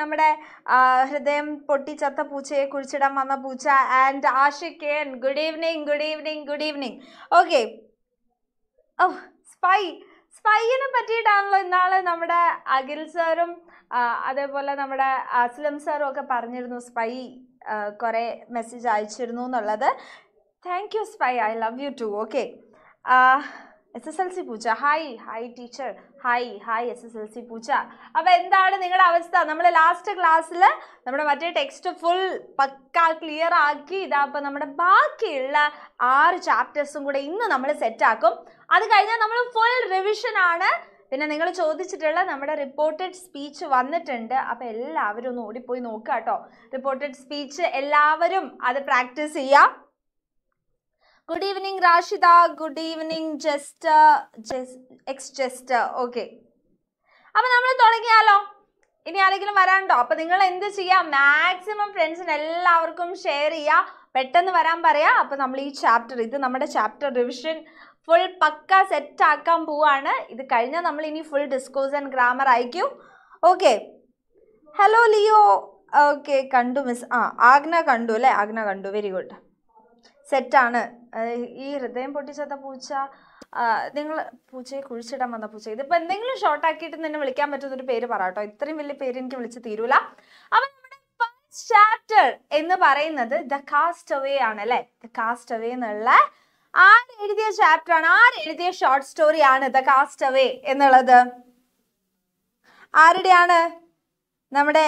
നമ്മുടെ ഹൃദയം പൊട്ടിച്ചത്ത പൂച്ചയെ കുറിച്ചിടാൻ വന്ന പൂച്ച ആൻഡ് ആഷിക്കേൻ good evening good evening good evening okay oh spy സ്പൈനെ പറ്റിയിട്ടാണല്ലോ ഇന്നാള് നമ്മുടെ അഖിൽ സാറും അതേപോലെ നമ്മുടെ അസ്ലം സാറും ഒക്കെ പറഞ്ഞിരുന്നു സ്പൈ കുറെ മെസ്സേജ് അയച്ചിരുന്നു എന്നുള്ളത് thank you spy I love you too okay S S L C പൂച്ച hi hi teacher hi hi S S L C പൂച്ച അപ്പോൾ എന്താണ് നിങ്ങളുടെ അവസ്ഥ നമ്മൾ ലാസ്റ്റ് ക്ലാസ്സിൽ നമ്മുടെ മറ്റേ ടെക്സ്റ്റ് ഫുൾ പക്ക ക്ലിയർ ആക്കി ഇതാ അപ്പോൾ നമ്മുടെ ബാക്കിയുള്ള ആറ് ചാപ്റ്റേഴ്സും കൂടെ ഇന്ന് നമ്മൾ സെറ്റാക്കും അത് കഴിഞ്ഞാൽ നമ്മൾ ഫുൾ റിവിഷൻ ആണ് പിന്നെ നിങ്ങൾ ചോദിച്ചിട്ടുള്ള നമ്മുടെ റിപ്പോർട്ടഡ് സ്പീച്ച് വന്നിട്ടുണ്ട് അപ്പോൾ എല്ലാവരും ഒന്ന് ഓടിപ്പോയി നോക്കുക കേട്ടോ റിപ്പോർട്ടഡ് സ്പീച്ച് എല്ലാവരും അത് പ്രാക്ടീസ് ചെയ്യാം good evening Rashida good evening just just എക്സ്ചെസ്റ്റർ ഓക്കെ uh, അപ്പൊ നമ്മൾ തുടങ്ങിയാലോ ഇനി ആരെങ്കിലും വരാനുണ്ടോ അപ്പൊ നിങ്ങൾ എന്ത് ചെയ്യുക മാക്സിമം ഫ്രണ്ട്സിന് എല്ലാവർക്കും ഷെയർ ചെയ്യുക പെട്ടെന്ന് വരാൻ പറയാ അപ്പൊ നമ്മൾ ഈ ചാപ്റ്റർ ഇത് നമ്മുടെ ചാപ്റ്റർ റിവിഷൻ ഫുൾ പക്ക സെറ്റ് ആക്കാൻ പോവാണ് ഇത് കഴിഞ്ഞാൽ നമ്മൾ ഇനി ഫുൾ ഡിസ്കോസ് ആൻഡ് ഗ്രാമർ അയക്കും ഓക്കെ ഹലോ ലിയോ ഓക്കെ കണ്ടു മിസ് ആ ആഗ്ന കണ്ടു അല്ലേ ആഗ്ന കണ്ടു വെരി ഗുഡ് സെറ്റാണ് ഈ ഹൃദയം പൊട്ടിച്ചത്ത പൂച്ച നിങ്ങൾ പൂച്ചയെ കുഴിച്ചിടാൻ വന്ന പൂച്ച ഇതിപ്പോൾ എന്തെങ്കിലും ഷോർട്ട് ആക്കിയിട്ട് നിന്നെ വിളിക്കാൻ പറ്റുന്ന ഒരു പേര് പറ കേട്ടോ ഇത്രയും വലിയ പേര് എനിക്ക് വിളിച്ച് തീരൂല അപ്പം ചാപ്റ്റർ എന്ന് പറയുന്നത് ദ കാസ്റ്റ് അവേ ആണ് അല്ലെ ദ കാസ്റ്റ് അവേ എന്നുള്ള ആര് എഴുതിയ ചാപ്റ്റർ ആണ് ആര് എഴുതിയ ഷോർട്ട് സ്റ്റോറി ആണ് ദ കാസ്റ്റ് അവേ എന്നുള്ളത് ആരുടെയാണ് നമ്മുടെ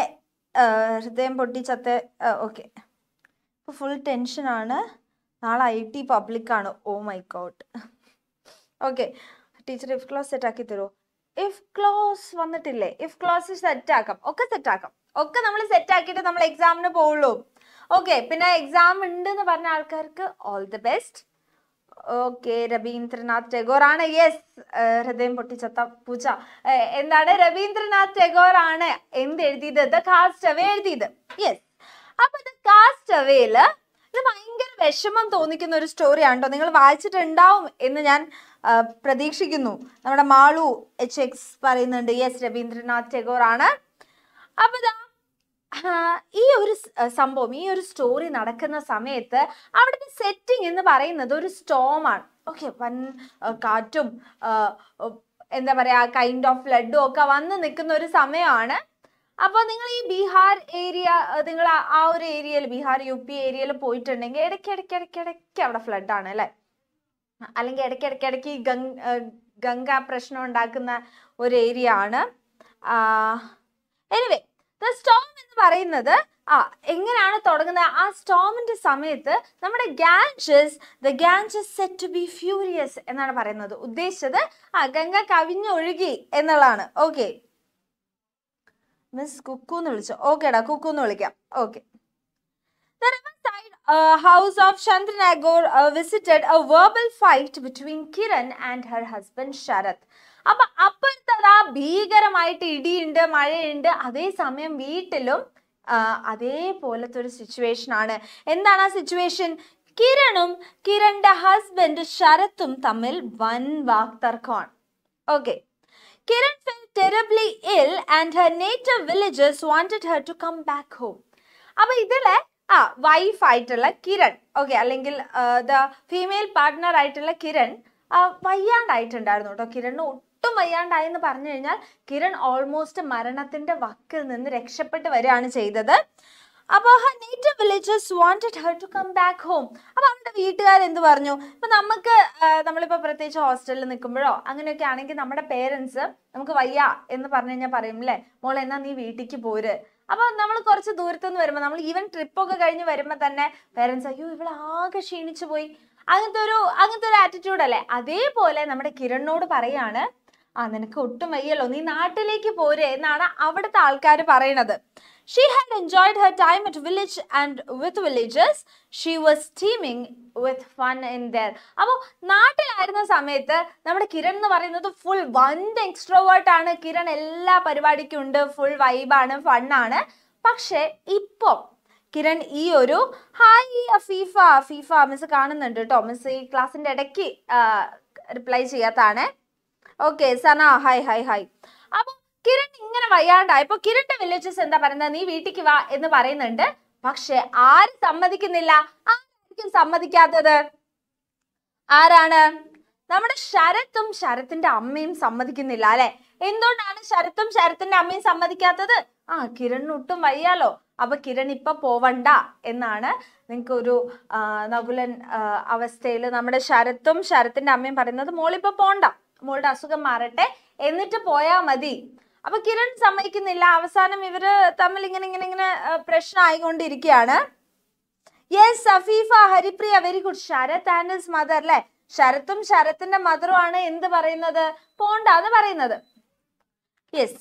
ഹൃദയം പൊട്ടിച്ചത്തെ ഓക്കെ ഇപ്പോൾ ഫുൾ ടെൻഷനാണ് നാളെ ഐ ടി പബ്ലിക്കാണ് oh my god okay teacher if clause സെറ്റാക്കി തരുമോ ഇഫ് ക്ലോസ് വന്നിട്ടില്ലേ ഇഫ് ക്ലോസ് സെറ്റാക്കാം ഒക്കെ സെറ്റാക്കാം ഒക്കെ നമ്മൾ സെറ്റ് ആക്കിയിട്ട് നമ്മൾ എക്സാമിന് പോവുള്ളൂ ഓക്കെ പിന്നെ എക്സാം ഉണ്ട് എന്ന് പറഞ്ഞ ആൾക്കാർക്ക് all the best okay Rabindranath Tagore ആണ് യെസ് ഹൃദയം പൊട്ടിച്ചത്ത പൂച്ച എന്താണ് രവീന്ദ്രനാഥ് ടെഗോർ ആണ് എന്ത് എഴുതിയത് ദ കാസ്റ്റ് അവേ എഴുതിയത് യെസ് അപ്പൊ ദ കാസ്റ്റ് അവേയില് ഇത് ഭയങ്കര വിഷമം തോന്നിക്കുന്ന ഒരു സ്റ്റോറിയാണ് കേട്ടോ നിങ്ങൾ വായിച്ചിട്ടുണ്ടാവും എന്ന് ഞാൻ പ്രതീക്ഷിക്കുന്നു നമ്മുടെ മാളു എച്ച് എക്സ് പറയുന്നുണ്ട് എസ് രവീന്ദ്രനാഥ് ടാഗോർ ആണ് അപ്പം ഈ ഒരു സംഭവം ഈ ഒരു സ്റ്റോറി നടക്കുന്ന സമയത്ത് അവിടുത്തെ സെറ്റിംഗ് എന്ന് പറയുന്നത് ഒരു സ്റ്റോമാണ് ഓക്കെ വൻ കാറ്റും എന്താ പറയുക കൈൻഡ് ഓഫ് ഫ്ലഡും ഒക്കെ വന്ന് നിൽക്കുന്ന ഒരു സമയമാണ് അപ്പോൾ നിങ്ങൾ ഈ ബീഹാർ ഏരിയ നിങ്ങൾ ആ ഒരു ഏരിയയിൽ ബീഹാർ യു പി ഏരിയയിൽ പോയിട്ടുണ്ടെങ്കിൽ ഇടയ്ക്ക് ഇടയ്ക്ക് ഇടയ്ക്ക് ഇടയ്ക്ക് അവിടെ ഫ്ലഡാണ് അല്ലേ അല്ലെങ്കിൽ ഇടയ്ക്ക് ഗംഗ ഗംഗ പ്രശ്നം ഉണ്ടാക്കുന്ന ഒരു ഏരിയ ആണ് എനിവേ ദ സ്റ്റോം എന്ന് പറയുന്നത് ആ എങ്ങനെയാണ് തുടങ്ങുന്നത് ആ സ്റ്റോമിൻ്റെ സമയത്ത് നമ്മുടെ Ganges the Ganges set to be furious എന്നാണ് പറയുന്നത് ഉദ്ദേശിച്ചത് ആ ഗംഗ കവിഞ്ഞൊഴുകി എന്നുള്ളതാണ് ഓക്കെ മിസ് കുക്കു എന്ന് വിളിച്ചു ഓക്കേടാ കുക്കു എന്ന് വിളിക്കാം okay uh, house of Chandranagore uh, visited a verbal fight between Kiran and her husband Sharath. അപ്പൊ അപ്പുറത്തതാ ഭീകരമായിട്ട് ഇടിയുണ്ട് മഴയുണ്ട് അതേസമയം വീട്ടിലും അതേപോലത്തെ ഒരു സിറ്റുവേഷൻ ആണ് എന്താണ് ആ സിറ്റുവേഷൻ കിരണും കിരണിന്റെ ഹസ്ബൻഡ് ശരത്തും തമ്മിൽ വൻ വാക്തർക്കമാണ് okay Kiran fell terribly ill and her native villages wanted her to come back home അപ്പൊ ഇതിലെ ആ വൈഫ് ആയിട്ടുള്ള കിരൺ ഓക്കെ അല്ലെങ്കിൽ ദ ഫീമെയിൽ പാർട്ട്ണർ ആയിട്ടുള്ള കിരൺ വയ്യാണ്ടായിട്ടുണ്ടായിരുന്നു കേട്ടോ കിരണ് ഒട്ടും എന്ന് പറഞ്ഞു കഴിഞ്ഞാൽ കിരൺ ഓൾമോസ്റ്റ് മരണത്തിന്റെ വക്കിൽ നിന്ന് രക്ഷപ്പെട്ട് വരികയാണ് ചെയ്തത് അപ്പോൾ her native villages wanted her to come back home അപ്പോൾ അവരുടെ വീട്ടുകാരെന്ത് പറഞ്ഞു ഇപ്പൊ നമുക്ക് നമ്മളിപ്പോ പ്രത്യേകിച്ച് ഹോസ്റ്റലിൽ നിൽക്കുമ്പോഴോ അങ്ങനെയൊക്കെ ആണെങ്കിൽ നമ്മുടെ പേരൻസ് നമുക്ക് വയ്യ എന്ന് പറഞ്ഞു കഴിഞ്ഞാൽ പറയും അല്ലേ മോളെ എന്നാ നീ വീട്ടിലേക്ക് പോര് അപ്പൊ നമ്മൾ കുറച്ച് ദൂരത്തുനിന്ന് വരുമ്പോൾ നമ്മൾ ഈവൻ ട്രിപ്പൊക്കെ കഴിഞ്ഞ് വരുമ്പോൾ തന്നെ പേരൻസ് അയ്യോ ഇവിടെ ആകെ ക്ഷീണിച്ചു പോയി അങ്ങനത്തെ ഒരു അങ്ങനത്തെ ഒരു ആറ്റിറ്റ്യൂഡ് അല്ലേ അതേപോലെ നമ്മുടെ കിരണിനോട് പറയാണ് ആ നിനക്ക് ഒട്ടും വയ്യല്ലോ നീ നാട്ടിലേക്ക് പോരെ എന്നാണ് അവിടുത്തെ ആൾക്കാർ പറയണത് She had enjoyed her time at village and with villagers. She was steaming with fun in there. അപ്പോൾ നാട്ടിലായിരുന്ന സമയത്ത് നമ്മുടെ കിരൺ എന്ന് പറയുന്നത് ഫുൾ വണ്ട് എക്സ്ട്രോവേർട്ട് ആണ് കിരൺ എല്ലാ പരിപാടിക്കും ഉണ്ട് ഫുൾ വൈബാണ് ഫണ്ണാണ് പക്ഷേ ഇപ്പോൾ കിരൺ ഈ ഒരു ഹായ് ഫീഫ ഫീഫ മിസ് കാണുന്നുണ്ട് കേട്ടോ മിസ് ഈ ക്ലാസ്സിൻ്റെ ഇടയ്ക്ക് റിപ്ലൈ ചെയ്യാത്താണ് okay Sana hi hi hi അപ്പം കിരൺ ഇങ്ങനെ വയ്യാണ്ടായപ്പോ കിരണിന്റെ വില്ലേജസ് എന്താ പറയുന്നത് നീ വീട്ടിക്ക് വാ എന്ന് പറയുന്നുണ്ട് പക്ഷെ ആര് സമ്മതിക്കുന്നില്ല ആരായിരിക്കും സമ്മതിക്കാത്തത് ആരാണ് നമ്മുടെ ശരത്തും ശരത്തിന്റെ അമ്മയും സമ്മതിക്കുന്നില്ല അല്ലെ എന്തുകൊണ്ടാണ് ശരത്തും ശരത്തിന്റെ അമ്മയും സമ്മതിക്കാത്തത് ആ കിരണിനൊട്ടും വയ്യാലോ അപ്പൊ കിരൺ ഇപ്പൊ പോവണ്ട എന്നാണ് നിങ്ങൾക്ക് ഒരു നകുലൻ അവസ്ഥയിൽ നമ്മുടെ ശരത്തും ശരത്തിന്റെ അമ്മയും പറയുന്നത് മോളിപ്പോ പോണ്ട മോളുടെ അസുഖം മാറട്ടെ എന്നിട്ട് പോയാ മതി അപ്പൊ കിരൺ സമ്മതിക്കുന്നില്ല അവസാനം ഇവര് തമ്മിൽ ഇങ്ങനെ ഇങ്ങനെ ഇങ്ങനെ ആയിക്കൊണ്ടിരിക്കുകയാണ് yes Safeefa Haripriya very good Sharat and his mother അല്ലെ ശരത്തും ശരത്തിന്റെ ആണ് എന്ത് പറയുന്നത് പോണ്ട എന്ന് പറയുന്നത് യെസ്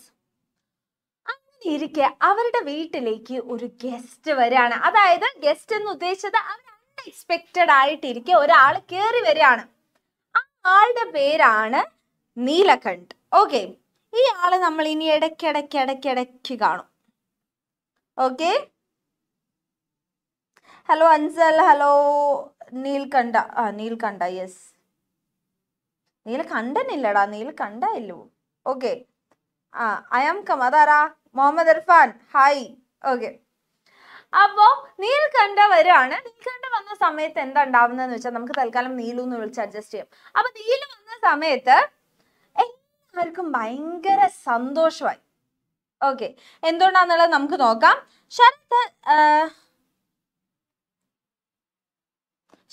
അങ്ങനെ ഇരിക്കെ അവരുടെ വീട്ടിലേക്ക് ഒരു ഗസ്റ്റ് വരികയാണ് അതായത് ഗസ്റ്റ് എന്ന് ഉദ്ദേശിച്ചത് അവർ അൺഎക്സ്പെക്റ്റഡ് ആയിട്ടിരിക്കെ ഒരാൾ കയറി വരികയാണ് ആ ആളുടെ പേരാണ് നീലകണ്ഠ് ഓക്കെ ഈ ആളെ നമ്മൾ ഇനി ഇടയ്ക്കിടയ്ക്ക് ഇടയ്ക്കിടയ്ക്ക് കാണും okay hello Ansal hello Neelkantha ആ നീൽകണ്ഠ യെസ് നീൽകണ്ഠനില്ലടാ നീൽകണ്ഠ ഇല്ലോ ഓക്കെ ആ അയാം കം അതാരാ മുഹമ്മദ് ഇർഫാൻ ഹായ് ഓക്കെ അപ്പോ നീൽകണ്ഠ വരുവാണ് നീൽകണ്ഠ വന്ന സമയത്ത് എന്താ ഉണ്ടാവുന്നതെന്ന് വെച്ചാൽ നമുക്ക് തൽക്കാലം നീലു എന്ന് വിളിച്ച് അഡ്ജസ്റ്റ് ചെയ്യാം അപ്പൊ നീലു വന്ന സമയത്ത് ആൾക്കാർക്കും ഭയങ്കര സന്തോഷമായി ഓക്കെ എന്തുകൊണ്ടാന്നുള്ളത് നമുക്ക് നോക്കാം Sharat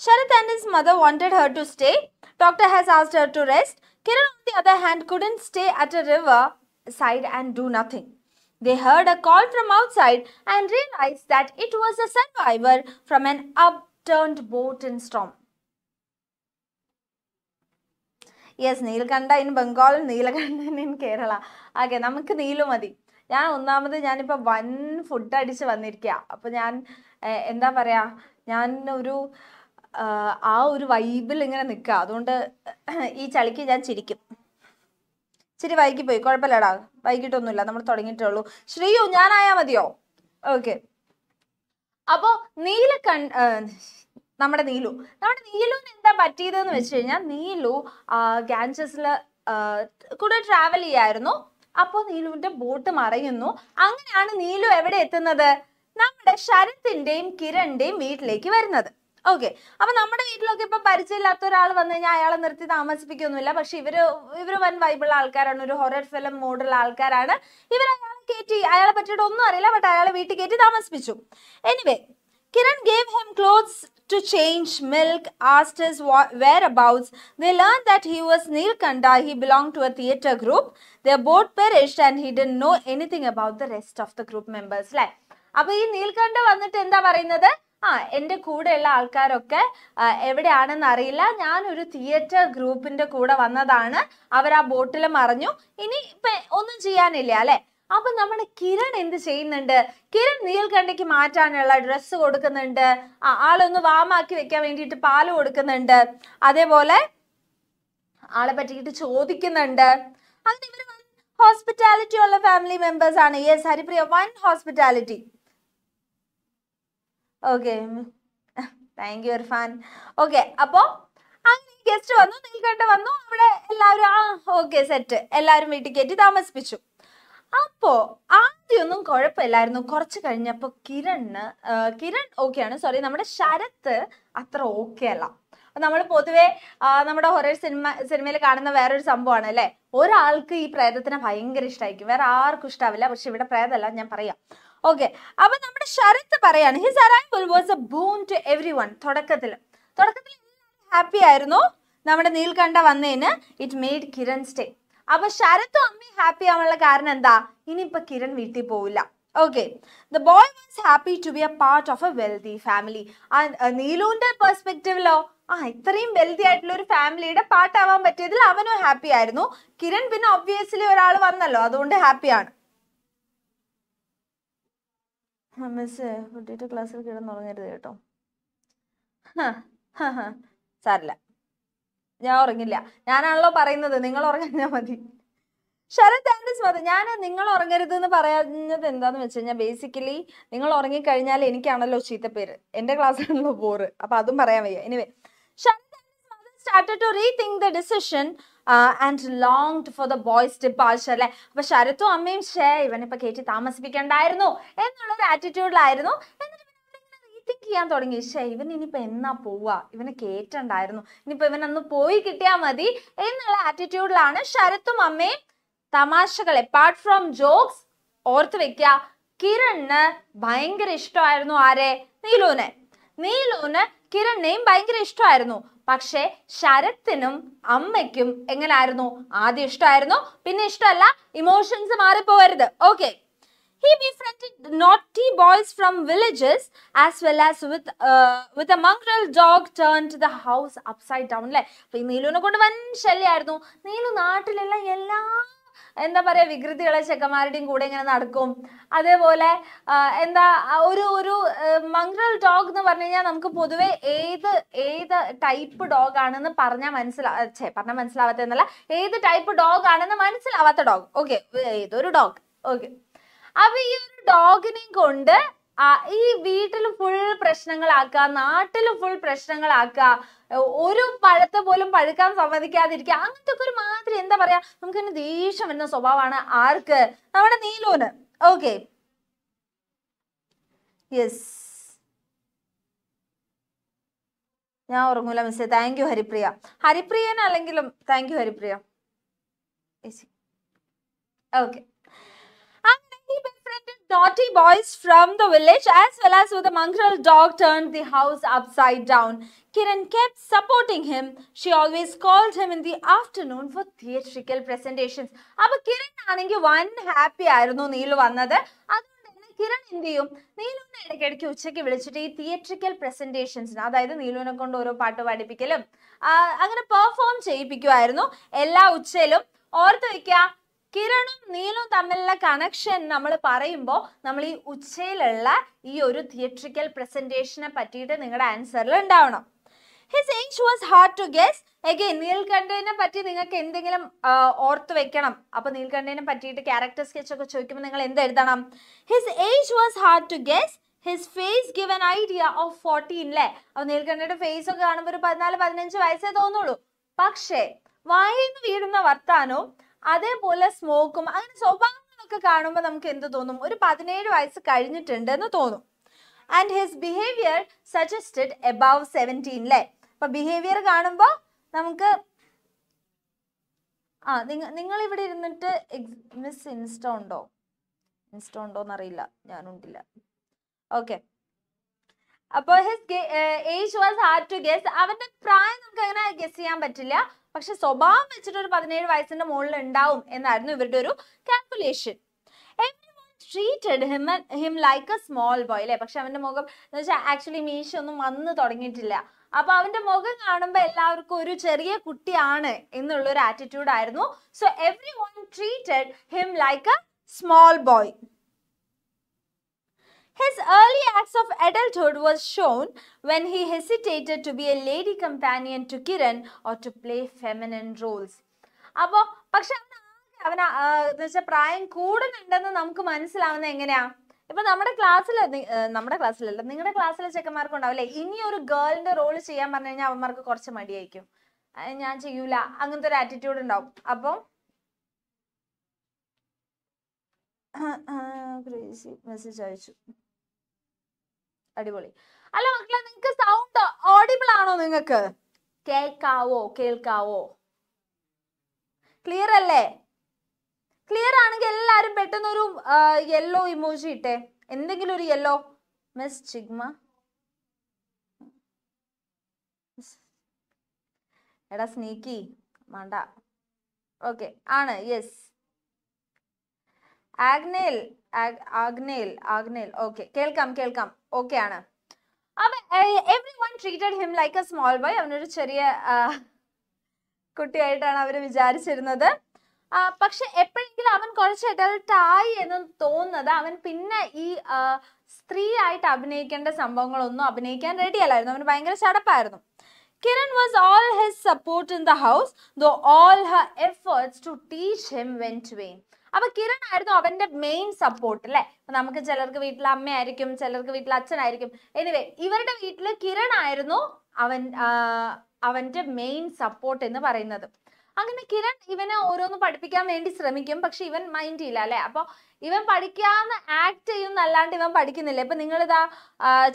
Sharat and his mother wanted her to stay. Doctor has asked her to rest. Kiran on the other hand couldn't stay at a river side and do nothing. They heard a call from outside and realized that it was a survivor from an upturned boat in storm. Yes Neelkantha in ബംഗാളിൽ Neelakantan in Kerala okay നമുക്ക് നീലു മതി ഞാൻ ഒന്നാമത് ഞാനിപ്പോൾ വൻ food അടിച്ച് വന്നിരിക്കുക അപ്പോൾ ഞാൻ എന്താ പറയുക ഞാൻ ഒരു ആ ഒരു വൈബിൽ ഇങ്ങനെ നിൽക്കുക അതുകൊണ്ട് ഈ ചളിക്ക് ഞാൻ ചിരിക്കും ഇച്ചിരി വൈകി പോയി കുഴപ്പമില്ലടാ വൈകിട്ടൊന്നുമില്ല നമ്മൾ തുടങ്ങിയിട്ടേ ഉള്ളൂ ശ്രീയു ഞാനായാൽ മതിയോ ഓക്കെ അപ്പോൾ നീലകണ്ഠ നമ്മുടെ നീലു നമ്മുടെ നീലുവിന് എന്താ പറ്റിയതെന്ന് വെച്ച് കഴിഞ്ഞാൽ നീലു ഗാൻജസിൽ കൂടെ ട്രാവൽ ചെയ്യായിരുന്നു അപ്പോൾ നീലുവിന്റെ ബോട്ട് മറയുന്നു അങ്ങനെയാണ് നീലു എവിടെ എത്തുന്നത് നമ്മുടെ ശരത്തിന്റെയും കിരണിന്റെയും വീട്ടിലേക്ക് വരുന്നത് ഓക്കെ അപ്പൊ നമ്മുടെ വീട്ടിലൊക്കെ ഇപ്പൊ പരിചയമില്ലാത്ത ഒരാൾ വന്നു കഴിഞ്ഞാൽ അയാളെ നിർത്തി താമസിപ്പിക്കൊന്നുമില്ല പക്ഷെ ഇവര് ഇവര് വൻ വൈബിളുള്ള ആൾക്കാരാണ് ഒരു ഹൊറർ ഫിലിം മോഡുള്ള ആൾക്കാരാണ് ഇവർ അയാളെ കയറ്റി അയാളെ പറ്റിയിട്ട് ഒന്നും അറിയില്ല ബട്ട് അയാളെ വീട്ടിൽ കയറ്റി താമസിപ്പിച്ചു anyway Kiran gave him clothes to change milk, asked his whereabouts. They learned that he was Neelkanda. He belonged to a theatre group. Their boat perished and he didn't know anything about the rest of the group members. അല്ലേ അപ്പോൾ ഈ നീൽക്കണ്ഠ വന്നിട്ട് എന്താ പറയുന്നത് ആ എൻ്റെ കൂടെയുള്ള ആൾക്കാരൊക്കെ എവിടെയാണെന്ന് അറിയില്ല ഞാനൊരു തിയേറ്റർ ഗ്രൂപ്പിൻ്റെ കൂടെ വന്നതാണ് അവർ ആ ബോട്ടിൽ മറിഞ്ഞു ഇനി ഇപ്പം ഒന്നും ചെയ്യാനില്ല അല്ലേ അപ്പൊ നമ്മുടെ കിരൺ എന്ത് ചെയ്യുന്നുണ്ട് കിരൺ നീൽകണ്ഠയ്ക്ക് മാറ്റാനുള്ള ഡ്രസ്സ് കൊടുക്കുന്നുണ്ട് ആളൊന്ന് വാമാക്കി വെക്കാൻ വേണ്ടിയിട്ട് പാല് കൊടുക്കുന്നുണ്ട് അതേപോലെ ആളെ പറ്റിയിട്ട് ചോദിക്കുന്നുണ്ട് ഹോസ്പിറ്റാലിറ്റി ഉള്ള ഫാമിലി മെമ്പേഴ്സ് ആണ് yes Haripriya one hospitality okay thank you Irfan okay അപ്പോൾ അങ്ങനെ ഗസ്റ്റ് വന്നു നീൽകണ്ഠ വന്നു അവിടെ എല്ലാവരും ആ ഓക്കെ സെറ്റ് എല്ലാവരും വീട്ടിൽ കയറ്റി താമസിപ്പിച്ചു അപ്പോ ആദ്യമൊന്നും കുഴപ്പമില്ലായിരുന്നു കുറച്ച് കഴിഞ്ഞപ്പോൾ കിരണ് കിരൺ ആണ് സോറി നമ്മുടെ ശരത്ത് അത്ര ഓക്കെ അല്ല നമ്മൾ പൊതുവെ നമ്മുടെ ഹൊറർ സിനിമ സിനിമയിൽ കാണുന്ന വേറൊരു സംഭവമാണ് അല്ലെ ഒരാൾക്ക് ഈ പ്രേതത്തിനെ ഭയങ്കര ഇഷ്ടമായിരിക്കും വേറെ ആർക്കും ഇഷ്ടാവില്ല പക്ഷെ ഇവിടെ പ്രേതമല്ല ഞാൻ പറയാം ഓക്കെ അപ്പൊ നമ്മുടെ ശരത്ത് പറയാണ് his arrival was a boon to everyone തുടക്കത്തിൽ തുടക്കത്തിൽ ഹാപ്പി ആയിരുന്നു നമ്മുടെ നീൽകണ്ഠ വന്നതിന് ഇറ്റ് മെയ്ഡ് കിരൺ സ്റ്റേ അപ്പൊ ശരത്തും അമ്മയും ഹാപ്പി ആവാനുള്ള കാരണം എന്താ ഇനിയിപ്പൊ കിരൺ വീട്ടിൽ പോവില്ല okay the boy was happy to be a part of a wealthy family നീലുവിന്റെ പെർസ്പെക്ടീവിലോ ആ ഇത്രയും വെൽത്തി ആയിട്ടുള്ള ഒരു ഫാമിലിയുടെ പാട്ടാവാൻ പറ്റിയതിൽ അവനും ഹാപ്പി ആയിരുന്നു കിരൺ പിന്നെ ഒബ്വിയസ്ലി ഒരാൾ വന്നല്ലോ അതുകൊണ്ട് ഹാപ്പിയാണ് മിസ് കുട്ടിയുടെ ക്ലാസ്സിൽ കിടന്നുറങ്ങരുത് കേട്ടോ സാറില്ല ഞാൻ ഉറങ്ങില്ല ഞാനാണല്ലോ പറയുന്നത് നിങ്ങൾ ഉറങ്ങാഞ്ഞാൽ മതി ശരത് ആൻഡ് മതി ഞാൻ നിങ്ങൾ ഉറങ്ങരുത് എന്ന് പറയുന്നത് എന്താന്ന് വെച്ച് കഴിഞ്ഞാൽ ബേസിക്കലി നിങ്ങൾ ഉറങ്ങിക്കഴിഞ്ഞാൽ എനിക്കാണല്ലോ പേര് എന്റെ ക്ലാസ്സിലാണല്ലോ ബോറ് അപ്പൊ അതും പറയാൻ വയ്യ anyway Sharat started to the decision and long for the boy's departure അല്ലെ അപ്പൊ ശരത്തും അമ്മയും ഷേ ഇവനിപ്പൊ കയറ്റി താമസിപ്പിക്കണ്ടായിരുന്നു എന്നുള്ളൊരു ആറ്റിറ്റ്യൂഡിലായിരുന്നു എന്നിട്ട് തിങ്ക് ചെയ്യാൻ തുടങ്ങി ശേ ഇവൻ ഇനിയിപ്പോൾ എന്നാ പോവുക ഇവനെ കേറ്റണ്ടായിരുന്നു ഇനിയിപ്പോ ഇവൻ അന്ന് പോയി കിട്ടിയാൽ മതി എന്നുള്ള ആറ്റിറ്റ്യൂഡിലാണ് ശരത്തും അമ്മയും തമാശകൾ എപ്പാർട്ട് ഫ്രോം ജോക്സ് ഓർത്ത് വെക്കുക കിരണ് ഭയങ്കര ഇഷ്ടമായിരുന്നു ആരെ നീലുവിനെ നീലുവിന് കിരണിനെയും ഭയങ്കര ഇഷ്ടമായിരുന്നു പക്ഷേ ശരത്തിനും അമ്മയ്ക്കും എങ്ങനായിരുന്നു ആദ്യം ഇഷ്ടമായിരുന്നു പിന്നെ ഇഷ്ടമല്ല ഇമോഷൻസ് മാറിപ്പോവരുത് okay He befriended naughty boys from villages as well as with uh, with a mongrel dog turned the house upside down അല്ലേ അപ്പോൾ ഈ നീലുവിനെ കൊണ്ട് വൻ ശല്യമായിരുന്നു നീലു നാട്ടിലുള്ള എല്ലാ എന്താ പറയുക വികൃതികളെ ചെക്കന്മാരുടെയും കൂടെ ഇങ്ങനെ നടക്കും അതേപോലെ എന്താ ഒരു ഒരു മംഗ്രൽ ഡോഗ് എന്ന് പറഞ്ഞു കഴിഞ്ഞാൽ നമുക്ക് പൊതുവെ ഏത് ഏത് ടൈപ്പ് ഡോഗ് ആണെന്ന് പറഞ്ഞാൽ മനസ്സിലാ ഛേ പറഞ്ഞാൽ മനസ്സിലാവാത്ത എന്നല്ല ഏത് ടൈപ്പ് ഡോഗ് ആണെന്ന് മനസ്സിലാവാത്ത ഡോഗ് ഓക്കെ ഏതൊരു ഡോഗ് ഓക്കെ അപ്പൊ ഈ ഒരു ഡോഗിനെയും കൊണ്ട് ഈ വീട്ടിൽ ഫുൾ പ്രശ്നങ്ങളാക്ക നാട്ടിൽ ഫുൾ പ്രശ്നങ്ങളാക്ക ഒരു പഴത്തെ പോലും പഴുക്കാൻ സമ്മതിക്കാതിരിക്കുക അങ്ങനത്തെ ഒക്കെ ഒരു മാതിരി എന്താ പറയാ നമുക്ക് തന്നെ ദേഷ്യം വരുന്ന സ്വഭാവമാണ് ആർക്ക് നമ്മുടെ നീലൂന് ഓക്കെ യെസ് ഞാൻ ഉറങ്ങൂല മിസ്സേ താങ്ക് യു ഹരിപ്രിയ ഹരിപ്രിയനല്ലെങ്കിലും അല്ലെങ്കിലും thank you Haripriya okay naughty boys from the village as well as with a mongrel dog turned the house upside down. Kiran kept supporting him. She always called him in the afternoon for theatrical presentations. അപ്പോൾ Kiran ആണെങ്കിൽ one happy ആയിരുന്നു നീലു വന്നത് അതുകൊണ്ട് തന്നെ കിരൺ എന്ത് ചെയ്യും നീലുവിനെ ഇടയ്ക്കിടയ്ക്ക് ഉച്ചയ്ക്ക് വിളിച്ചിട്ട് ഈ തിയേറ്ററിക്കൽ പ്രസന്റേഷൻസിന് അതായത് നീലുവിനെ കൊണ്ട് ഓരോ പാട്ട് പഠിപ്പിക്കലും അങ്ങനെ പെർഫോം ചെയ്യിപ്പിക്കുമായിരുന്നു എല്ലാ ഉച്ചയിലും ഓർത്ത് വെക്കുക കിരണും നീലും തമ്മിലുള്ള കണക്ഷൻ നമ്മൾ പറയുമ്പോൾ നമ്മൾ ഈ ഉച്ചയിലുള്ള ഈ ഒരു തിയേട്രിക്കൽ പ്രസന്റേഷനെ പറ്റിയിട്ട് നിങ്ങളുടെ ആൻസറിൽ ഉണ്ടാവണം his age was hard to guess again നീൽകണ്ഠനെ പറ്റി നിങ്ങൾക്ക് എന്തെങ്കിലും ഓർത്ത് വെക്കണം അപ്പൊ നീൽകണ്ഠനെ പറ്റിയിട്ട് ക്യാരക്ടർ സ്കെച്ച് ഒക്കെ ചോദിക്കുമ്പോൾ നിങ്ങൾ എന്ത് എഴുതണം his age was hard to guess his face given idea of fourteen അല്ലേ അപ്പൊ നീൽകണ്ഠയുടെ ഫേസ് ഒക്കെ കാണുമ്പോൾ ഒരു പതിനാല് പതിനഞ്ച് വയസ്സേ തോന്നുള്ളൂ പക്ഷേ വായിന്ന് വീഴുന്ന വർത്താനവും അതേപോലെ സ്മോക്കും അങ്ങനെ സ്വഭാവങ്ങളൊക്കെ കാണുമ്പോൾ നമുക്ക് എന്ത് തോന്നും ഒരു പതിനേഴ് വയസ്സ് കഴിഞ്ഞിട്ടുണ്ട് എന്ന് തോന്നും and his behaviour suggested above seventeen അല്ലേ അപ്പൊ ബിഹേവിയർ കാണുമ്പോൾ നമുക്ക് ആ നിങ്ങൾ നിങ്ങൾ ഇവിടെ ഇരുന്നിട്ട് മിസ് ഇൻസ്റ്റ ഉണ്ടോ ഇൻസ്റ്റ ഉണ്ടോ എന്നറിയില്ല ഞാനുണ്ടില്ല ഓക്കെ അപ്പോൾ his age was hard to guess അവന്റെ പ്രായം നമുക്ക് അങ്ങനെ ഗെസ് ചെയ്യാൻ പറ്റില്ല പക്ഷെ സ്വഭാവം വെച്ചിട്ട് ഒരു പതിനേഴ് വയസ്സിന്റെ മുകളിൽ ഉണ്ടാവും എന്നായിരുന്നു ഇവരുടെ ഒരു calculation treated him him like a small boy അല്ലെ പക്ഷെ അവന്റെ മുഖം എന്ന് വെച്ചാൽ ആക്ച്വലി മീശ ഒന്നും വന്ന് തുടങ്ങിയിട്ടില്ല അപ്പൊ അവന്റെ മുഖം കാണുമ്പോൾ എല്ലാവർക്കും ഒരു ചെറിയ കുട്ടിയാണ് എന്നുള്ള ഒരു ആറ്റിറ്റ്യൂഡ് ആയിരുന്നു so everyone treated him like a small boy His early acts of adulthood was shown when he hesitated to be a lady companion to Kiran or to play feminine roles. അപ്പോൾ പക്ഷെ അവൻ എന്ന് വെച്ചാൽ പ്രായം കൂടുന്നുണ്ടെന്ന് നമുക്ക് മനസ്സിലാവുന്നത് എങ്ങനെയാ ഇപ്പൊ നമ്മുടെ ക്ലാസ്സിൽ നമ്മുടെ ക്ലാസ്സിലല്ല നിങ്ങളുടെ ക്ലാസ്സിലെ ചെക്കന്മാർക്ക് ഉണ്ടാവില്ലേ ഇനി ഒരു ഗേളിന്റെ റോൾ ചെയ്യാൻ പറഞ്ഞു കഴിഞ്ഞാൽ അവന്മാർക്ക് കുറച്ച് മടിയായിരിക്കും ഞാൻ ചെയ്യൂല അങ്ങനത്തെ ഒരു ആറ്റിറ്റ്യൂഡ് ഉണ്ടാവും അപ്പം ക്രേസി മെസ്സേജ് അയച്ചു അടിപൊളി അല്ല മക്കളെ നിങ്ങൾക്ക് സൗണ്ട് ഓഡിബിൾ ആണോ നിങ്ങൾക്ക് കേൾക്കാവോ കേൾക്കാവോ ക്ലിയർ അല്ലേ ക്ലിയർ ആണെങ്കിൽ എല്ലാവരും പെട്ടെന്ന് ഒരു യെല്ലോ ഇമോജി ഇട്ടേ എന്തെങ്കിലും ഒരു യെല്ലോ മിസ് ചിഗ്മ എടാ സ്നീക്കി മണ്ട ഓക്കെ ആണ് യെസ് ആഗ്നേൽ ആഗ്നേൽ ആഗ്നേൽ ഓക്കെ കേൾക്കാം കേൾക്കാം ഓക്കെ ആണ് everyone treated him like a small boy അവനൊരു ചെറിയ കുട്ടിയായിട്ടാണ് അവർ വിചാരിച്ചിരുന്നത് പക്ഷെ എപ്പോഴെങ്കിലും അവൻ കുറച്ച് അഡൽട്ട് ആയി എന്ന് തോന്നുന്നത് അവൻ പിന്നെ ഈ സ്ത്രീ ആയിട്ട് അഭിനയിക്കേണ്ട സംഭവങ്ങളൊന്നും അഭിനയിക്കാൻ റെഡിയല്ലായിരുന്നു അവന് ഭയങ്കര ചടപ്പായിരുന്നു Kiran was all his support in the house though all her efforts to teach him went to vain അപ്പൊ കിരൺ ആയിരുന്നു അവന്റെ മെയിൻ സപ്പോർട്ട് അല്ലെ നമുക്ക് ചിലർക്ക് വീട്ടിൽ അമ്മയായിരിക്കും ചിലർക്ക് വീട്ടിൽ അച്ഛനായിരിക്കും എനിവേ ഇവരുടെ വീട്ടിൽ കിരൺ ആയിരുന്നു അവൻ അവന്റെ മെയിൻ സപ്പോർട്ട് എന്ന് പറയുന്നത് അങ്ങനെ കിരൺ ഇവനെ ഓരോന്ന് പഠിപ്പിക്കാൻ വേണ്ടി ശ്രമിക്കും പക്ഷെ ഇവൻ മൈൻഡ് ചെയ്യില്ല അല്ലെ അപ്പൊ ഇവൻ പഠിക്കാന്ന് ആക്ട് ചെയ്യുന്നല്ലാണ്ട് ഇവൻ പഠിക്കുന്നില്ല ഇപ്പൊ നിങ്ങൾ ഇതാ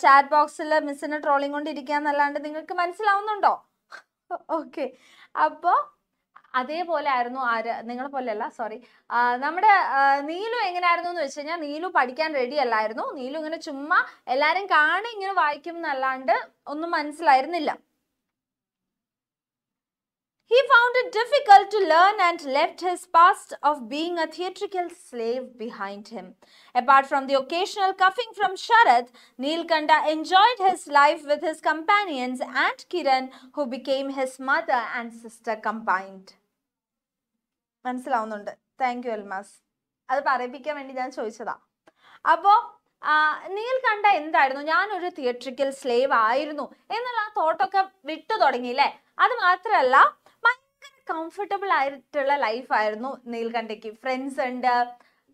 ചാറ്റ് ബോക്സിൽ മിസ്സിനെ ട്രോളിംഗ് കൊണ്ട് എന്നല്ലാണ്ട് നിങ്ങൾക്ക് മനസ്സിലാവുന്നുണ്ടോ ഓക്കെ അപ്പോൾ അതേപോലെ ആയിരുന്നു ആര് നിങ്ങളെ പോലെയല്ല സോറി നമ്മുടെ നീലു എങ്ങനെയായിരുന്നു എന്ന് വെച്ച് കഴിഞ്ഞാൽ നീലു പഠിക്കാൻ റെഡി അല്ലായിരുന്നു നീലു ഇങ്ങനെ ചുമ്മാ എല്ലാവരും കാണി ഇങ്ങനെ വായിക്കും എന്നല്ലാണ്ട് ഒന്നും മനസ്സിലായിരുന്നില്ല He found it difficult to learn and left his past of being a theatrical slave behind him. Apart from the occasional cuffing from Sharad, Neelkanta enjoyed his life with his companions and Kiran, who became his mother and sister combined. മനസ്സിലാവുന്നുണ്ട് thank you Almas അത് പറയിപ്പിക്കാൻ വേണ്ടി ഞാൻ ചോദിച്ചതാ അപ്പോ Neil കണ്ട എന്തായിരുന്നു ഞാനൊരു തിയേറ്ററിക്കൽ സ്ലേവ് ആയിരുന്നു എന്നുള്ള ആ തോട്ടൊക്കെ വിട്ടു തുടങ്ങിയില്ലേ അത് മാത്രല്ല ഭയങ്കര കംഫർട്ടബിൾ ആയിട്ടുള്ള ലൈഫായിരുന്നു നീൽകണ്ഠയ്ക്ക് ഫ്രണ്ട്സ് ഉണ്ട്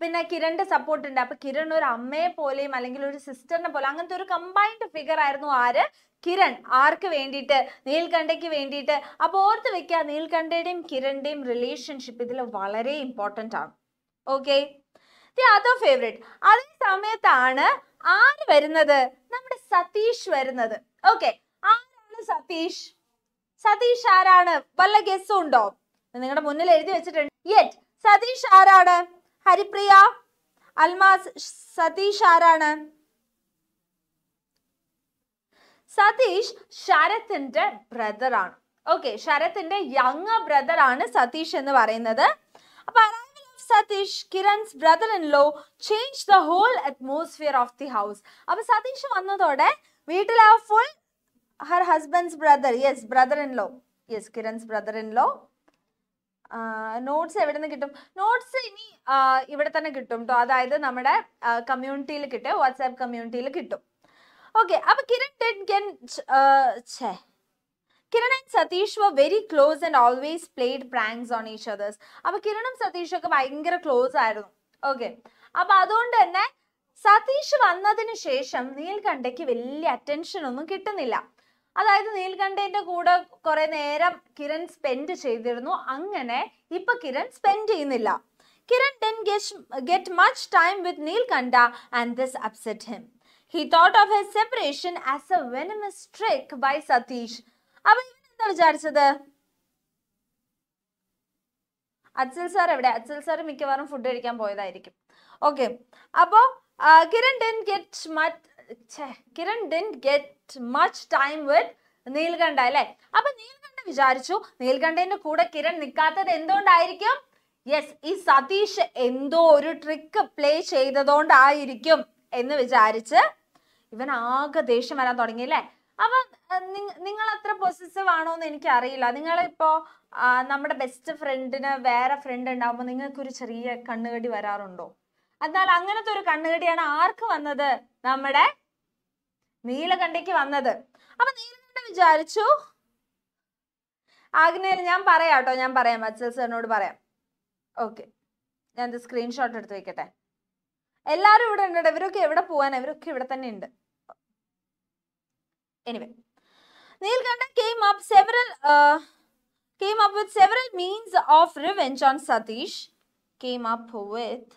പിന്നെ കിരണിന്റെ സപ്പോർട്ട് ഉണ്ട് അപ്പൊ കിരൺ ഒരു അമ്മയെ പോലെയും അല്ലെങ്കിൽ ഒരു സിസ്റ്ററിനെ പോലെ അങ്ങനത്തെ ഒരു കമ്പൈൻഡ് ഫിഗർ ആയിരുന്നു ആര് കിരൺ ആർക്ക് വേണ്ടിയിട്ട് നീൽകണ്ഠയ്ക്ക് വേണ്ടിയിട്ട് അപ്പോൾ ഓർത്ത് വെക്കുക നീൽകണ്ഠയുടെയും കിരണിൻ്റെയും റിലേഷൻഷിപ്പ് ഇതിൽ വളരെ ഇമ്പോർട്ടൻ്റ് ആണ് ഓക്കെ ദി ഫേവറേറ്റ് അതേ സമയത്താണ് ആര് വരുന്നത് നമ്മുടെ സതീഷ് വരുന്നത് ഓക്കെ ആരാണ് സതീഷ് സതീഷ് ആരാണ് വല്ല ഗസ് ഉണ്ടോ നിങ്ങളുടെ മുന്നിൽ എഴുതി വെച്ചിട്ടുണ്ട് യെറ്റ് സതീഷ് ആരാണ് ഹരിപ്രിയ അൽമാസ് സതീഷ് ആരാണ് സതീഷ് ശരത്തിന്റെ ബ്രദർ ആണ് ഓക്കെ ശരത്തിന്റെ യങ് ആണ് സതീഷ് എന്ന് പറയുന്നത് അപ്പൊ Satish Kiran's brother in law change the whole atmosphere of the house അപ്പൊ സതീഷ് വന്നതോടെ വീട്ടിൽ ആ full her husband's brother yes brother in law yes Kiran's brother in law notes എവിടെ നിന്ന് കിട്ടും നോട്ട്സ് ഇനി ഇവിടെ തന്നെ കിട്ടും കേട്ടോ അതായത് നമ്മുടെ കമ്മ്യൂണിറ്റിയിൽ കിട്ടും വാട്സാപ്പ് കമ്മ്യൂണിറ്റിയിൽ കിട്ടും ഓക്കെ അപ്പൊ കിരൺ ഡിഡ് ഗെൻ ഛേ Kiran and Satish were very close and always played pranks on each others അപ്പൊ കിരണും സതീഷും ഒക്കെ ഭയങ്കര ക്ലോസ് ആയിരുന്നു ഓക്കെ അപ്പൊ അതുകൊണ്ട് തന്നെ സതീഷ് വന്നതിന് ശേഷം നീൽകണ്ഠയ്ക്ക് വലിയ അറ്റൻഷൻ ഒന്നും കിട്ടുന്നില്ല അതായത് നീൽകണ്ഠേന്റെ കൂടെ കുറെ നേരം കിരൺ സ്പെൻഡ് ചെയ്തിരുന്നു അങ്ങനെ ഇപ്പൊ കിരൺ സ്പെൻഡ് ചെയ്യുന്നില്ല Kiran didn't get much time with Neelkanth and this upset him He thought of his separation as a venomous trick by Satish. അപ്പൊ ഇവൻ എന്താ വിചാരിച്ചത് അച്ഛൽ സാർ എവിടെ അച്ഛൽ സാർ മിക്കവാറും ഫുഡ് കഴിക്കാൻ പോയതായിരിക്കും ഓക്കെ അപ്പോ Kiran didn't get much Kiran didn't get much time with Neelkanth അല്ലെ അപ്പൊ നീൽകണ്ഠ വിചാരിച്ചു നീൽകണ്ഠന്റെ കൂടെ കിരൺ നിൽക്കാത്തത് എന്തുകൊണ്ടായിരിക്കും യെസ് ഈ സതീഷ് എന്തോ ഒരു ട്രിക്ക് പ്ലേ ചെയ്തതുകൊണ്ടായിരിക്കും എന്ന് വിചാരിച്ച് ഇവൻ ആകെ ദേഷ്യം വരാൻ തുടങ്ങി അല്ലേ അപ്പൊ നിങ്ങൾ അത്ര പൊസിറ്റീവ് ആണോന്ന് എനിക്ക് അറിയില്ല നിങ്ങൾ ഇപ്പോ നമ്മുടെ ബെസ്റ്റ് ഫ്രണ്ടിന് വേറെ ഫ്രണ്ട് ഉണ്ടാവുമ്പോൾ നിങ്ങൾക്കൊരു ചെറിയ കണ്ണുകടി വരാറുണ്ടോ എന്നാൽ അങ്ങനത്തെ ഒരു കണ്ണുകടിയാണ് ആർക്ക് വന്നത് നമ്മുടെ നീലകണ്ഠയ്ക്ക് വന്നത് അപ്പൊ നീലകണ്ഠ വിചാരിച്ചു ആഗ്നേയ ഞാൻ പറയാം കേട്ടോ ഞാൻ പറയാം അച്ചൽ സാറിനോട് പറയാം ഓക്കെ ഞാൻ സ്ക്രീൻഷോട്ട് എടുത്ത് വെക്കട്ടെ എല്ലാരും ഇവിടെ ഉണ്ട് ഇവരൊക്കെ എവിടെ പോവാൻ ഇവരൊക്കെ ഇവിടെ തന്നെ ഉണ്ട് anyway Neelkanthan came up several came up with several means of revenge on Satish came up with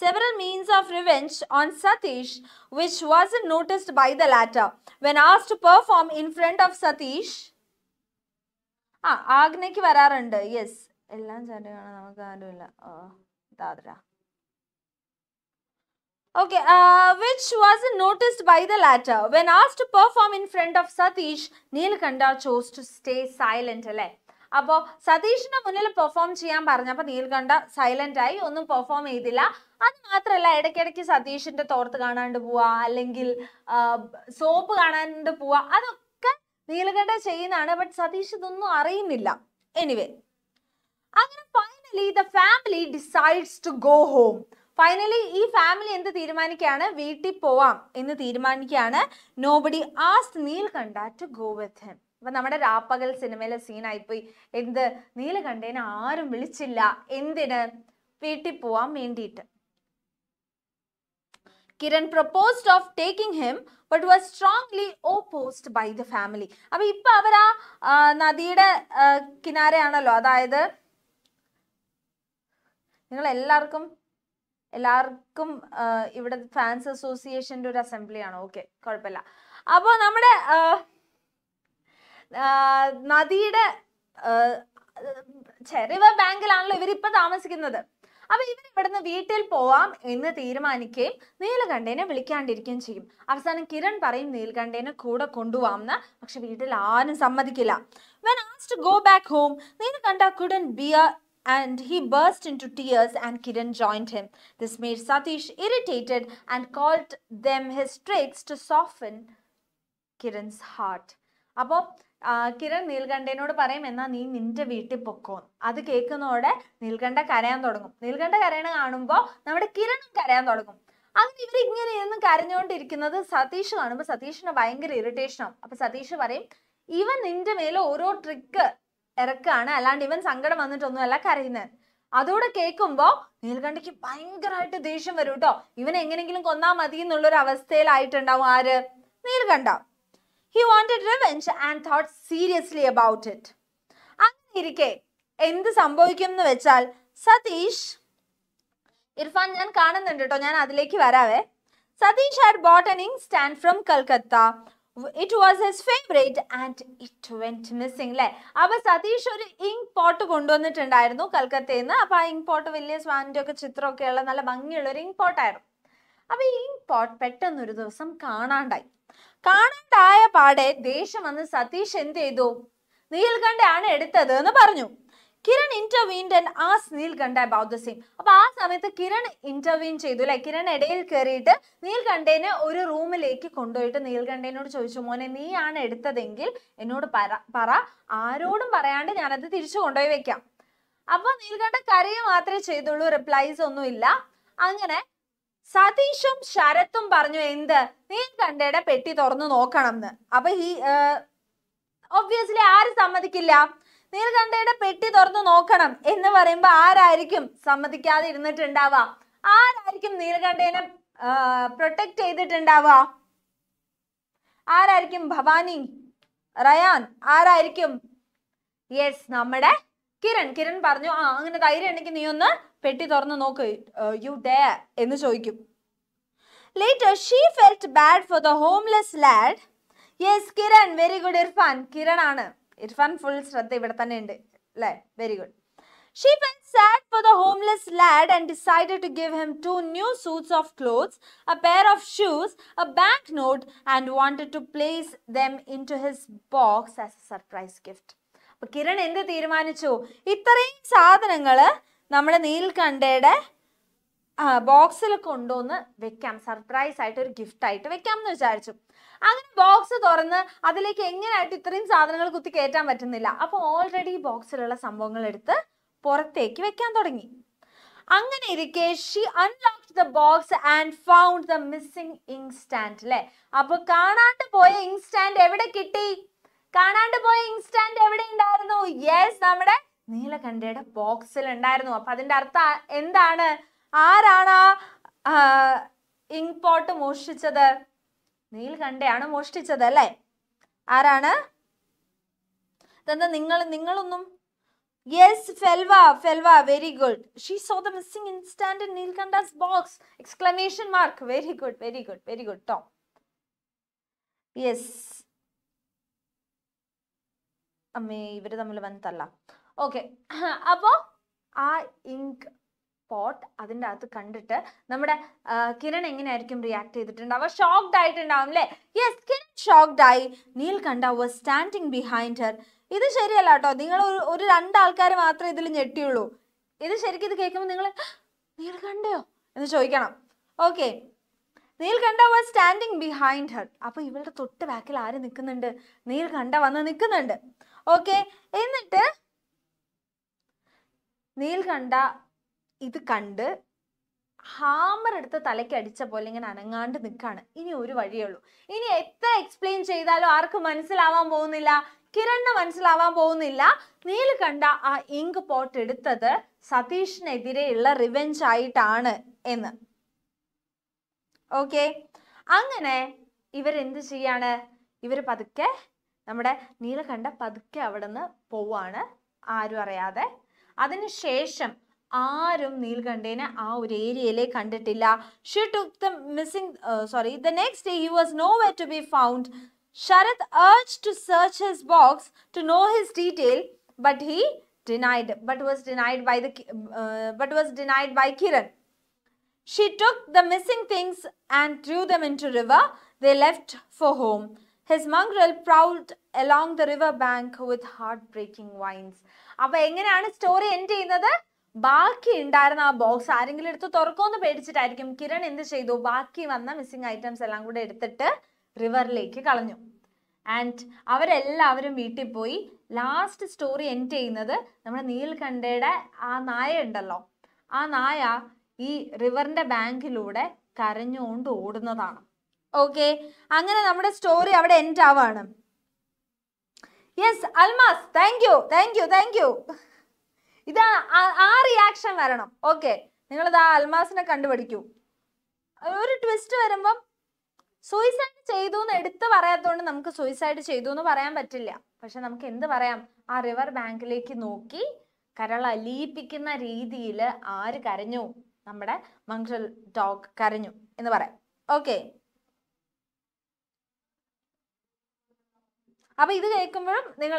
several means of revenge on Satish which was noticed by the latter. When asked to perform in front of Satish ആ ആഗ്നയ്ക്ക് വരാറുണ്ട് yes എല്ലാം ചേട്ടനാണ് നമുക്ക് ആരുമില്ല ഓ Dadra Okay, uh, which was noticed by the latter. When asked to perform in front of Satish, Neelkanta chose to stay silent. അല്ലേ അപ്പോൾ സതീഷിന്റെ മുന്നിൽ പെർഫോം ചെയ്യാൻ പറഞ്ഞപ്പോൾ നീൽകണ്ഠ സൈലന്റ് ആയി ഒന്നും പെർഫോം ചെയ്തില്ല അത് മാത്രമല്ല ഇടയ്ക്കിടയ്ക്ക് സതീഷിന്റെ തോർത്ത് കാണാണ്ട് പോവാ അല്ലെങ്കിൽ സോപ്പ് uh, കാണാണ്ട് പോവാ അതൊക്കെ നീൽകണ്ഠ ചെയ്യുന്നതാണ് ബട്ട് സതീഷ് ഇതൊന്നും അറിയുന്നില്ല എനിവേ അങ്ങനെ finally the family decides to go home finally ഈ ഫാമിലി എന്ത് തീരുമാനിക്കുകയാണ് വീട്ടിൽ പോവാം എന്ന് തീരുമാനിക്കുകയാണ് nobody asked Kanth to go with him ഇപ്പം നമ്മുടെ രാപ്പകൽ സിനിമയിലെ സീനായിപ്പോയി എന്ത് നീലകണ്ഠേനെ ആരും വിളിച്ചില്ല എന്തിന് വീട്ടിൽ പോവാൻ വേണ്ടിയിട്ട് Kiran proposed of taking him but was strongly opposed by the family അപ്പം ഇപ്പം അവർ ആ നദിയുടെ കിനാരയാണല്ലോ അതായത് നിങ്ങൾ എല്ലാവർക്കും എല്ലാവർക്കും ഇവിടെ ഫാൻസ് അസോസിയേഷൻ്റെ ഒരു അസംബ്ലിയാണ് ഓക്കെ കുഴപ്പമില്ല അപ്പോൾ നമ്മുടെ നദിയുടെ ചെറിവ ബാങ്കിലാണല്ലോ ഇവരിപ്പോൾ താമസിക്കുന്നത് അപ്പൊ ഇവർ ഇവിടുന്ന് വീട്ടിൽ പോവാം എന്ന് തീരുമാനിക്കുകയും നീലകണ്ഠേനെ വിളിക്കാണ്ടിരിക്കുകയും ചെയ്യും അവസാനം കിരൺ പറയും നീലകണ്ഠേനെ കൂടെ കൊണ്ടുപോകാമെന്ന് പക്ഷെ വീട്ടിൽ ആരും സമ്മതിക്കില്ല when asked go back home Neelakanth couldn't bear and he burst into tears and Kiran joined him. This made Satish irritated and called them his tricks to soften Kiran's heart അപ്പോൾ കിരൺ നീൽകണ്ഠനോട് പറയും എന്നാ നീ നിന്റെ വീട്ടിൽ പൊക്കോന്ന് അത് കേൾക്കുന്നതോടെ നീൽകണ്ഠ കരയാൻ തുടങ്ങും നീൽകണ്ഠ കരയണ കാണുമ്പോൾ നമ്മുടെ കിരണും കരയാൻ തുടങ്ങും അങ്ങനെ ഇവർ ഇങ്ങനെ എന്ന് കരഞ്ഞുകൊണ്ടിരിക്കുന്നത് സതീഷ് കാണുമ്പോൾ സതീഷിന് ഭയങ്കര ഇറിറ്റേഷനാവും അപ്പൊ സതീഷ് പറയും ഇവൻ നിന്റെ മേലെ ഓരോ ട്രിക്ക് ഇറക്കാണ് അല്ലാണ്ട് ഇവൻ സങ്കടം വന്നിട്ടൊന്നുമല്ല കരയുന്നത് അതോടെ കേൾക്കുമ്പോ നീൽകണ്ഠിക്ക് ഭയങ്കരമായിട്ട് ദേഷ്യം വരും കേട്ടോ ഇവൻ എങ്ങനെങ്കിലും കൊന്നാ മതി എന്നുള്ളൊരു അവസ്ഥയിലായിട്ടുണ്ടാവും ആര് Neelkanth he wanted revenge and thought seriously about it അങ്ങനെ ഇരിക്കെ എന്ത് സംഭവിക്കും എന്ന് വെച്ചാൽ സതീഷ് ഇർഫാൻ ഞാൻ കാണുന്നുണ്ട് കേട്ടോ ഞാൻ അതിലേക്ക് വരാവേ Satish had bought an ink stand from Calcutta it was his favourite and it went missing അല്ലേ അപ്പൊ സതീഷ് ഒരു ഇങ്ക് പോട്ട് കൊണ്ടുവന്നിട്ടുണ്ടായിരുന്നു കൽക്കത്തയിൽ നിന്ന് അപ്പൊ ആ ഇങ്ക് പോട്ട് വലിയ സ്വാനിൻ്റെ ഒക്കെ ചിത്രമൊക്കെ ഉള്ള നല്ല ഭംഗിയുള്ള ഒരു ഇങ്ക് പോട്ടായിരുന്നു അപ്പൊ ഈ ഇങ്ക് പോട്ട് പെട്ടെന്ന് ഒരു ദിവസം കാണാണ്ടായി കാണാണ്ടായ പാടെ ദേഷ്യം വന്ന് സതീഷ് എന്ത് ചെയ്തു നീൽകണ്ഠയാണ് എടുത്തത് എന്ന് പറഞ്ഞു കിരൺ ഇന്റർവീൻഡ് ആ ആസ് കണ്ട അബൌട്ട് ദ സെയിം അപ്പൊ ആ സമയത്ത് കിരൺ ഇന്റർവീൻ ചെയ്തു അല്ലെ കിരൺ ഇടയിൽ കയറിയിട്ട് നീൽകണ്ഠേനെ ഒരു റൂമിലേക്ക് കൊണ്ടുപോയിട്ട് നീൽകണ്ഠേനോട് ചോദിച്ചു മോനെ നീയാണ് എടുത്തതെങ്കിൽ എന്നോട് പറ ആരോടും പറയാണ്ട് ഞാനത് തിരിച്ചു കൊണ്ടുപോയി വെക്കാം അപ്പൊ നീൽകണ്ഠ കരയെ മാത്രമേ ചെയ്തുള്ളൂ റിപ്ലൈസ് ഒന്നുമില്ല അങ്ങനെ സതീഷും ശരത്തും പറഞ്ഞു എന്ത് നീൽകണ്ഠയുടെ പെട്ടി തുറന്നു നോക്കണം എന്ന് അപ്പൊ ഈ ഒബ്വിയസ്ലി ആര് സമ്മതിക്കില്ല നീൽകണ്ഠയുടെ പെട്ടി തുറന്നു നോക്കണം എന്ന് പറയുമ്പോ ആരായിരിക്കും സമ്മതിക്കാതെ ഇരുന്നിട്ടുണ്ടാവുക ആരായിരിക്കും നീൽകണ്ഠേനെ പ്രൊട്ടക്ട് ചെയ്തിട്ടുണ്ടാവുക ആരായിരിക്കും ഭവാനി റയാൻ ആരായിരിക്കും യെസ് നമ്മുടെ കിരൺ കിരൺ പറഞ്ഞു ആ അങ്ങനെ ധൈര്യം ഉണ്ടെങ്കിൽ നീ ഒന്ന് പെട്ടി തുറന്ന് നോക്ക് യു ഡേ എന്ന് ചോദിക്കും later she felt bad for the homeless lad yes Kiran very good Irfan Kiran ആണ് ഇർഫാൻ ഫുൾ ശ്രദ്ധ ഇവിടെ തന്നെ ഉണ്ട് അല്ലേ very good She felt sad for the homeless lad and decided to give him two new suits of clothes, a pair of shoes, a bank note and wanted to place them into his box as a surprise gift. അപ്പോൾ കിരൺ എന്ത് തീരുമാനിച്ചു ഇത്രയും സാധനങ്ങൾ നമ്മൾ നീൽകണ്ഠയുടെ ബോക്സിൽ കൊണ്ടുവന്ന് വെക്കാം surprise ആയിട്ട് ഒരു ഗിഫ്റ്റ് ആയിട്ട് വെക്കാം എന്ന് വിചാരിച്ചു അങ്ങനെ ബോക്സ് തുറന്ന് അതിലേക്ക് എങ്ങനെയായിട്ട് ഇത്രയും സാധനങ്ങൾ കുത്തി കയറ്റാൻ പറ്റുന്നില്ല അപ്പോൾ ഓൾറെഡി ബോക്സിലുള്ള സംഭവങ്ങൾ എടുത്ത് പുറത്തേക്ക് വെക്കാൻ തുടങ്ങി അങ്ങനെ ഇരിക്കെ she unlock the box and found the missing ink stand അല്ലേ അപ്പൊ കാണാണ്ട് പോയ ഇങ്ക് സ്റ്റാൻഡ് എവിടെ കിട്ടി കാണാണ്ട് പോയ ഇങ്ക് സ്റ്റാൻഡ് എവിടെ ഉണ്ടായിരുന്നു യെസ് നമ്മുടെ നീലകണ്ഠയുടെ ബോക്സിൽ ഉണ്ടായിരുന്നു അപ്പൊ അതിന്റെ അർത്ഥം എന്താണ് ആരാണ് ആ ഇങ്ക് പോട്ട് മോഷിച്ചത് നീൽകണ്ഠയാണ് മോഷ്ടിച്ചത് അല്ലേ ആരാണ് ഇതെന്താ നിങ്ങൾ നിങ്ങളൊന്നും യെസ് ഫെൽവ ഫെൽവ very good she saw the missing ink stand in Neelkanth's box exclamation mark very good very good very good Tom yes അമ്മേ ഇവർ തമ്മിൽ വൻ തല്ല ഓക്കെ അപ്പോൾ ആ ഇങ്ക് സ്പോട്ട് അതിൻ്റെ അകത്ത് കണ്ടിട്ട് നമ്മുടെ കിരൺ എങ്ങനെയായിരിക്കും റിയാക്ട് ചെയ്തിട്ടുണ്ടാവുക ഷോക്ക്ഡ് ആയിട്ടുണ്ടാവും അല്ലേ യെസ് കിരൺ ഷോക്ക്ഡ് ആയി Neelkanth was standing behind her ഇത് ശരിയല്ല കേട്ടോ നിങ്ങൾ ഒരു ഒരു രണ്ടാൾക്കാർ മാത്രമേ ഇതിൽ ഞെട്ടിയുള്ളൂ ഇത് ശരിക്കും ഇത് കേൾക്കുമ്പോൾ നിങ്ങൾ നീൽ കണ്ടയോ എന്ന് ചോദിക്കണം okay Neelkanth was standing behind her അപ്പോൾ ഇവളുടെ തൊട്ട് ബാക്കിൽ ആര് നിൽക്കുന്നുണ്ട് നീൽകണ്ഠ വന്ന് നിൽക്കുന്നുണ്ട് ഓക്കെ എന്നിട്ട് നീൽകണ്ഠ ഇത് കണ്ട് ഹാമർ എടുത്ത് തലയ്ക്ക് അടിച്ച പോലെ ഇങ്ങനെ അനങ്ങാണ്ട് നിൽക്കാണ് ഇനി ഒരു വഴിയേ ഉള്ളൂ ഇനി എത്ര എക്സ്പ്ലെയിൻ ചെയ്താലും ആർക്കും മനസ്സിലാവാൻ പോകുന്നില്ല കിരണ് മനസ്സിലാവാൻ പോകുന്നില്ല നീല് കണ്ട ആ ഇങ്ക് പോട്ട് എടുത്തത് സതീഷിനെതിരെയുള്ള റിവെഞ്ച് ആയിട്ടാണ് എന്ന് ഓക്കെ അങ്ങനെ ഇവരെന്ത് ചെയ്യാണ് ഇവർ പതുക്കെ നമ്മുടെ കണ്ട പതുക്കെ അവിടെ നിന്ന് പോവാണ് ആരും അറിയാതെ അതിനുശേഷം ആരും നീൽകണ്ഠേനെ ആ ഒരു ഏരിയയിലെ കണ്ടിട്ടില്ല she took the missing sorry the next day he was nowhere to be found Sharath urged to search his box to no his detail but he denied but was denied by the uh, but was denied by Kiran. She took the missing things and threw them into river. They left for home. His mongrel prowled along the river bank with heartbreaking whines. അപ്പോൾ എങ്ങനെയാണ് story end ചെയ്യുന്നത് ബാക്കി ഉണ്ടായിരുന്ന ആ box ആരെങ്കിലും എടുത്ത് തുറക്കുമെന്ന് പേടിച്ചിട്ടായിരിക്കും കിരൺ എന്ത് ചെയ്തു ബാക്കി വന്ന മിസ്സിംഗ് ഐറ്റംസ് എല്ലാം കൂടെ എടുത്തിട്ട് റിവറിലേക്ക് കളഞ്ഞു ആൻഡ് അവരെല്ലാവരും വീട്ടിൽ പോയി ലാസ്റ്റ് സ്റ്റോറി എൻഡ് ചെയ്യുന്നത് നമ്മുടെ നീൽകണ്ഠയുടെ ആ നായ ഉണ്ടല്ലോ ആ നായ ഈ റിവറിന്റെ ബാങ്കിലൂടെ കരഞ്ഞുകൊണ്ട് ഓടുന്നതാണ് ഓക്കെ അങ്ങനെ നമ്മുടെ സ്റ്റോറി അവിടെ എൻഡ് ആവാണ് yes Almas thank you thank you thank you ഇതാ ആ റിയാക്ഷൻ വരണം ഓക്കെ നിങ്ങളിത് ആ അൽമാസിനെ കണ്ടുപിടിക്കൂ ഒരു ട്വിസ്റ്റ് വരുമ്പം സൂയിസൈഡ് ചെയ്തു എന്ന് എടുത്ത് പറയാത്തോണ്ട് നമുക്ക് സൂയിസൈഡ് ചെയ്തു എന്ന് പറയാൻ പറ്റില്ല പക്ഷെ നമുക്ക് എന്ത് പറയാം ആ റിവർ ബാങ്കിലേക്ക് നോക്കി കരളലിയിപ്പിക്കുന്ന രീതിയിൽ ആര് കരഞ്ഞു നമ്മുടെ മങ്ഷൽ ഡോഗ് കരഞ്ഞു എന്ന് പറയാം ഓക്കെ അപ്പോൾ ഇത് കേൾക്കുമ്പോഴും നിങ്ങൾ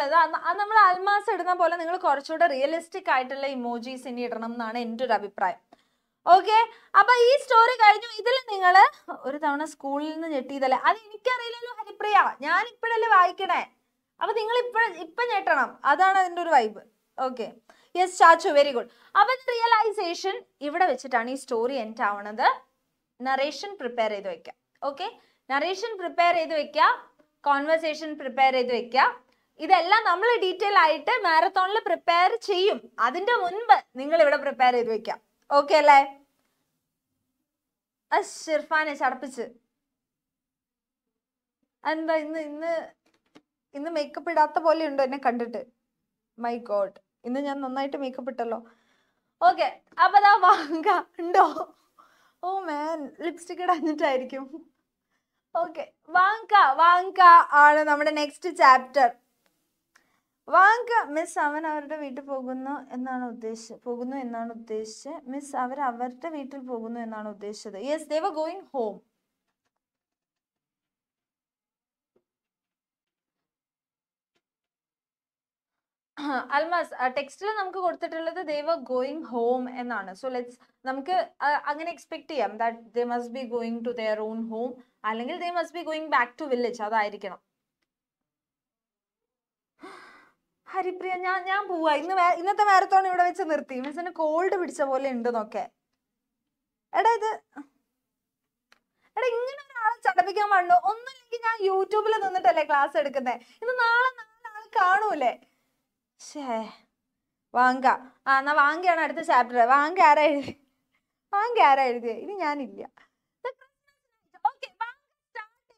നമ്മൾ അൽമാസ് ഇടുന്ന പോലെ നിങ്ങൾ കുറച്ചുകൂടെ റിയലിസ്റ്റിക് ആയിട്ടുള്ള ഇമോജീസ് ഇനി ഇടണം എന്നാണ് എൻ്റെ ഒരു അഭിപ്രായം ഓക്കെ അപ്പൊ ഈ സ്റ്റോറി കഴിഞ്ഞു ഇതിൽ നിങ്ങൾ ഒരു തവണ സ്കൂളിൽ നിന്ന് ഞെട്ടിയതല്ലേ അത് എനിക്കറിയില്ലല്ലോ ഹരിപ്രിയ ഞാൻ ഇപ്പോഴല്ലേ വായിക്കണേ അപ്പൊ നിങ്ങൾ ഇപ്പഴ ഇപ്പൊ ഞെട്ടണം അതാണ് അതിന്റെ ഒരു vibe okay yes Chachu very good അപ്പൊ റിയലൈസേഷൻ ഇവിടെ വെച്ചിട്ടാണ് ഈ സ്റ്റോറി എൻഡ് ആവണത് നറേഷൻ പ്രിപ്പയർ ചെയ്ത് വെക്കാം ഓക്കെ നറേഷൻ പ്രിപ്പയർ ചെയ്ത് വെക്കാം കോൺവെർസേഷൻ പ്രിപ്പയർ ചെയ്ത് വെക്കുക ഇതെല്ലാം നമ്മൾ ഡീറ്റെയിൽ ആയിട്ട് മാരത്തോണിൽ പ്രിപ്പയർ ചെയ്യും അതിന്റെ മുൻപ് നിങ്ങൾ ഇവിടെ പ്രിപ്പയർ ചെയ്ത് വെക്കാം ഓക്കെ അല്ലേ ഷിർഫാനെ ചടപ്പിച്ച് എന്താ ഇന്ന് ഇന്ന് ഇന്ന് മേക്കപ്പ് ഇടാത്ത പോലെ ഉണ്ടോ എന്നെ കണ്ടിട്ട് മൈ ഗോഡ് ഇന്ന് ഞാൻ നന്നായിട്ട് മേക്കപ്പ് ഇട്ടല്ലോ ഓക്കെ അപ്പൊ അതാ വാങ്ങുക ഉണ്ടോ ഓ മാൻ ലിപ്സ്റ്റിക് ഇടാഞ്ഞിട്ടായിരിക്കും ഓക്കെ വാങ്ക വാങ്ക ആണ് നമ്മുടെ നെക്സ്റ്റ് ചാപ്റ്റർ വാങ്ക മിസ് അവൻ അവരുടെ വീട്ടിൽ പോകുന്നു എന്നാണ് ഉദ്ദേശിച്ചത് പോകുന്നു എന്നാണ് ഉദ്ദേശിച്ചത് മിസ് അവർ അവരുടെ വീട്ടിൽ പോകുന്നു എന്നാണ് ഉദ്ദേശിച്ചത് yes they were going home Almas ടെക്സ്റ്റിൽ നമുക്ക് കൊടുത്തിട്ടുള്ളത് ദേ ഗോയിങ് ഹോം എന്നാണ് സോ ലെറ്റ്സ് നമുക്ക് അങ്ങനെ എക്സ്പെക്ട് ചെയ്യാം that they must be going to their own home അല്ലെങ്കിൽ they must be going back to village അതായിരിക്കണം ഹരിപ്രിയ ഞാൻ ഞാൻ പോവാ ഇന്ന് ഇന്നത്തെ മാരത്തോൺ ഇവിടെ വെച്ച് നിർത്തി മീൻസ് കോൾഡ് പിടിച്ച പോലെ ഉണ്ട് നോക്കെ എടാ ഇത് എടാ ഇങ്ങനെ ഒരാളെ ചടപ്പിക്കാൻ പാടുള്ളൂ ഒന്നുമില്ലെങ്കിൽ ഞാൻ യൂട്യൂബിൽ നിന്നിട്ടല്ലേ ക്ലാസ് എടുക്കുന്നത് ഇന്ന് നാളെ നാളെ ആൾ കാണൂലേ ശേ വാങ്ക ആ എന്നാ വാങ്കയാണ് അടുത്ത ചാപ്റ്റർ വാങ്ക ആരാ എഴുതി വാങ്ക ആരാ എഴുതിയത് ഇത് ഞാനില്ല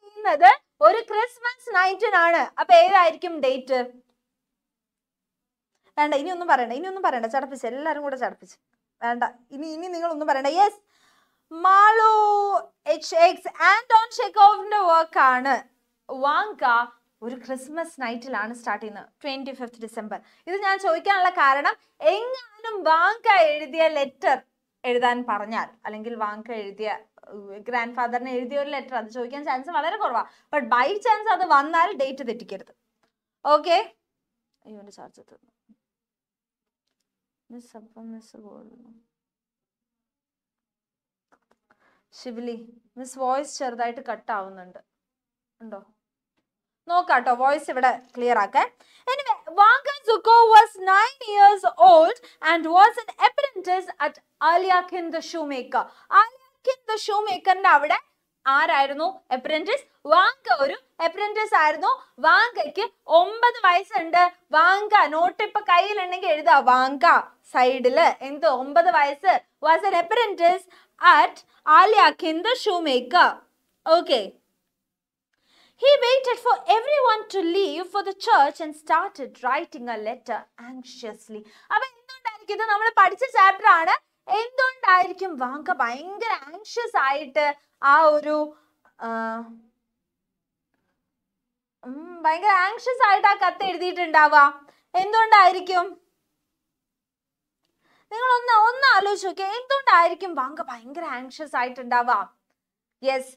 ചെയ്യുന്നത് ഒരു ക്രിസ്മസ് നൈറ്റിനാണ് അപ്പൊ ഏതായിരിക്കും ഡേറ്റ് വേണ്ട ഇനി ഒന്നും പറയണ്ട ഇനി ഒന്നും പറയണ്ട ചടപ്പിച്ച് എല്ലാരും കൂടെ ചടപ്പിച്ച് വേണ്ട ഇനി ഇനി നിങ്ങൾ ഒന്നും പറയണ്ട യെസ് മാളു എച്ച് എക്സ് ആൻഡോൺ ഷെക്കോവിന്റെ വർക്കാണ് വാങ്ക ഒരു ക്രിസ്മസ് നൈറ്റിലാണ് സ്റ്റാർട്ട് ചെയ്യുന്നത് ട്വന്റി ഫിഫ്ത്ത് ഡിസംബർ ഇത് ഞാൻ ചോദിക്കാനുള്ള കാരണം എങ്ങാനും വാങ്ക എഴുതിയ ലെറ്റർ എഴുതാൻ പറഞ്ഞാൽ അല്ലെങ്കിൽ വാങ്ക എഴുതിയ ഗ്രാൻഡ് ഫാദറിന് എഴുതിയ ഒരു ലെറ്റർ അത് ചോദിക്കാൻ ചാൻസ് വളരെ കുറവാണ് ബട്ട് ബൈ ചാൻസ് അത് വന്നാൽ ഡേറ്റ് തെറ്റിക്കരുത് ഓക്കെ അയ്യോന്റെ ചാർജ് തന്നു ശിവലി മിസ് വോയിസ് ചെറുതായിട്ട് കട്ട് ആവുന്നുണ്ട് ഉണ്ടോ നോക്കാട്ടോ വോയിസ് ഇവിടെ ക്ലിയർ ആക്കാൻ anyway Zhukov was years and was at the the അവിടെ ആരായിരുന്നു അപ്രന്റിസ് വാങ്ക ഒരു അപ്രന്റിസ് ആയിരുന്നു വാങ്കയ്ക്ക് ഒമ്പത് വയസ്സുണ്ട് വാങ്ക നോട്ട് ഇപ്പൊ കയ്യിലുണ്ടെങ്കിൽ എഴുതാ വാങ്ക സൈഡില് എന്ത് ഒമ്പത് വയസ്സ് was an apprentice at Alyakhin the shoemaker okay He waited for everyone to leave for the church and started writing a letter anxiously. അപ്പൊ എന്തുകൊണ്ടായിരിക്കും ഇത് നമ്മൾ പഠിച്ച ചാപ്റ്റർ ആണ് എന്തുകൊണ്ടായിരിക്കും വാങ്ക ഭയങ്കര ആങ്ഷ്യസ് ആയിട്ട് ആ ഒരു ഭയങ്കര ആങ്ഷ്യസ് ആയിട്ട് ആ കത്ത് എഴുതിയിട്ടുണ്ടാവുക എന്തുകൊണ്ടായിരിക്കും നിങ്ങൾ ഒന്ന് ഒന്ന് ആലോചിച്ച് നോക്കിയാൽ എന്തുകൊണ്ടായിരിക്കും വാങ്ക ഭയങ്കര ആങ്ഷ്യസ് ആയിട്ടുണ്ടാവുക യെസ്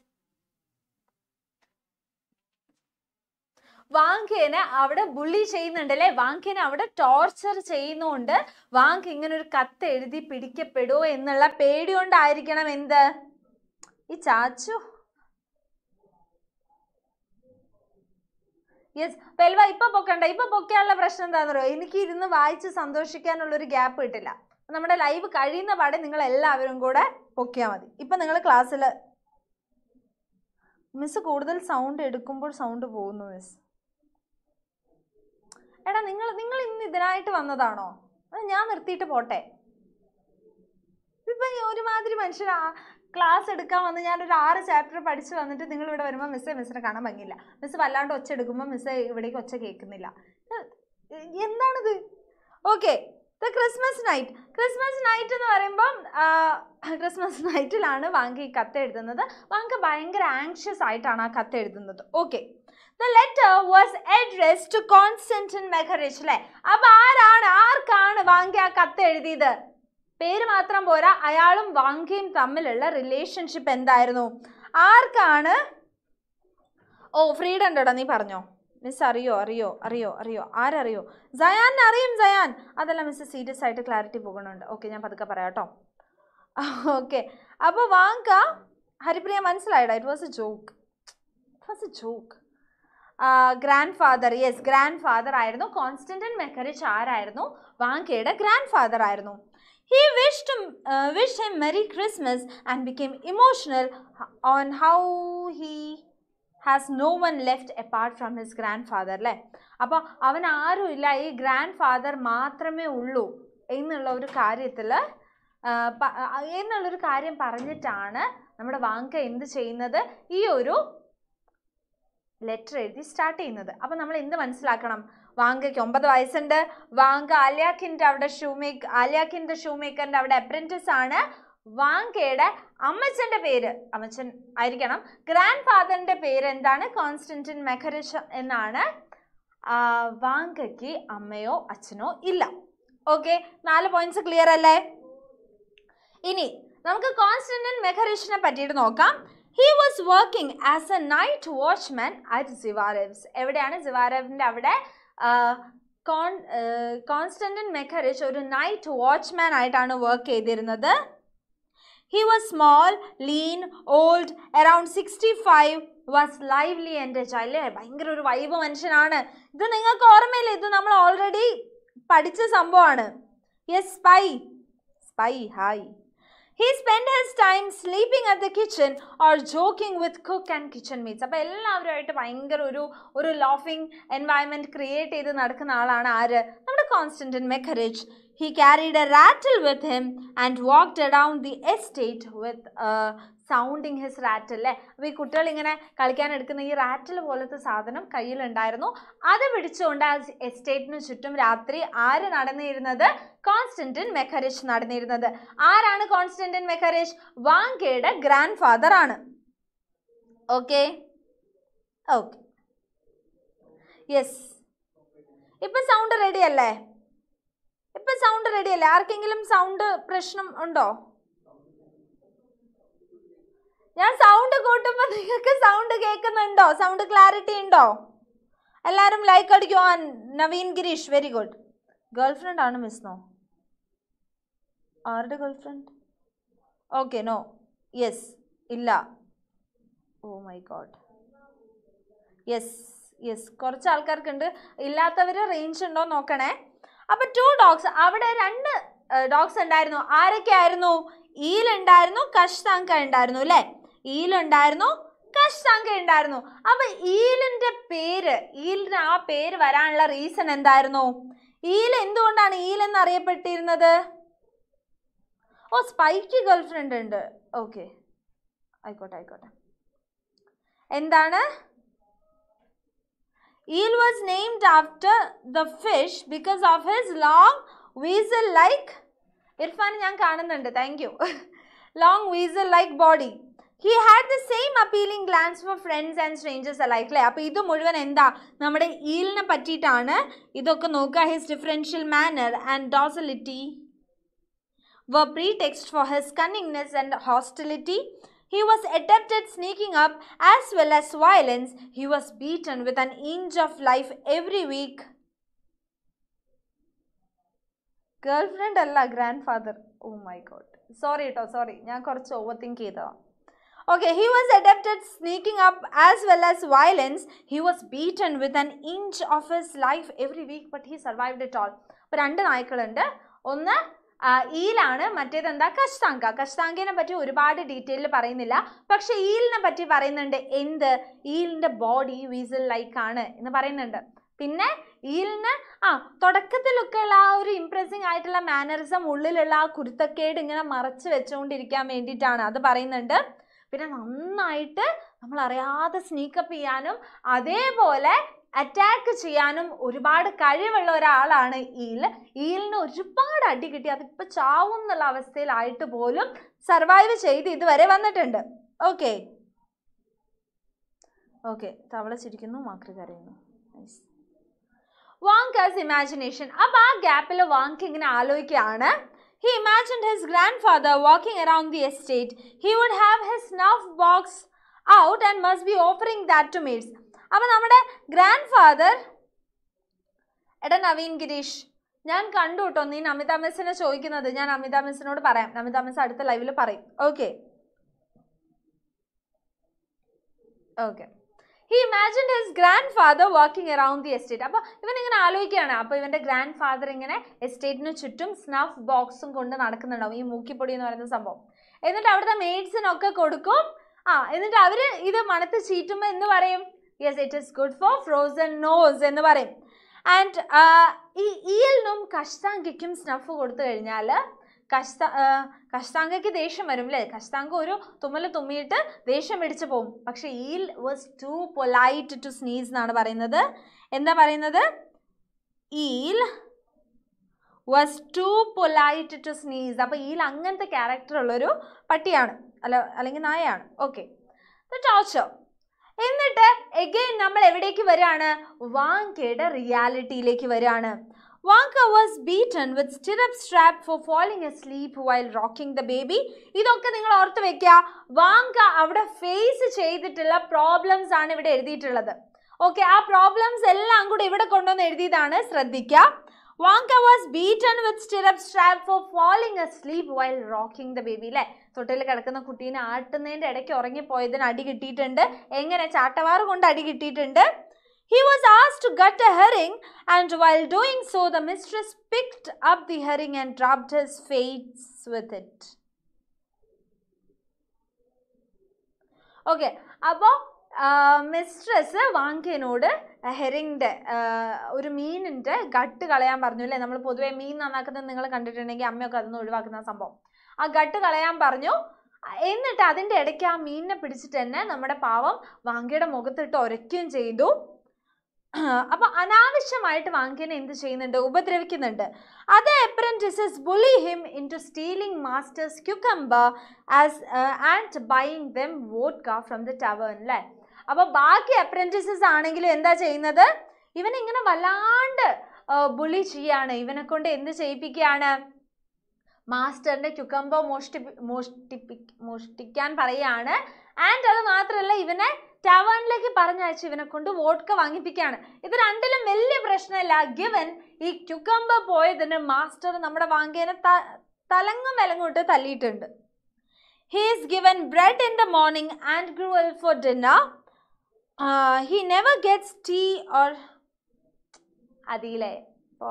വാങ്കേനെ അവിടെ ബുള്ളി ചെയ്യുന്നുണ്ട് അല്ലെ അവിടെ ടോർച്ചർ ചെയ്യുന്നുണ്ട് വാങ്ക് ഇങ്ങനെ ഒരു കത്ത് എഴുതി പിടിക്കപ്പെടുമോ എന്നുള്ള പേടി കൊണ്ടായിരിക്കണം എന്ത് ഈ ചാച്ചു യെസ് പെൽവ ഇപ്പൊ പൊക്കണ്ട ഇപ്പൊ പൊക്കാനുള്ള പ്രശ്നം എന്താണെന്നോ എനിക്ക് ഇരുന്ന് വായിച്ച് സന്തോഷിക്കാനുള്ള ഒരു ഗ്യാപ്പ് കിട്ടില്ല നമ്മുടെ ലൈവ് കഴിയുന്ന പാടെ നിങ്ങൾ എല്ലാവരും കൂടെ പൊക്കിയാൽ മതി ഇപ്പൊ നിങ്ങൾ ക്ലാസ്സിൽ മിസ് കൂടുതൽ സൗണ്ട് എടുക്കുമ്പോൾ സൗണ്ട് പോകുന്നു മിസ് എടാ നിങ്ങൾ നിങ്ങൾ ഇന്ന് ഇതിനായിട്ട് വന്നതാണോ ഞാൻ നിർത്തിയിട്ട് പോട്ടെ ഇപ്പം ഒരുമാതിരി മനുഷ്യർ ക്ലാസ് എടുക്കാൻ വന്ന് ഞാനൊരു ആറ് ചാപ്റ്റർ പഠിച്ച് വന്നിട്ട് നിങ്ങൾ ഇവിടെ വരുമ്പോൾ മിസ്സേ മിസ്സിനെ കാണാൻ ഭംഗിയില്ല മിസ് വല്ലാണ്ട് ഒച്ച എടുക്കുമ്പോൾ മിസ് ഇവിടേക്ക് ഒച്ച കേൾക്കുന്നില്ല എന്താണിത് okay the Christmas night Christmas night എന്ന് പറയുമ്പം ക്രിസ്മസ് നൈറ്റിലാണ് വാങ്ക് ഈ കത്ത് എഴുതുന്നത് വാങ്ക് ഭയങ്കര ആങ്ഷ്യസ് ആയിട്ടാണ് ആ കത്ത് എഴുതുന്നത് okay the letter was address to Konstantin Makarich അല്ലേ ആരാണ് ആർക്കാണ് വാങ്കി കത്ത് എഴുതിയത് പേര് മാത്രം പോരാ അയാളും വാങ്കയും തമ്മിലുള്ള റിലേഷൻഷിപ്പ് എന്തായിരുന്നു ആർക്കാണ് ഓ ഫ്രീഡം ഉണ്ടോടാ നീ പറഞ്ഞോ മിസ് അറിയോ അറിയോ അറിയോ അറിയോ ആരറിയോ ജയാൻ അറിയും ജയാൻ അതല്ല മിസ് സീരിയസ് ആയിട്ട് ക്ലാരിറ്റി പോകണുണ്ട് ഓക്കെ ഞാൻ പതുക്കെ പറയാം കേട്ടോ ഓക്കെ അപ്പോൾ വാങ്ക ഹരിപ്രിയ മനസ്സിലായിടാ it was a joke it was a joke grandfather yes grandfather ആയിരുന്നു കോൺസ്റ്റന്റൻ മെക്കറിച്ച് ആരായിരുന്നു വാങ്കയുടെ ഗ്രാൻഡ് ഫാദർ ആയിരുന്നു he wish to wish him merry Christmas and became emotional on how he has no one left apart from his grandfather അല്ലേ അപ്പോൾ അവൻ ആരും ഇല്ല ഈ ഗ്രാൻഡ് ഫാദർ മാത്രമേ ഉള്ളൂ എന്നുള്ള ഒരു കാര്യത്തിൽ എന്നുള്ളൊരു കാര്യം പറഞ്ഞിട്ടാണ് നമ്മുടെ വാങ്ക എന്ത് ചെയ്യുന്നത് ഈ ഒരു ലെറ്റർ എഴുതി സ്റ്റാർട്ട് ചെയ്യുന്നത് അപ്പൊ നമ്മൾ എന്ത് മനസ്സിലാക്കണം വാങ്കയ്ക്ക് ഒമ്പത് വയസ്സുണ്ട് വാങ്ക ആലിയാഖിൻ്റെ അവിടെ ഷൂമേക്ക് ആലിയാഖിൻ്റെ ഷൂമേക്കറിൻ്റെ അവിടെ അപ്രൻറ്റീസ് ആണ് വാങ്കയുടെ അമ്മച്ചൻ്റെ പേര് അമ്മച്ചൻ ആയിരിക്കണം ഗ്രാൻഡ് ഫാദറിൻ്റെ പേര് എന്താണ് കോൺസ്റ്റൻറ്റിൻ മെഖരിഷ് എന്നാണ് വാങ്കയ്ക്ക് അമ്മയോ അച്ഛനോ ഇല്ല ഓക്കെ നാല് പോയിന്റ്സ് ക്ലിയർ അല്ലേ ഇനി നമുക്ക് കോൺസ്റ്റൻറ്റിൻ മെഖരിഷിനെ പറ്റിയിട്ട് നോക്കാം he was working as a night watchman at Zhivarev's എവിടെയാണ് സിവാരവിൻ്റെ അവിടെ കോൺ കോൺസ്റ്റന്റൻ മെഖറിച്ച് ഒരു നൈറ്റ് വാച്ച്മാൻ ആയിട്ടാണ് വർക്ക് ചെയ്തിരുന്നത് he was small lean old around sixty five was lively എൻ്റെ ചൈൽഡ് ഭയങ്കര ഒരു വൈബ് മനുഷ്യനാണ് ഇത് നിങ്ങൾക്ക് ഓർമ്മയില്ല ഇത് നമ്മൾ ഓൾറെഡി പഠിച്ച സംഭവമാണ് yes spy spy hi he spend his time sleeping at the kitchen or joking with cook and kitchen maids അപ്പോൾ എല്ലാവരുമായിട്ട് ഭയങ്കര ഒരു ഒരു ലോഫിംഗ് എൻവയൺമെൻറ്റ് ക്രിയേറ്റ് ചെയ്ത് നടക്കുന്ന ആളാണ് ആര് നമ്മുടെ Konstantin Makarich he carried a rattle with him and walked around the estate with sounding his rattle അല്ലേ അപ്പോൾ ഈ കുട്ടികൾ ഇങ്ങനെ കളിക്കാൻ എടുക്കുന്ന ഈ റാറ്റിൽ പോലത്തെ സാധനം കയ്യിലുണ്ടായിരുന്നു അത് പിടിച്ചുകൊണ്ട് ആ എസ്റ്റേറ്റിന് ചുറ്റും രാത്രി ആര് നടന്നിരുന്നത് കോൺസ്റ്റന്റിൻ മെക്കറിഷ് നടന്നിരുന്നത് ആരാണ് കോൺസ്റ്റന്റിൻ മെക്കറിഷ് വാങ്കയുടെ ഗ്രാൻഡ് ഫാദർ ആണ് ഓക്കെ ഓക്കെ യെസ് ഇപ്പൊ സൗണ്ട് റെഡി അല്ലേ ഇപ്പൊ സൗണ്ട് റെഡി അല്ലേ ആർക്കെങ്കിലും സൗണ്ട് പ്രശ്നം ഉണ്ടോ ഞാൻ സൗണ്ട് കൂട്ടുമ്പോൾ നിങ്ങൾക്ക് സൗണ്ട് കേൾക്കുന്നുണ്ടോ സൗണ്ട് ക്ലാരിറ്റി ഉണ്ടോ എല്ലാവരും ലൈക്ക് അടിക്കുവാൻ Naveen Girish very good girlfriend ആണ് മിസ്നോ ആരുടെ girlfriend okay no yes ഇല്ല oh my God yes yes കുറച്ച് ആൾക്കാർക്കുണ്ട് ഇല്ലാത്തവർ റേഞ്ച് ഉണ്ടോ നോക്കണേ അപ്പോൾ ടു ഡോഗ്സ് അവിടെ രണ്ട് ഡോഗ്സ് ഉണ്ടായിരുന്നു ആരൊക്കെയായിരുന്നു ഈലുണ്ടായിരുന്നു കഷ്താങ്ക ഉണ്ടായിരുന്നു അല്ലേ ഈലുണ്ടായിരുന്നു കഷ്താങ്ക ഉണ്ടായിരുന്നു അപ്പോൾ ഈലിന്റെ പേര് ഈലിന് ആ പേര് വരാനുള്ള റീസൺ എന്തായിരുന്നു ഈൽ എന്തുകൊണ്ടാണ് ഈൽ എന്നറിയപ്പെട്ടിരുന്നത് ഓ സ്പൈക്ക് ഗേൾഫ്രണ്ട് ഉണ്ട് ഓക്കെ ആയിക്കോട്ടെ ആയിക്കോട്ടെ എന്താണ് Eel was named after the fish because of his long weasel like Irfan ഞാൻ കാണുന്നുണ്ട് thank you long weasel like body he had the same appealing glance for friends and strangers alike അല്ലേ അപ്പോൾ ഇത് മുഴുവൻ എന്താ നമ്മുടെ ഈലിനെ പറ്റിയിട്ടാണ് ഇതൊക്കെ നോക്കുക his differential manner and docility were pretext for his cunningness and hostility. He was adept at sneaking up as well as violence. He was beaten with an inch of life every week. Girlfriend, Allah, grandfather. Oh my God! Sorry, sorry കേട്ടോ sorry ഞാൻ കുറച്ച് overthink ചെയ്തതാണ് Okay, he was adept at sneaking up as well as violence. He was beaten with an inch of his life every week, but he survived it all. രണ്ട് നായ്ക്കളുണ്ട് ഒന്ന് ഈലാണ് മറ്റേതെന്താ കഷ്താങ്ക കഷ്താങ്കിനെ പറ്റി ഒരുപാട് detail പറയുന്നില്ല പക്ഷെ ഈലിനെ പറ്റി പറയുന്നുണ്ട് എന്ത് ഈലിന്റെ ബോഡി വീസൽ ലൈക്ക് ആണ് എന്ന് പറയുന്നുണ്ട് പിന്നെ ഈലിന് ആ ഉള്ള ആ ഒരു ഇംപ്രസിംഗ് ആയിട്ടുള്ള മാനറിസം ഉള്ളിലുള്ള ആ കുരുത്തക്കേട് ഇങ്ങനെ മറച്ച് വെച്ചുകൊണ്ടിരിക്കാൻ വേണ്ടിയിട്ടാണ് അത് പറയുന്നുണ്ട് പിന്നെ നന്നായിട്ട് നമ്മൾ അറിയാതെ സ്നീക്കപ്പ് ചെയ്യാനും അതേപോലെ അറ്റാക്ക് ചെയ്യാനും ഒരുപാട് കഴിവുള്ള ഒരാളാണ് ഈൽ ഈലിന് ഒരുപാട് അടി കിട്ടി അതിപ്പോൾ ചാവും എന്നുള്ള അവസ്ഥയിലായിട്ട് പോലും സർവൈവ് ചെയ്ത് ഇതുവരെ വന്നിട്ടുണ്ട് ഓക്കെ ഓക്കെ തവള ചിരിക്കുന്നു മാക്രി കരയുന്നു വാങ്കാസ് ഇമാജിനേഷൻ അപ്പൊ ആ ഗ്യാപ്പിൽ വാങ്ക് ഇങ്ങനെ ആലോചിക്കുകയാണ് imagine his grandfather walking around the estate he would have his snuff box out and must be offering that to maids. അപ്പം നമ്മുടെ ഗ്രാൻഡ് ഫാദർ എടാ നവീൻ ഗിരീഷ് ഞാൻ കണ്ടു കേട്ടോ നീ അമിതാ മിസ്സിനെ ചോദിക്കുന്നത് ഞാൻ അമിതാ മിസ്സിനോട് പറയാം അമിതാ മിസ് അടുത്ത ലൈവിൽ പറയും okay okay he imagine his grandfather working around the estate അപ്പോൾ ഇവൻ ഇങ്ങനെ ആലോചിക്കുകയാണ് അപ്പോൾ ഇവൻ്റെ ഗ്രാൻഡ് ഫാദർ ഇങ്ങനെ എസ്റ്റേറ്റിന് ചുറ്റും സ്നഫ് ബോക്സും കൊണ്ട് നടക്കുന്നുണ്ടാവും ഈ മൂക്കിപ്പൊടി എന്ന് പറയുന്ന സംഭവം എന്നിട്ട് അവിടുത്തെ മെയ്ഡ്സിനൊക്കെ കൊടുക്കും ആ എന്നിട്ട് അവർ ഇത് മണത്ത് ചീറ്റുമ്പോൾ എന്ന് പറയും yes it is good for frozen nose എന്ന് പറയും ആൻഡ് uh, ഈ ഈയലിനും കഷ്താങ്കയ്ക്കും സ്നഫ് കൊടുത്തു കഴിഞ്ഞാൽ കഷ്താ uh, കഷ്താങ്കയ്ക്ക് ദേഷ്യം വരും അല്ലേ കഷ്താങ്ക ഒരു തുമ്മൽ തുമ്മിയിട്ട് ദേഷ്യം പിടിച്ചു പോവും പക്ഷേ Eel was too polite to sneeze എന്നാണ് പറയുന്നത് എന്താ പറയുന്നത് Eel was too polite to sneeze അപ്പോൾ ഈൽ അങ്ങനത്തെ ക്യാരക്ടർ ഉള്ളൊരു പട്ടിയാണ് അല്ല അല്ലെങ്കിൽ നായയാണ് ഓക്കെ ടോർച്ചോ എന്നിട്ട് എഗെയിൻ നമ്മൾ എവിടേക്ക് വരികയാണ് വാങ്കയുടെ റിയാലിറ്റിയിലേക്ക് വരികയാണ് Vanka was beaten with stirrup strap for falling a sleep while rocking the baby ഇതൊക്കെ നിങ്ങൾ ഓർത്ത് വെക്കുക വാങ്ക അവിടെ ഫേസ് ചെയ്തിട്ടുള്ള പ്രോബ്ലംസ് ആണ് ഇവിടെ എഴുതിയിട്ടുള്ളത് ഓക്കെ ആ പ്രോബ്ലംസ് എല്ലാം കൂടെ ഇവിടെ കൊണ്ടുവന്ന് എഴുതിയതാണ് ശ്രദ്ധിക്കുക Vanka was beaten with stirrup strap for falling a sleep while rocking the baby അല്ലേ തൊട്ടിൽ കിടക്കുന്ന കുട്ടീനെ ആട്ടുന്നതിന്റെ ഇടയ്ക്ക് ഉറങ്ങിപ്പോയതിന് അടി കിട്ടിയിട്ടുണ്ട് എങ്ങനെ ചാട്ടവാറ് കൊണ്ട് അടി കിട്ടിയിട്ടുണ്ട് He was asked to gut a herring, and while doing so the mistress picked up the herring and rubbed his face with it okay അപ്പോൾ മിസ്ട്രസ് വാങ്കിയനോട് ഹെറിങ്ങിൻ്റെ ഒരു മീനിൻ്റെ ഗട്ട് കളയാൻ പറഞ്ഞു അല്ലേ നമ്മൾ പൊതുവേ മീൻ നന്നാക്കുന്നത് നിങ്ങൾ കണ്ടിട്ടുണ്ടെങ്കിൽ അമ്മയൊക്കെ അതൊന്നും ഒഴിവാക്കുന്ന സംഭവം ആ ഗട്ട് കളയാൻ പറഞ്ഞു എന്നിട്ട് അതിൻ്റെ ഇടയ്ക്ക് ആ മീനിനെ പിടിച്ചിട്ട് തന്നെ നമ്മുടെ പാവം വാങ്കിയുടെ മുഖത്തിട്ട് ഒരയ്ക്കുകയും ചെയ്തു അപ്പൊ അനാവശ്യമായിട്ട് വാങ്കിനെ എന്ത് ചെയ്യുന്നുണ്ട് ഉപദ്രവിക്കുന്നുണ്ട് അത് apprentices bully him into stealing master's cucumbers and buying them vodka from the tavern അല്ലേ അപ്പൊ ബാക്കി അപ്രന്റിസസ് ആണെങ്കിലും എന്താ ചെയ്യുന്നത് ഇവനിങ്ങനെ ഇങ്ങനെ വല്ലാണ്ട് ബുലി uh, ചെയ്യാണ് ഇവനെ കൊണ്ട് എന്ത് ചെയ്യിപ്പിക്കുകയാണ് മാസ്റ്ററിന്റെ ക്യുക്കമ്പോ മോഷ്ടി മോഷ്ടിപ്പി മോഷ്ടിക്കാൻ പറയുകയാണ് ആൻഡ് അത് മാത്രമല്ല ഇവനെ ടവണിലേക്ക് പറഞ്ഞയച്ച് ഇവനെ കൊണ്ട് വോട്ട്ക്ക വാങ്ങിപ്പിക്കുകയാണ് ഇത് രണ്ടിലും വലിയ പ്രശ്നമല്ല ഗിവൻ ഈ ചുക്കമ്പ പോയതിന് മാസ്റ്റർ നമ്മുടെ വാങ്കേനെ തലങ്ങും വിലങ്ങോട്ട് തല്ലിയിട്ടുണ്ട് his is given bread in the morning and gruel for dinner he never gets tea or അതിലേ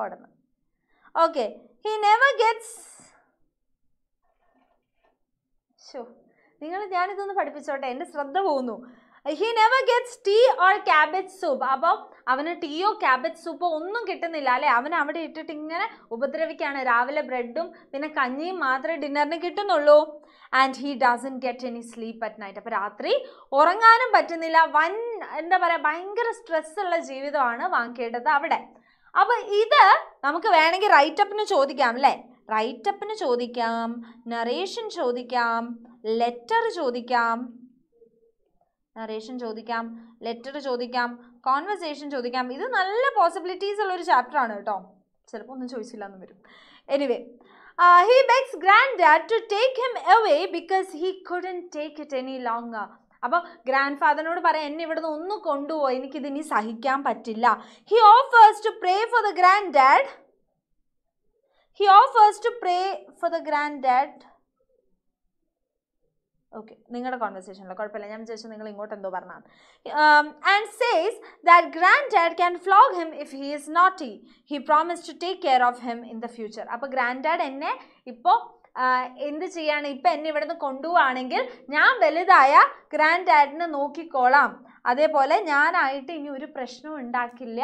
ഓടണം ഓക്കെ ഹി നെവർ ഗെറ്റ്സ് ശോ നിങ്ങൾ ഞാനിതൊന്ന് പഠിപ്പിച്ചോട്ടെ എൻ്റെ ശ്രദ്ധ പോകുന്നു he never gets tea or cabbage soup അപ്പോൾ അവന് ടീയോ ക്യാബേജ് സൂപ്പോ ഒന്നും കിട്ടുന്നില്ല അല്ലേ അവൻ അവിടെ ഇട്ടിട്ട് ഇങ്ങനെ ഉപദ്രവിക്കുകയാണ് രാവിലെ ബ്രെഡും പിന്നെ കഞ്ഞിയും മാത്രമേ ഡിന്നറിന് കിട്ടുന്നുള്ളൂ and he doesn't get any sleep at night അപ്പോൾ രാത്രി ഉറങ്ങാനും പറ്റുന്നില്ല വൻ എന്താ പറയുക ഭയങ്കര സ്ട്രെസ്സുള്ള ജീവിതമാണ് വാങ്ങിക്കേണ്ടത് അവിടെ അപ്പോൾ ഇത് നമുക്ക് വേണമെങ്കിൽ റൈറ്റപ്പിന് ചോദിക്കാം അല്ലേ റൈറ്റപ്പിന് ചോദിക്കാം നറേഷൻ ചോദിക്കാം ലെറ്റർ ചോദിക്കാം നറേഷൻ ചോദിക്കാം ലെറ്റർ ചോദിക്കാം കോൺവെർസേഷൻ ചോദിക്കാം ഇത് നല്ല പോസിബിലിറ്റീസ് ഉള്ള ഒരു ചാപ്റ്റർ ആണ് കേട്ടോ ചിലപ്പോൾ ഒന്നും ചോദിച്ചില്ല എന്ന് വരും anyway he begs granddad to take him away because he couldn't take it any long അപ്പോൾ ഗ്രാൻഡ് ഫാദറിനോട് പറയാം എന്നെ ഇവിടുന്ന് ഒന്ന് കൊണ്ടുപോയി എനിക്കിതിനി സഹിക്കാൻ പറ്റില്ല he offers to pray for the granddad he offers to pray for the granddad okay നിങ്ങളുടെ കോൺവെർസേഷനിൽ കുഴപ്പമില്ല ഞാൻ വിചാരിച്ചു നിങ്ങൾ ഇങ്ങോട്ട് എന്തോ പറഞ്ഞാൽ and says that granddad can flog him if he is not he he promise to take care of him in the future അപ്പോൾ ഗ്രാൻഡ് ഡാഡ് എന്നെ ഇപ്പോൾ എന്ത് ചെയ്യാണ് ഇപ്പം എന്നെ ഇവിടെ നിന്ന് കൊണ്ടുപോവാണെങ്കിൽ ഞാൻ വലുതായ ഗ്രാൻഡ് ഡാഡിനെ നോക്കിക്കോളാം അതേപോലെ ഞാനായിട്ട് ഇനി ഒരു പ്രശ്നവും ഉണ്ടാക്കില്ല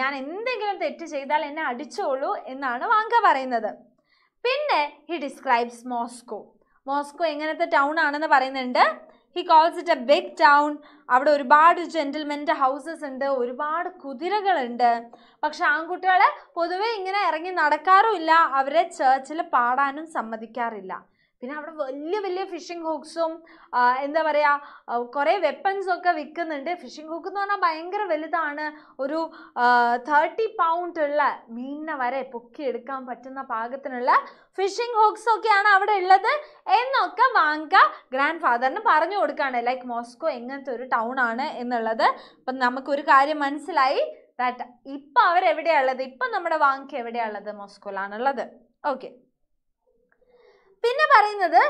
ഞാൻ എന്തെങ്കിലും തെറ്റ് ചെയ്താൽ എന്നെ അടിച്ചോളൂ എന്നാണ് വാങ്ക പറയുന്നത് പിന്നെ ഹി ഡിസ്ക്രൈബ്സ് മോസ്കോ മോസ്കോ എങ്ങനത്തെ ടൗൺ ആണെന്ന് പറയുന്നുണ്ട് he calls it a big town അവിടെ ഒരുപാട് ജെൻറ്റിൽമെൻ്റെ ഹൗസസ് ഉണ്ട് ഒരുപാട് കുതിരകളുണ്ട് പക്ഷെ ആൺകുട്ടികൾ പൊതുവെ ഇങ്ങനെ ഇറങ്ങി നടക്കാറുമില്ല അവരെ ചേർച്ചിൽ പാടാനും സമ്മതിക്കാറില്ല പിന്നെ അവിടെ വലിയ വലിയ ഫിഷിംഗ് ഹോക്സും എന്താ പറയുക കുറേ വെപ്പൺസും വിൽക്കുന്നുണ്ട് ഫിഷിംഗ് ഹോക്ക് എന്ന് പറഞ്ഞാൽ ഭയങ്കര വലുതാണ് ഒരു തേർട്ടി പൗണ്ട് ഉള്ള മീനിനെ വരെ പൊക്കിയെടുക്കാൻ പറ്റുന്ന പാകത്തിനുള്ള ഫിഷിംഗ് ഹുക്സ് ഒക്കെയാണ് അവിടെ ഉള്ളത് എന്നൊക്കെ വാങ്ക ഗ്രാൻഡ് ഫാദറിന് പറഞ്ഞു കൊടുക്കുകയാണ് ലൈക്ക് മോസ്കോ എങ്ങനത്തെ ഒരു ടൗൺ ആണ് എന്നുള്ളത് അപ്പം നമുക്കൊരു കാര്യം മനസ്സിലായി ദാറ്റ് ഇപ്പം അവരെവിടെയാണുള്ളത് ഇപ്പം നമ്മുടെ വാങ്ക എവിടെയാണുള്ളത് മോസ്കോയിലാണുള്ളത് ഓക്കെ പിന്നെ പറയുന്നത്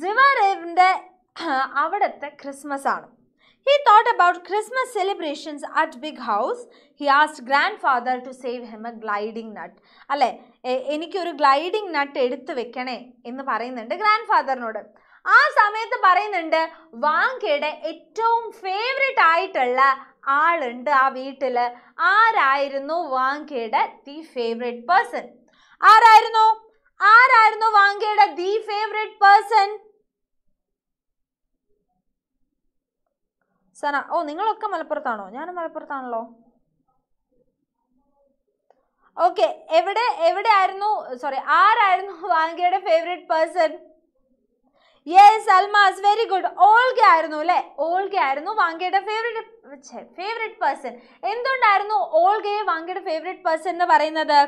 സിവറേവിൻ്റെ അവിടുത്തെ ക്രിസ്മസ് ആണ് He thought about Christmas celebrations at Big House. He asked grandfather to save him a gliding nut. അല്ലേ എനിക്കൊരു ഗ്ലൈഡിംഗ് നട്ട് എടുത്തു വെക്കണേ എന്ന് പറയുന്നുണ്ട് ഗ്രാൻഡ് ഫാദറിനോട് ആ സമയത്ത് പറയുന്നുണ്ട് വാങ്കയുടെ ഏറ്റവും ഫേവറേറ്റ് ആയിട്ടുള്ള ആളുണ്ട് ആ വീട്ടിൽ ആരായിരുന്നു വാങ്കയുടെ ദി ഫേവറേറ്റ് പേഴ്സൺ ആരായിരുന്നു ആരായിരുന്നു വാങ്കയുടെ ദി ഫേവറേറ്റ് പേഴ്സൺ സന ഓ നിങ്ങളൊക്കെ മലപ്പുറത്താണോ ഞാനും മലപ്പുറത്താണല്ലോ ഓക്കെ എവിടെ എവിടെ ആയിരുന്നു സോറി ആരായിരുന്നു വാങ്കയുടെ favourite person yes Almas very good Olga ആയിരുന്നു അല്ലെ ഓൾഗ ആയിരുന്നു വാങ്കയുടെ ഫേവറേറ്റ് ഫേവറേറ്റ് പേഴ്സൺ എന്തുകൊണ്ടായിരുന്നു ഓൾഗയെ വാങ്കയുടെ ഫേവറേറ്റ് പേഴ്സൺ എന്ന് പറയുന്നത്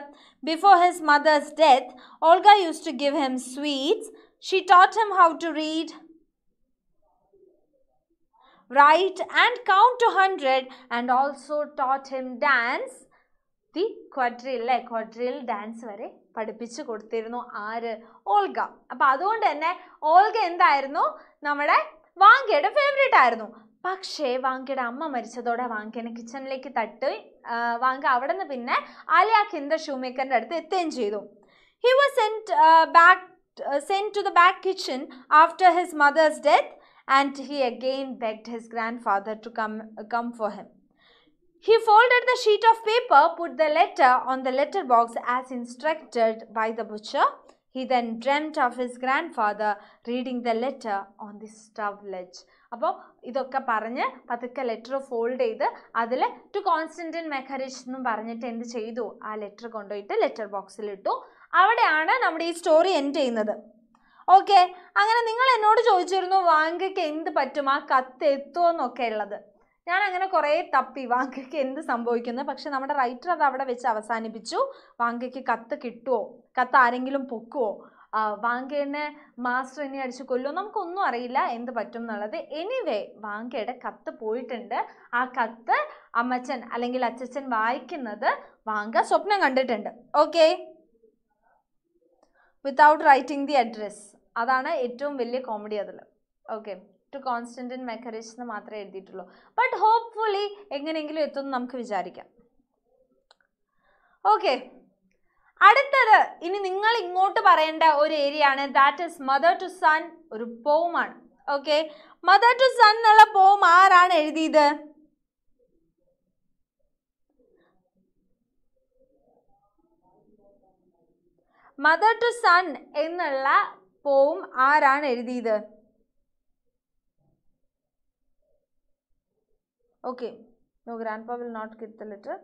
before his mother's death Olga used to give him sweets she taught him how to read write and count to 100 and also taught him dance the quadrille അല്ലേ quadrille dance വരെ പഠിപ്പിച്ചു കൊടുത്തിരുന്നു ആര് Olga അപ്പം അതുകൊണ്ട് തന്നെ ഓൾഗ എന്തായിരുന്നു നമ്മുടെ വാങ്കയുടെ ഫേവറേറ്റ് ആയിരുന്നു പക്ഷേ വാങ്കയുടെ അമ്മ മരിച്ചതോടെ വാങ്കേനെ കിച്ചണിലേക്ക് തട്ട് വാങ്ക അവിടെ നിന്ന് പിന്നെ ആലിയ കിന്ദ ഷൂമേക്കറിൻ്റെ അടുത്ത് എത്തുകയും ചെയ്തു he was sent back sent to the back kitchen after his mother's death and he again begged his grandfather to come, come for him. He folded the sheet of paper, put the letter on the letterbox as instructed by the butcher. He then dreamt of his grandfather reading the letter on the stove ledge. അപ്പോൾ ഇതൊക്കെ പറഞ്ഞ് പതുക്കെ letter fold ചെയ്ത് അതിൽ to കോൺസ്റ്റൻറ്റിൻ മെഹരിച്ച് എന്നും പറഞ്ഞിട്ട് എന്ത് ചെയ്തു ആ ലെറ്റർ കൊണ്ടുപോയിട്ട് ലെറ്റർ ബോക്സിൽ ഇട്ടു അവിടെയാണ് നമ്മുടെ ഈ സ്റ്റോറി എൻഡ് ചെയ്യുന്നത് ഓക്കെ അങ്ങനെ നിങ്ങൾ എന്നോട് ചോദിച്ചിരുന്നു വാങ്കയ്ക്ക് എന്ത് പറ്റും ആ കത്ത് എത്തുമോ എന്നൊക്കെ ഉള്ളത് ഞാൻ അങ്ങനെ കുറേ തപ്പി വാങ്കയ്ക്ക് എന്ത് സംഭവിക്കുന്നത് പക്ഷെ നമ്മുടെ റൈറ്റർ അത് അവിടെ വെച്ച് അവസാനിപ്പിച്ചു വാങ്കയ്ക്ക് കത്ത് കിട്ടുമോ കത്ത് ആരെങ്കിലും പൊക്കുമോ വാങ്കേനെ മാസ്റ്റർ എന്നെ അടിച്ചു കൊല്ലോ നമുക്കൊന്നും അറിയില്ല എന്ത് പറ്റും എന്നുള്ളത് എനിവേ വാങ്കയുടെ കത്ത് പോയിട്ടുണ്ട് ആ കത്ത് അമ്മച്ചൻ അല്ലെങ്കിൽ അച്ചച്ചൻ വായിക്കുന്നത് വാങ്ക സ്വപ്നം കണ്ടിട്ടുണ്ട് okay without writing the address അതാണ് ഏറ്റവും വലിയ കോമഡി അതിൽ ഓക്കെ ടു കോൺസ്റ്റൻറ്റിൻ മെക്കറിച്ച് എന്ന് മാത്രമേ എഴുതിയിട്ടുള്ളൂ ബട്ട് ഹോപ്പ്ഫുള്ളി എങ്ങനെയെങ്കിലും എത്തുമെന്ന് നമുക്ക് വിചാരിക്കാം ഓക്കെ അടുത്തത് ഇനി നിങ്ങൾ ഇങ്ങോട്ട് പറയേണ്ട ഒരു ഏരിയ ആണ് that is mother to son ഒരു പോവുമാണ് ഓക്കെ മദർ ടു സൺ എന്നുള്ള പോവും ആരാണ് എഴുതിയത് മദർ ടു സൺ എന്നുള്ള പോവും ആരാണ് എഴുതിയത് okay no grandpa will not get the letter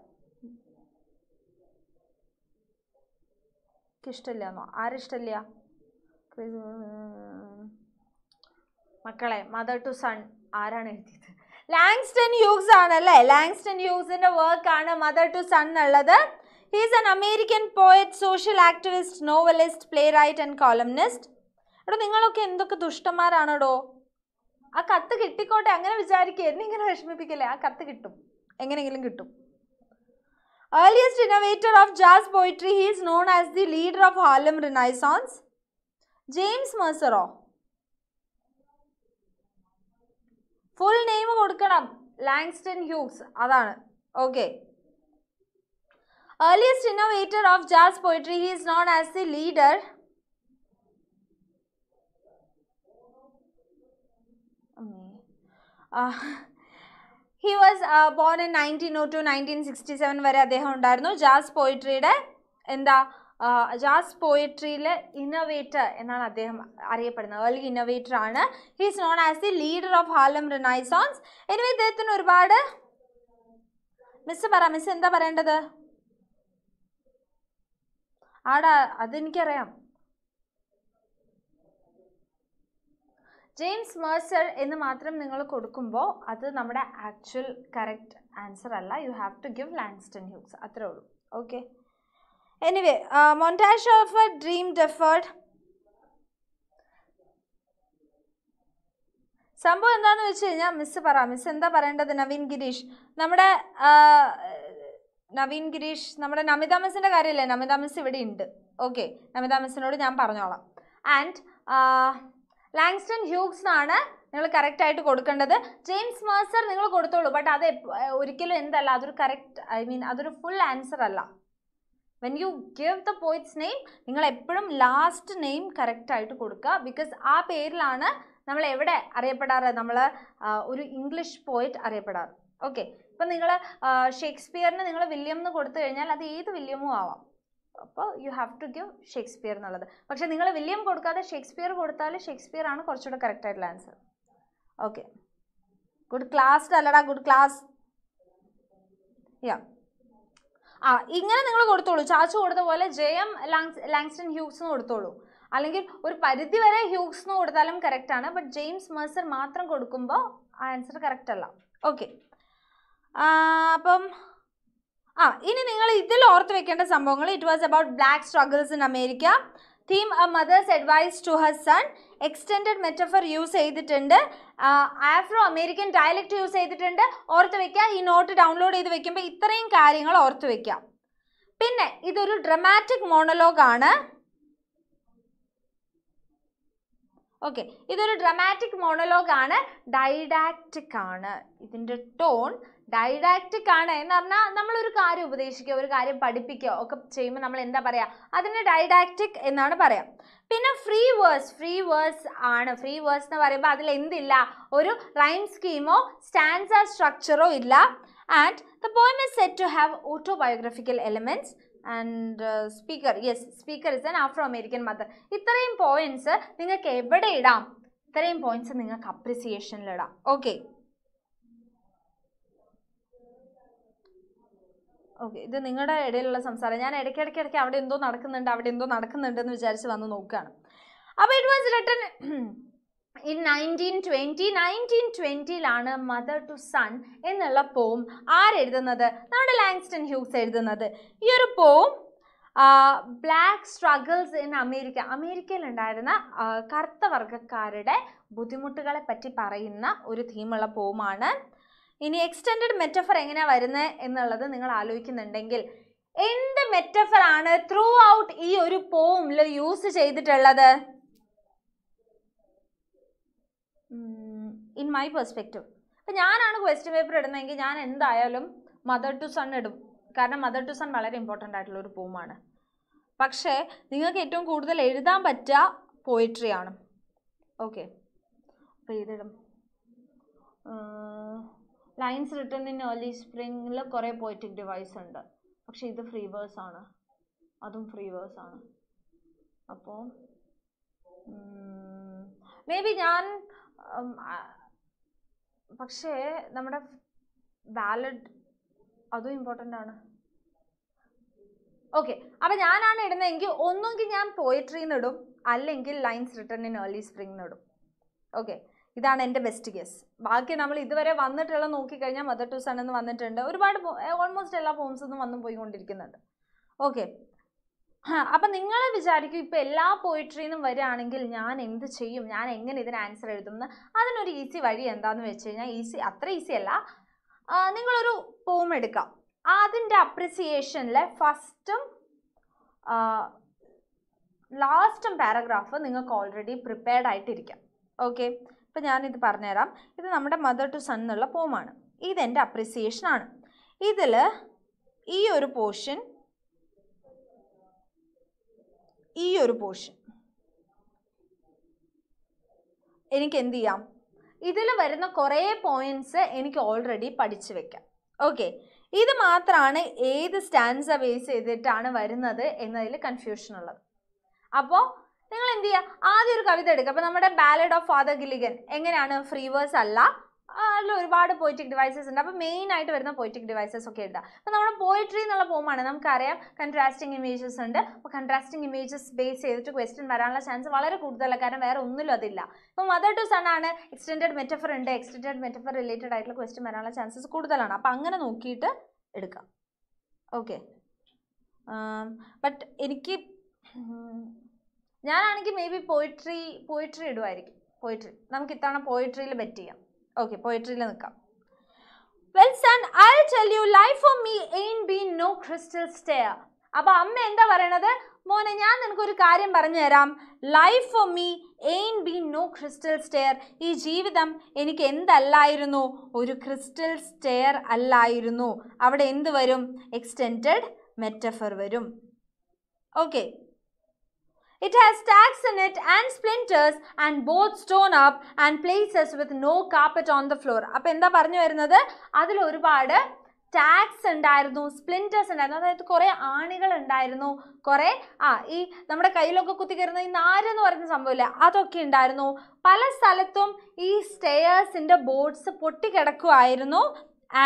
ഇഷ്ടമില്ല എന്നോ ആരിഷ്ടമില്ല മക്കളെ മദർ ടു സൺ ആരാണ് എഴുതിയത് ലാങ്സ്റ്റൻ യൂസ് ആണല്ലേ ലാങ്സ്റ്റൻ യൂസിന്റെ വർക്കാണ് മദർ ടു സൺ എന്നുള്ളത് is an American poet social activist novelist playwright and columnist എടോ നിങ്ങളൊക്കെ എന്തൊക്കെ ദുഷ്ടന്മാരാണോടോ ആ കത്ത് കിട്ടിക്കോട്ടെ അങ്ങനെ വിചാരിക്കുക എന്നെ ഇങ്ങനെ വിഷമിപ്പിക്കല്ലേ ആ കത്ത് കിട്ടും എങ്ങനെയെങ്കിലും കിട്ടും earliest innovator of jazz poetry he is known as the leader of Harlem Renaissance James മേഴ്സറോ ഫുൾ നെയിം കൊടുക്കണം ലാങ്സ്റ്റൺ ഹ്യൂസ് അതാണ് okay earliest innovator of jazz poetry. He is known as the leader. Uh, he was born in nineteen oh two nineteen sixty seven വരെ അദ്ദേഹം ഉണ്ടായിരുന്നു jazz പോയിട്രിയുടെ എന്താ jazz പോയിട്രിയിലെ innovator എന്നാണ് അദ്ദേഹം അറിയപ്പെടുന്നത് അല്ലെങ്കിൽ ഇന്നോവേറ്റർ ആണ് he's known as the leader of Harlem Renaissance anyway ഇദ്ദേഹത്തിന് ഒരുപാട് മിസ് പറ മിസ് എന്താ പറയേണ്ടത് ആടാ അതെനിക്കറിയാം ജെയിംസ് മേഴ്സർ എന്ന് മാത്രം നിങ്ങൾ കൊടുക്കുമ്പോൾ അത് നമ്മുടെ ആക്ച്വൽ കറക്റ്റ് ആൻസർ അല്ല you have to give Langston Hughes അത്രേ ഉള്ളൂ okay anyway montage of a dream deferred സംഭവം എന്താണെന്ന് വെച്ച് കഴിഞ്ഞാൽ മിസ് പറ മിസ് എന്താ പറയേണ്ടത് നവീൻ ഗിരീഷ് നമ്മുടെ നവീൻ ഗിരീഷ് നമ്മുടെ നമിത മിസിൻ്റെ കാര്യമല്ലേ നമിത മിസ് ഇവിടെ ഉണ്ട് ഓക്കെ നമിത മിസ്സിനോട് ഞാൻ പറഞ്ഞോളാം ആൻഡ് ലാങ്സ്റ്റൺ ഹ്യൂഗ്സ് ആണ് നിങ്ങൾ കറക്റ്റ് ആയിട്ട് കൊടുക്കേണ്ടത് ജെയിംസ് മേഴ്സർ നിങ്ങൾ കൊടുത്തോളൂ ബട്ട് അത് ഒരിക്കലും എന്തല്ല അതൊരു കറക്റ്റ് ഐ മീൻ അതൊരു ഫുൾ ആൻസർ അല്ല when you give the poet's name നിങ്ങൾ എപ്പോഴും ലാസ്റ്റ് നെയിം കറക്റ്റ് ആയിട്ട് കൊടുക്കുക ബിക്കോസ് ആ പേരിലാണ് നമ്മൾ എവിടെ അറിയപ്പെടാറ് നമ്മൾ ഒരു ഇംഗ്ലീഷ് പോയിറ്റ് അറിയപ്പെടാറ് ഓക്കെ ഇപ്പം നിങ്ങൾ ഷേക്സ്പിയറിന് നിങ്ങൾ വില്യം എന്ന് കൊടുത്തു കഴിഞ്ഞാൽ അത് ഏത് വില്യമും ആവാം അപ്പോൾ you have to give Shakespeare എന്നുള്ളത് പക്ഷേ നിങ്ങൾ വില്യം കൊടുക്കാതെ ഷേക്സ്പിയർ കൊടുത്താൽ ഷേക്സ്പിയർ ആണ് കുറച്ചുകൂടെ കറക്റ്റ് ആയിട്ടുള്ള ആൻസർ ഓക്കെ ഗുഡ് ക്ലാസ് അല്ലടാ ഗുഡ് ക്ലാസ് യാ ആ ഇങ്ങനെ നിങ്ങൾ കൊടുത്തോളൂ ചാച്ചു കൊടുത്ത പോലെ ജയം ലാങ്സ്റ്റൺ ഹ്യൂഗ്സ് എന്ന് കൊടുത്തോളൂ അല്ലെങ്കിൽ ഒരു പരിധി വരെ ഹ്യൂഗ്സ് എന്ന് കൊടുത്താലും കറക്റ്റ് ആണ് ബട്ട് ജെയിംസ് മേഴ്സർ മാത്രം കൊടുക്കുമ്പോൾ ആൻസർ കറക്റ്റ് അല്ല ഓക്കെ അപ്പം ആ ഇനി നിങ്ങൾ ഇതിൽ ഓർത്ത് വെക്കേണ്ട സംഭവങ്ങൾ it was about black struggles in America theme a mother's advice to her son extended metaphor use ചെയ്തിട്ടുണ്ട് ആഫ്രോ അമേരിക്കൻ ഡയലക്റ്റ് യൂസ് ചെയ്തിട്ടുണ്ട് ഓർത്ത് വെക്കുക ഈ നോട്ട് ഡൗൺലോഡ് ചെയ്ത് വെക്കുമ്പോൾ ഇത്രയും കാര്യങ്ങൾ ഓർത്ത് വെക്കാം പിന്നെ ഇതൊരു ഡ്രമാറ്റിക് ആണ് ഓക്കെ ഇതൊരു ഡ്രമാറ്റിക് ആണ് ഡൈഡാക്റ്റിക് ആണ് ഇതിൻ്റെ ടോൺ ഡൈഡാക്റ്റിക് ആണ് എന്ന് പറഞ്ഞാൽ നമ്മൾ ഒരു കാര്യം ഉപദേശിക്കുക ഒരു കാര്യം പഠിപ്പിക്കുക ഒക്കെ ചെയ്യുമ്പോൾ നമ്മൾ എന്താ പറയുക അതിന് ഡൈഡാക്റ്റിക് എന്നാണ് പറയാം പിന്നെ ഫ്രീ വേഴ്സ് ഫ്രീ വേഴ്സ് ആണ് ഫ്രീ വേഴ്സ് എന്ന് പറയുമ്പോൾ അതിൽ എന്തില്ല ഒരു റൈം സ്കീമോ സ്റ്റാൻസ സ്ട്രക്ചറോ ഇല്ല and the poem is set to have autobiographical elements and speaker yes speaker is an Afro American mother ഇത്രയും പോയിൻറ്റ്സ് നിങ്ങൾക്ക് എവിടെ ഇടാം ഇത്രയും പോയിൻറ്റ്സ് നിങ്ങൾക്ക് അപ്രിസിയേഷനിലിടാം ഓക്കെ ഓക്കെ ഇത് നിങ്ങളുടെ ഇടയിലുള്ള സംസാരം ഞാൻ ഇടയ്ക്ക് ഇടയ്ക്ക് അവിടെ എന്തോ നടക്കുന്നുണ്ട് അവിടെ എന്തോ നടക്കുന്നുണ്ട് എന്ന് വിചാരിച്ച് വന്ന് നോക്കുകയാണ് അപ്പോൾ it was written in nineteen twenty nineteen ട്വന്റിയിലാണ് മദർ ടു സൺ എന്നുള്ള പോം ആരെഴുതുന്നത് നമ്മുടെ ലാങ്സ്റ്റൺ ഹ്യൂസ് എഴുതുന്നത് ഈ ഒരു poem black struggles in America അമേരിക്കയിലുണ്ടായിരുന്ന കറുത്ത വർഗക്കാരുടെ ബുദ്ധിമുട്ടുകളെ പറ്റി പറയുന്ന ഒരു തീമുള്ള പോമാണ് ഇനി എക്സ്റ്റെൻഡ് മെറ്റഫർ എങ്ങനെയാണ് വരുന്നത് എന്നുള്ളത് നിങ്ങൾ ആലോചിക്കുന്നുണ്ടെങ്കിൽ എന്ത് മെറ്റഫർ ആണ് ത്രൂ ഔട്ട് ഈ ഒരു പോമിൽ യൂസ് ചെയ്തിട്ടുള്ളത് ഇൻ മൈ പെർസ്പെക്റ്റീവ് അപ്പം ഞാനാണ് ക്വസ്റ്റ്യൻ പേപ്പർ ഇടുന്നതെങ്കിൽ ഞാൻ എന്തായാലും മദർ ടു സൺ ഇടും കാരണം മദർ ടു സൺ വളരെ ഇമ്പോർട്ടൻ്റ് ആയിട്ടുള്ള ഒരു പോമാണ് പക്ഷേ നിങ്ങൾക്ക് ഏറ്റവും കൂടുതൽ എഴുതാൻ പറ്റുക പോയിട്രിയാണ് ആണ് ഓക്കെ അപ്പോൾ ഇതിടും ലൈൻസ് റിട്ടേൺ ഇൻ ഏർലി സ്പ്രിങ്ങിൽ കുറേ പോയറ്റിക് ഡിവൈസ് ഉണ്ട് പക്ഷെ ഇത് ഫ്രീ വേഴ്സ് ആണ് അതും ഫ്രീ വേഴ്സ് ആണ് അപ്പോൾ മേ ബി ഞാൻ പക്ഷേ നമ്മുടെ വാലഡ് അതും ഇമ്പോർട്ടൻ്റ് ആണ് ഓക്കെ അപ്പം ഞാനാണ് ഇടുന്നതെങ്കിൽ ഒന്നുകിൽ ഞാൻ പോയട്രിന്ന് ഇടും അല്ലെങ്കിൽ lines written in early spring ഇടും ഓക്കെ ഇതാണ് എൻ്റെ ബെസ്റ്റ് ഗെസ് ബാക്കി നമ്മൾ ഇതുവരെ വന്നിട്ടുള്ള നോക്കിക്കഴിഞ്ഞാൽ മദർ ടു സൺ എന്ന് വന്നിട്ടുണ്ട് ഒരുപാട് ഓൾമോസ്റ്റ് എല്ലാ പോംസ് ഒന്നും വന്നും പോയിക്കൊണ്ടിരിക്കുന്നുണ്ട് ഓക്കെ അപ്പം നിങ്ങളെ വിചാരിക്കും ഇപ്പോൾ എല്ലാ പോയിട്രിന്നും വരികയാണെങ്കിൽ ഞാൻ എന്ത് ചെയ്യും ഞാൻ എങ്ങനെ ഇതിന് ആൻസർ എഴുതുമെന്ന് അതിനൊരു ഈസി വഴി എന്താണെന്ന് വെച്ച് കഴിഞ്ഞാൽ ഈസി അത്ര ഈസി അല്ല നിങ്ങളൊരു പോം എടുക്കാം അതിൻ്റെ അപ്രിസിയേഷനിലെ ഫസ്റ്റും ലാസ്റ്റും പാരഗ്രാഫ് നിങ്ങൾക്ക് ഓൾറെഡി പ്രിപ്പയർഡ് ആയിട്ടിരിക്കാം ഓക്കെ അപ്പോൾ ഞാനിത് പറഞ്ഞുതരാം ഇത് നമ്മുടെ മദർ ടു സൺ എന്നുള്ള പോമാണ് ഇതെൻ്റെ അപ്രിസിയേഷനാണ് ഇതിൽ ഈ ഒരു പോർഷൻ ഈ ഒരു പോർഷൻ എനിക്ക് എന്ത് ചെയ്യാം ഇതിൽ വരുന്ന കുറേ പോയിൻറ്റ്സ് എനിക്ക് ഓൾറെഡി പഠിച്ചു വെക്കാം ഓക്കെ ഇത് മാത്രമാണ് ഏത് സ്റ്റാൻസ ബേസ് ചെയ്തിട്ടാണ് വരുന്നത് എന്നതിൽ കൺഫ്യൂഷൻ ഉള്ളത് അപ്പോൾ നിങ്ങൾ എന്ത് ചെയ്യുക ആദ്യം ഒരു കവിത എടുക്കുക അപ്പൊ നമ്മുടെ ബാലഡ് ഓഫ് ഫാദർ ഗിലിഗൻ എങ്ങനെയാണ് ഫ്രീ വേഴ്സ് അല്ല അതിൽ ഒരുപാട് പോയിറ്റിക് ഡിവൈസസ് ഉണ്ട് അപ്പോൾ മെയിൻ ആയിട്ട് വരുന്ന പോയിറ്റിക് ഡിവൈസസ് ഒക്കെ ഉണ്ട് അപ്പോൾ നമ്മുടെ പോയിട്രി എന്നുള്ള പോമാണ് നമുക്കറിയാം കൺട്രാസ്റ്റിംഗ് ഇമേജസ് ഉണ്ട് അപ്പോൾ കൺട്രാസ്റ്റിംഗ് ഇമേജസ് ബേസ് ചെയ്തിട്ട് ക്വസ്റ്റ്യൻ വരാനുള്ള ചാൻസ് വളരെ കൂടുതലാണ് കാരണം വേറെ ഒന്നിലും അതില്ല അപ്പൊ മദർ ടു സൺ ആണ് എക്സ്റ്റെൻഡ് മെറ്റഫർ ഉണ്ട് എക്സ്റ്റെൻഡ് മെറ്റഫർ റിലേറ്റഡ് ആയിട്ടുള്ള ക്വസ്റ്റ്യൻ വരാനുള്ള ചാൻസസ് കൂടുതലാണ് അപ്പോൾ അങ്ങനെ നോക്കിയിട്ട് എടുക്കാം ഓക്കെ ബട്ട് എനിക്ക് ഞാനാണെങ്കിൽ മേ ബി പോയിട്രി പോയിട്രി ഇടുമായിരിക്കും പോയിട്രി നമുക്ക് ഇത്തവണ പോയിട്രിയിൽ ബെറ്റ് ചെയ്യാം ഓക്കെ പോയിട്രിയിൽ നിൽക്കാം well son I tell you life of me ain't be no crystal stair അപ്പോൾ അമ്മ എന്താ പറയണത് മോനെ ഞാൻ നിനക്കൊരു കാര്യം പറഞ്ഞു തരാം life of me ain't be no crystal stair ഈ ജീവിതം എനിക്ക് എന്തല്ലായിരുന്നു ഒരു ക്രിസ്റ്റൽ സ്റ്റെയർ അല്ലായിരുന്നു അവിടെ എന്ത് വരും എക്സ്റ്റെൻഡ് മെറ്റഫർ വരും okay It has stacks in it and splinters and both stone up and places with no carpet on the floor. അപ്പോൾ എന്താ പറഞ്ഞു വരുന്നത് അതിൽ ഒരുപാട് ടാക്സ് ഉണ്ടായിരുന്നു സ്പ്ലിൻറ്റേഴ്സ് ഉണ്ടായിരുന്നു അതായത് കുറേ ആണികൾ ഉണ്ടായിരുന്നു കുറേ ആ ഈ നമ്മുടെ കയ്യിലൊക്കെ കുത്തിക്കയറുന്ന ഈ നാരെന്ന് പറയുന്ന സംഭവമില്ല അതൊക്കെ ഉണ്ടായിരുന്നു പല സ്ഥലത്തും ഈ സ്റ്റെയേഴ്സിൻ്റെ ബോർഡ്സ് പൊട്ടിക്കിടക്കുമായിരുന്നു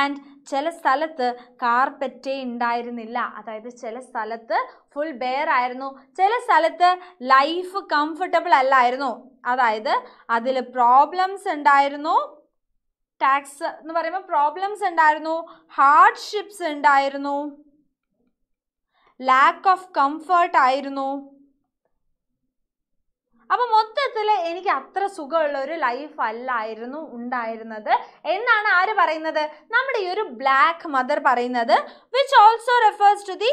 ആൻഡ് ചില സ്ഥലത്ത് കാർപ്പറ്റേ ഉണ്ടായിരുന്നില്ല അതായത് ചില സ്ഥലത്ത് ഫുൾ ബെയർ ആയിരുന്നു ചില സ്ഥലത്ത് ലൈഫ് കംഫർട്ടബിൾ അല്ലായിരുന്നു അതായത് അതിൽ പ്രോബ്ലംസ് ഉണ്ടായിരുന്നു ടാക്സ് എന്ന് പറയുമ്പോൾ പ്രോബ്ലംസ് ഉണ്ടായിരുന്നു ഹാർഡ്ഷിപ്സ് ഉണ്ടായിരുന്നു ലാക്ക് ഓഫ് കംഫർട്ട് ആയിരുന്നു അപ്പോൾ മൊത്തത്തിൽ എനിക്ക് അത്ര സുഖമുള്ള ഒരു ലൈഫ് അല്ലായിരുന്നു ഉണ്ടായിരുന്നത് എന്നാണ് ആര് പറയുന്നത് നമ്മുടെ ഈ ഒരു ബ്ലാക്ക് മദർ പറയുന്നത് which also refers to the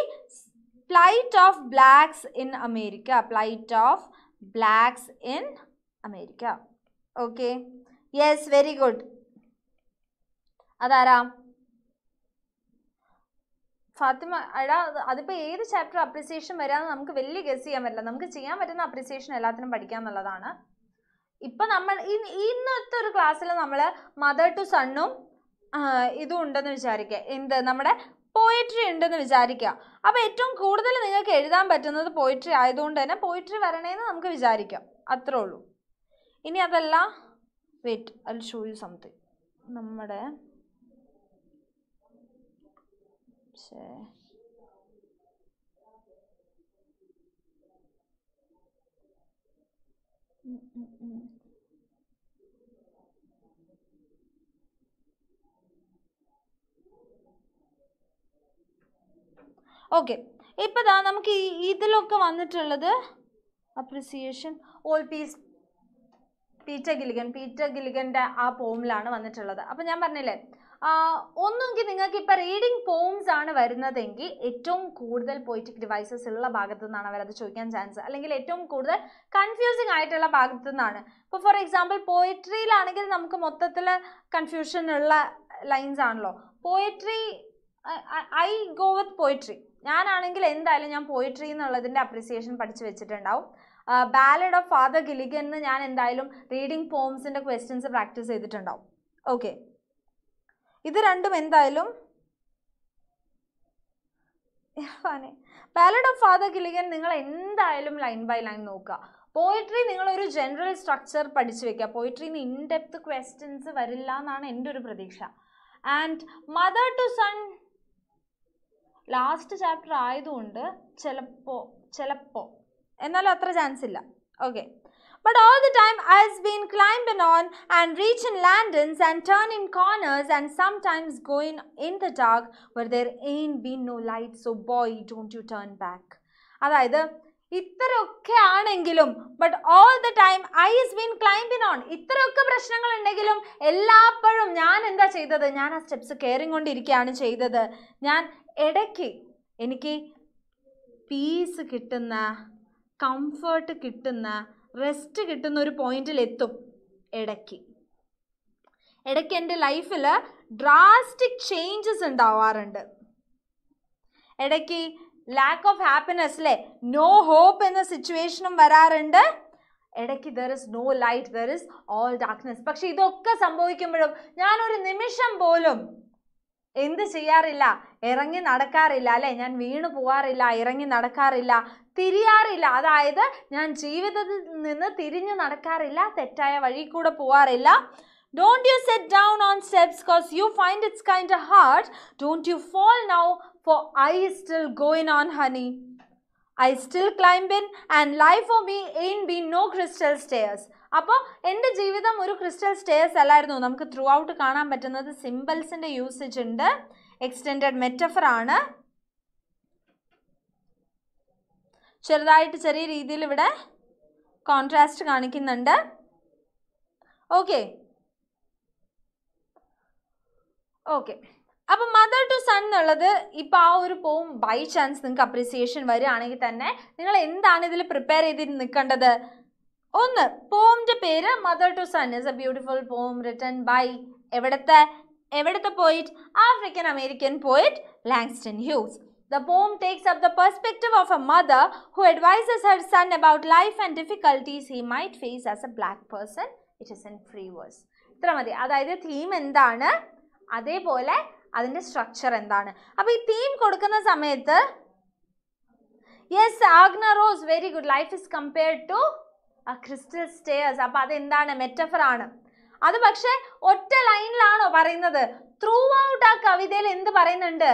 plight of blacks in America plight of blacks in America okay yes very good അതാരാ ഫാത്തിമ എടാ അതിപ്പോൾ ഏത് ചാപ്റ്റർ അപ്രിസിയേഷൻ വരാമെന്ന് നമുക്ക് വലിയ ഗസ് ചെയ്യാൻ പറ്റില്ല നമുക്ക് ചെയ്യാൻ പറ്റുന്ന അപ്രിസിയേഷൻ എല്ലാത്തിനും പഠിക്കുക എന്നുള്ളതാണ് ഇപ്പം നമ്മൾ ഇന്നത്തെ ഒരു ക്ലാസ്സിൽ നമ്മൾ മദർ ടു സണ്ണും ഇതും ഉണ്ടെന്ന് വിചാരിക്കുക എന്ത് നമ്മുടെ പോയിട്രി ഉണ്ടെന്ന് വിചാരിക്കുക അപ്പോൾ ഏറ്റവും കൂടുതൽ നിങ്ങൾക്ക് എഴുതാൻ പറ്റുന്നത് പോയിട്രി ആയതുകൊണ്ട് തന്നെ പോയിട്രി വരണേന്ന് നമുക്ക് വിചാരിക്കാം അത്രേ ഉള്ളൂ ഇനി അതല്ല wait I'll show you something നമ്മുടെ ഛേ ഓക്കെ ഇപ്പം ദാ നമുക്ക് ഈ ഇതിലൊക്കെ വന്നിട്ടുള്ളത് അപ്രിസിയേഷൻ ഓൾ പീസ് പീറ്റർ ഗിലിഗൻ പീറ്റർ ഗിലിഗൻ്റെ ആ പോമിലാണ് വന്നിട്ടുള്ളത് അപ്പം ഞാൻ പറഞ്ഞില്ലേ ഒന്നുകിൽ നിങ്ങൾക്ക് ഇപ്പം റീഡിങ് പോംസ് ആണ് വരുന്നതെങ്കിൽ ഏറ്റവും കൂടുതൽ പോയിറ്റിക് ഡിവൈസസ് ഉള്ള ഭാഗത്തു നിന്നാണ് അവരത് ചോദിക്കാൻ ചാൻസ് അല്ലെങ്കിൽ ഏറ്റവും കൂടുതൽ കൺഫ്യൂസിങ് ആയിട്ടുള്ള ഭാഗത്തു നിന്നാണ് ഇപ്പോൾ ഫോർ എക്സാമ്പിൾ പോയിട്രിയിലാണെങ്കിൽ നമുക്ക് മൊത്തത്തിൽ കൺഫ്യൂഷൻ ഉള്ള ലൈൻസ് ആണല്ലോ poetry I go with poetry ഞാനാണെങ്കിൽ എന്തായാലും ഞാൻ പോയട്രി എന്നുള്ളതിൻ്റെ അപ്രിസിയേഷൻ പഠിച്ചു വെച്ചിട്ടുണ്ടാവും ബാലഡ് ഓഫ് ഫാദർ ഗിലിഗൻ എന്ന് ഞാൻ എന്തായാലും റീഡിങ് പോംസിൻ്റെ ക്വസ്റ്റ്യൻസ് പ്രാക്ടീസ് ചെയ്തിട്ടുണ്ടാവും ഓക്കെ ഇത് രണ്ടും എന്തായാലും പാലഡ് ഓഫ് ഫാദർ കിളികൻ നിങ്ങൾ എന്തായാലും ലൈൻ ബൈ ലൈൻ നോക്കുക പോയിട്രി നിങ്ങളൊരു ജനറൽ സ്ട്രക്ചർ പഠിച്ചു വെക്കുക പോയിട്രിന്ന് ഇൻഡെപ്ത് ക്വസ്റ്റ്യൻസ് വരില്ല എന്നാണ് എൻ്റെ ഒരു പ്രതീക്ഷ and mother to son last chapter ആയതുകൊണ്ട് ചിലപ്പോ ചിലപ്പോ എന്നാലും അത്ര ചാൻസ് ഇല്ല okay But all the time I've been climbing on and reaching landings and turning corners and sometimes going in the dark where there ain't been no light. So boy, don't you turn back. അതായത് ഇത്രയൊക്കെ ആണെങ്കിലും but all the time I is been climbing on ഇത്രയൊക്കെ പ്രശ്നങ്ങൾ ഉണ്ടെങ്കിലും എല്ലാപ്പോഴും ഞാൻ എന്താ ചെയ്തത് ഞാൻ ആ സ്റ്റെപ്സ് കയറിക്കൊണ്ടിരിക്കുകയാണ് ചെയ്തത് ഞാൻ ഇടയ്ക്ക് എനിക്ക് പീസ് കിട്ടുന്ന കംഫർട്ട് കിട്ടുന്ന റെസ്റ്റ് കിട്ടുന്ന ഒരു പോയിന്റിൽ എത്തും ഇടയ്ക്ക് ഇടയ്ക്ക് എൻ്റെ ലൈഫിൽ ഡ്രാസ്റ്റിക് ചേഞ്ചസ് ഉണ്ടാവാറുണ്ട് ഇടയ്ക്ക് ലാക്ക് ഓഫ് ഹാപ്പിനെസ് അല്ലേ നോ ഹോപ്പ് എന്ന സിറ്റുവേഷനും വരാറുണ്ട് ഇടയ്ക്ക് there is no light there is all darkness പക്ഷെ ഇതൊക്കെ സംഭവിക്കുമ്പോഴും ഞാനൊരു നിമിഷം പോലും എന്ത് ചെയ്യാറില്ല ഇറങ്ങി നടക്കാറില്ല അല്ലെ ഞാൻ വീണു പോവാറില്ല ഇറങ്ങി നടക്കാറില്ല തിരിയാറില്ല അതായത് ഞാൻ ജീവിതത്തിൽ നിന്ന് തിരിഞ്ഞു നടക്കാറില്ല തെറ്റായ വഴി കൂടെ പോവാറില്ല Don't you sit down on steps because you find it's kind of hard. Don't you fall now for I is still going on honey. I still climbing and life for me ain't been no crystal stairs. അപ്പോൾ എൻ്റെ ജീവിതം ഒരു crystal stairs അല്ലായിരുന്നു നമുക്ക് through throughout കാണാൻ പറ്റുന്നത് സിമ്പിൾസിൻ്റെ usage ഉണ്ട് എക്സ്റ്റെൻഡഡ് മെറ്റഫർ ആണ് ചെറുതായിട്ട് ചെറിയ രീതിയിൽ ഇവിടെ കോൺട്രാസ്റ്റ് കാണിക്കുന്നുണ്ട് ഓക്കെ ഓക്കെ അപ്പം മദർ ടു സൺ എന്നുള്ളത് ഇപ്പോൾ ആ ഒരു പോം ബൈ ചാൻസ് നിങ്ങൾക്ക് അപ്രിസിയേഷൻ വരികയാണെങ്കിൽ തന്നെ നിങ്ങൾ എന്താണ് ഇതിൽ പ്രിപ്പയർ ചെയ്തിട്ട് നിൽക്കേണ്ടത് ഒന്ന് പോമിൻ്റെ പേര് mother to son is a beautiful poem written by എവിടുത്തെ എവിടുത്തെ poet African American poet Langston Hughes the poem takes up the perspective of a mother who advises her son about life and difficulties he might face as a black person it is an free verse ഇത്ര മതി അതായത് theme എന്താണ് അതേപോലെ അതിൻ്റെ structure എന്താണ് അപ്പോൾ ഈ theme കൊടുക്കുന്ന സമയത്ത് yes Agna Rose very good life is compared to crystal stairs അപ്പോൾ അതെന്താണ് മെറ്റഫർ ആണ് അത് പക്ഷെ ഒറ്റ ലൈനിലാണോ പറയുന്നത് ത്രൂ ഔട്ട് ആ കവിതയിൽ എന്ത് പറയുന്നുണ്ട്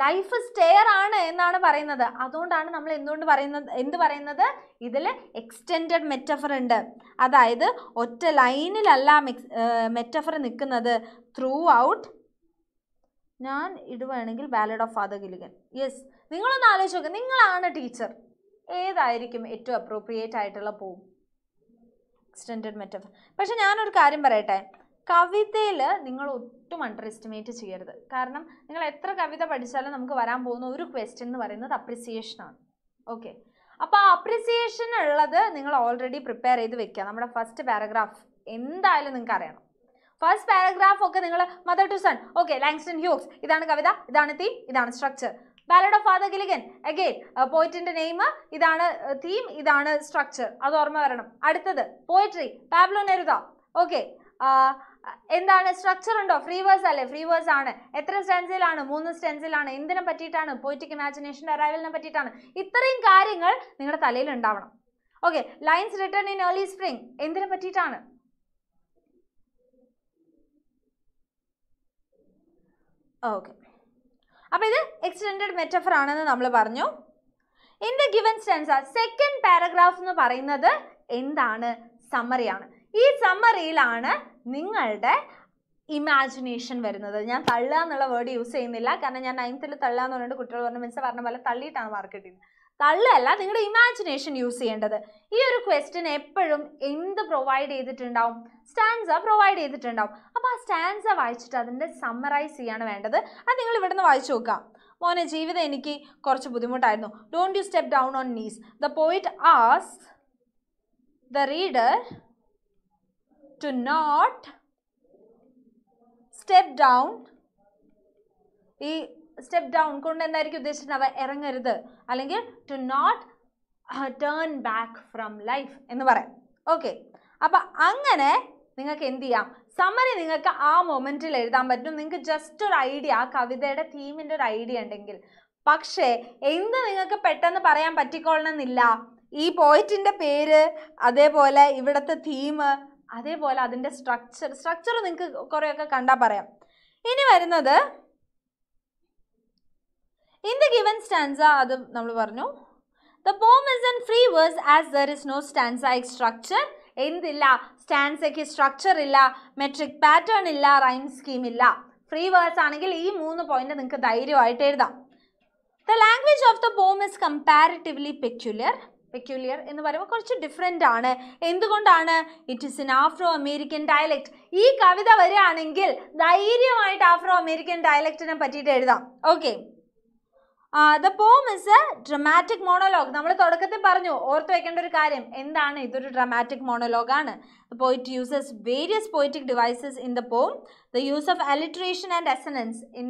ലൈഫ് സ്റ്റെയർ ആണ് എന്നാണ് പറയുന്നത് അതുകൊണ്ടാണ് നമ്മൾ എന്തുകൊണ്ട് പറയുന്നത് എന്ത് പറയുന്നത് ഇതിൽ എക്സ്റ്റെൻഡ് മെറ്റഫർ ഉണ്ട് അതായത് ഒറ്റ ലൈനിലല്ല മെറ്റഫർ നിൽക്കുന്നത് ത്രൂ ഔട്ട് ഞാൻ ഇടുവാണെങ്കിൽ ballad of Father Gilligan yes നിങ്ങളൊന്ന് ആലോചിച്ച് നോക്കുക നിങ്ങളാണ് ടീച്ചർ ഏതായിരിക്കും ഏറ്റവും അപ്രോപ്രിയേറ്റ് ആയിട്ടുള്ള പോവും എക്സ്റ്റെൻഡ് മെറ്റഫർ പക്ഷെ ഞാനൊരു കാര്യം പറയട്ടെ കവിതയിൽ നിങ്ങൾ ഒട്ടും അണ്ടർ എസ്റ്റിമേറ്റ് ചെയ്യരുത് കാരണം നിങ്ങൾ എത്ര കവിത പഠിച്ചാലും നമുക്ക് വരാൻ പോകുന്ന ഒരു ക്വസ്റ്റ്യൻ എന്ന് പറയുന്നത് അപ്രിസിയേഷനാണ് ഓക്കെ അപ്പോൾ ആ അപ്രിസിയേഷൻ ഉള്ളത് നിങ്ങൾ ഓൾറെഡി പ്രിപ്പയർ ചെയ്ത് വെക്കുക നമ്മുടെ ഫസ്റ്റ് പാരഗ്രാഫ് എന്തായാലും നിങ്ങൾക്ക് അറിയണം ഫസ്റ്റ് പാരഗ്രാഫ് ഒക്കെ നിങ്ങൾ mother to sun okay Langston Hughes ഇതാണ് കവിത ഇതാണ് തീ ഇതാണ് structure ballad of Father Gilligan again പോയിറ്റിന്റെ name ഇതാണ് തീം uh, ഇതാണ് സ്ട്രക്ചർ അത് ഓർമ്മ വരണം അടുത്തത് പോയിട്രി പാബ്ലോ നെരുത ഓക്കെ എന്താണ് സ്ട്രക്ചർ ഉണ്ടോ ഫ്രീ വേഴ്സ് അല്ലേ ഫ്രീ വേഴ്സ് ആണ് എത്ര സ്റ്റെൻസിലാണ് മൂന്ന് സ്റ്റെൻസിലാണ് എന്തിനെ പറ്റിയിട്ടാണ് പോയിറ്റിക് ഇമാജിനേഷൻ്റെ അറൈവലിനെ പറ്റിയിട്ടാണ് ഇത്രയും കാര്യങ്ങൾ നിങ്ങളുടെ തലയിൽ ഉണ്ടാവണം okay lines written in early spring എന്തിനെ പറ്റിയിട്ടാണ് ഓക്കെ അപ്പോൾ ഇത് എക്സ്റ്റെൻഡഡ് മെറ്റഫർ ആണെന്ന് നമ്മൾ പറഞ്ഞു in the given stanza second paragraph എന്ന് പറയുന്നത് എന്താണ് സമ്മറിയാണ് ഈ സമ്മറിയിലാണ് നിങ്ങളുടെ ഇമാജിനേഷൻ വരുന്നത് ഞാൻ തള്ളുക എന്നുള്ള വേർഡ് യൂസ് ചെയ്യുന്നില്ല കാരണം ഞാൻ നയൻത്തിൽ തള്ളുക എന്ന് പറഞ്ഞിട്ട് കുട്ടികൾ പറഞ്ഞ മിസ്സെ പറഞ്ഞ പോലെ തള്ളിയിട്ടാണ് മാർക്ക് കിട്ടിയത് തള്ളല്ല നിങ്ങളുടെ ഇമാജിനേഷൻ യൂസ് ചെയ്യേണ്ടത് ഈ ഒരു ക്വസ്റ്റ്യൻ എപ്പോഴും എന്ത് പ്രൊവൈഡ് ചെയ്തിട്ടുണ്ടാവും സ്റ്റാൻസ പ്രൊവൈഡ് ചെയ്തിട്ടുണ്ടാവും അപ്പോൾ ആ സ്റ്റാൻസ വായിച്ചിട്ട് അതിൻ്റെ സമ്മറൈസ് ചെയ്യാണ് വേണ്ടത് അത് നിങ്ങൾ ഇവിടെ നിന്ന് വായിച്ചു നോക്കാം മോനെ ജീവിതം എനിക്ക് കുറച്ച് ബുദ്ധിമുട്ടായിരുന്നു don't you step down on knees the poet ആസ് the reader to not step down ഈ സ്റ്റെപ്പ് ഡൗൺ കൊണ്ട് എന്തായിരിക്കും ഉദ്ദേശിച്ചിട്ടുണ്ടാവുക ഇറങ്ങരുത് അല്ലെങ്കിൽ to not turn back from life എന്ന് പറയാം ഓക്കെ അപ്പൊ അങ്ങനെ നിങ്ങൾക്ക് എന്ത് ചെയ്യാം സമ്മറി നിങ്ങൾക്ക് ആ മൊമെന്റിൽ എഴുതാൻ പറ്റും നിങ്ങൾക്ക് ജസ്റ്റ് ഒരു ഐഡിയ ആ കവിതയുടെ തീമിന്റെ ഒരു ഐഡിയ ഉണ്ടെങ്കിൽ പക്ഷേ എന്ത് നിങ്ങൾക്ക് പെട്ടെന്ന് പറയാൻ പറ്റിക്കൊള്ളണമെന്നില്ല ഈ പോയിറ്റിന്റെ പേര് അതേപോലെ ഇവിടുത്തെ തീം അതേപോലെ അതിന്റെ സ്ട്രക്ചർ സ്ട്രക്ചർ നിങ്ങൾക്ക് കുറെയൊക്കെ കണ്ടാൽ പറയാം ഇനി വരുന്നത് ഇൻ ദ ഗിവൻ സ്റ്റാൻസ അത് നമ്മൾ പറഞ്ഞു the poem is an free verse as there is no stanzaic structure എന്തില്ല സ്റ്റാൻസയ്ക്ക് സ്ട്രക്ചർ ഇല്ല മെട്രിക് പാറ്റേൺ ഇല്ല റൈം സ്കീം ഇല്ല ഫ്രീ വേഴ്സ് ആണെങ്കിൽ ഈ മൂന്ന് പോയിന്റ് നിങ്ങൾക്ക് ധൈര്യമായിട്ട് എഴുതാം the language of the poem is comparatively peculiar peculiar എന്ന് പറയുമ്പോൾ കുറച്ച് ഡിഫറെൻ്റ് ആണ് എന്തുകൊണ്ടാണ് it is in Afro American dialect ഈ കവിത വരികയാണെങ്കിൽ ധൈര്യമായിട്ട് ആഫ്രോ അമേരിക്കൻ ഡയലക്റ്റിനെ പറ്റിയിട്ട് എഴുതാം okay the poem is a dramatic monologue നമ്മൾ തുടക്കത്തിൽ പറഞ്ഞു ഓർത്ത് വെക്കേണ്ട ഒരു കാര്യം എന്താണ് ഇതൊരു ഡ്രമാറ്റിക് മോണോലോഗ് ആണ് the poet uses various poetic devices in the poem the use of alliteration and assonance in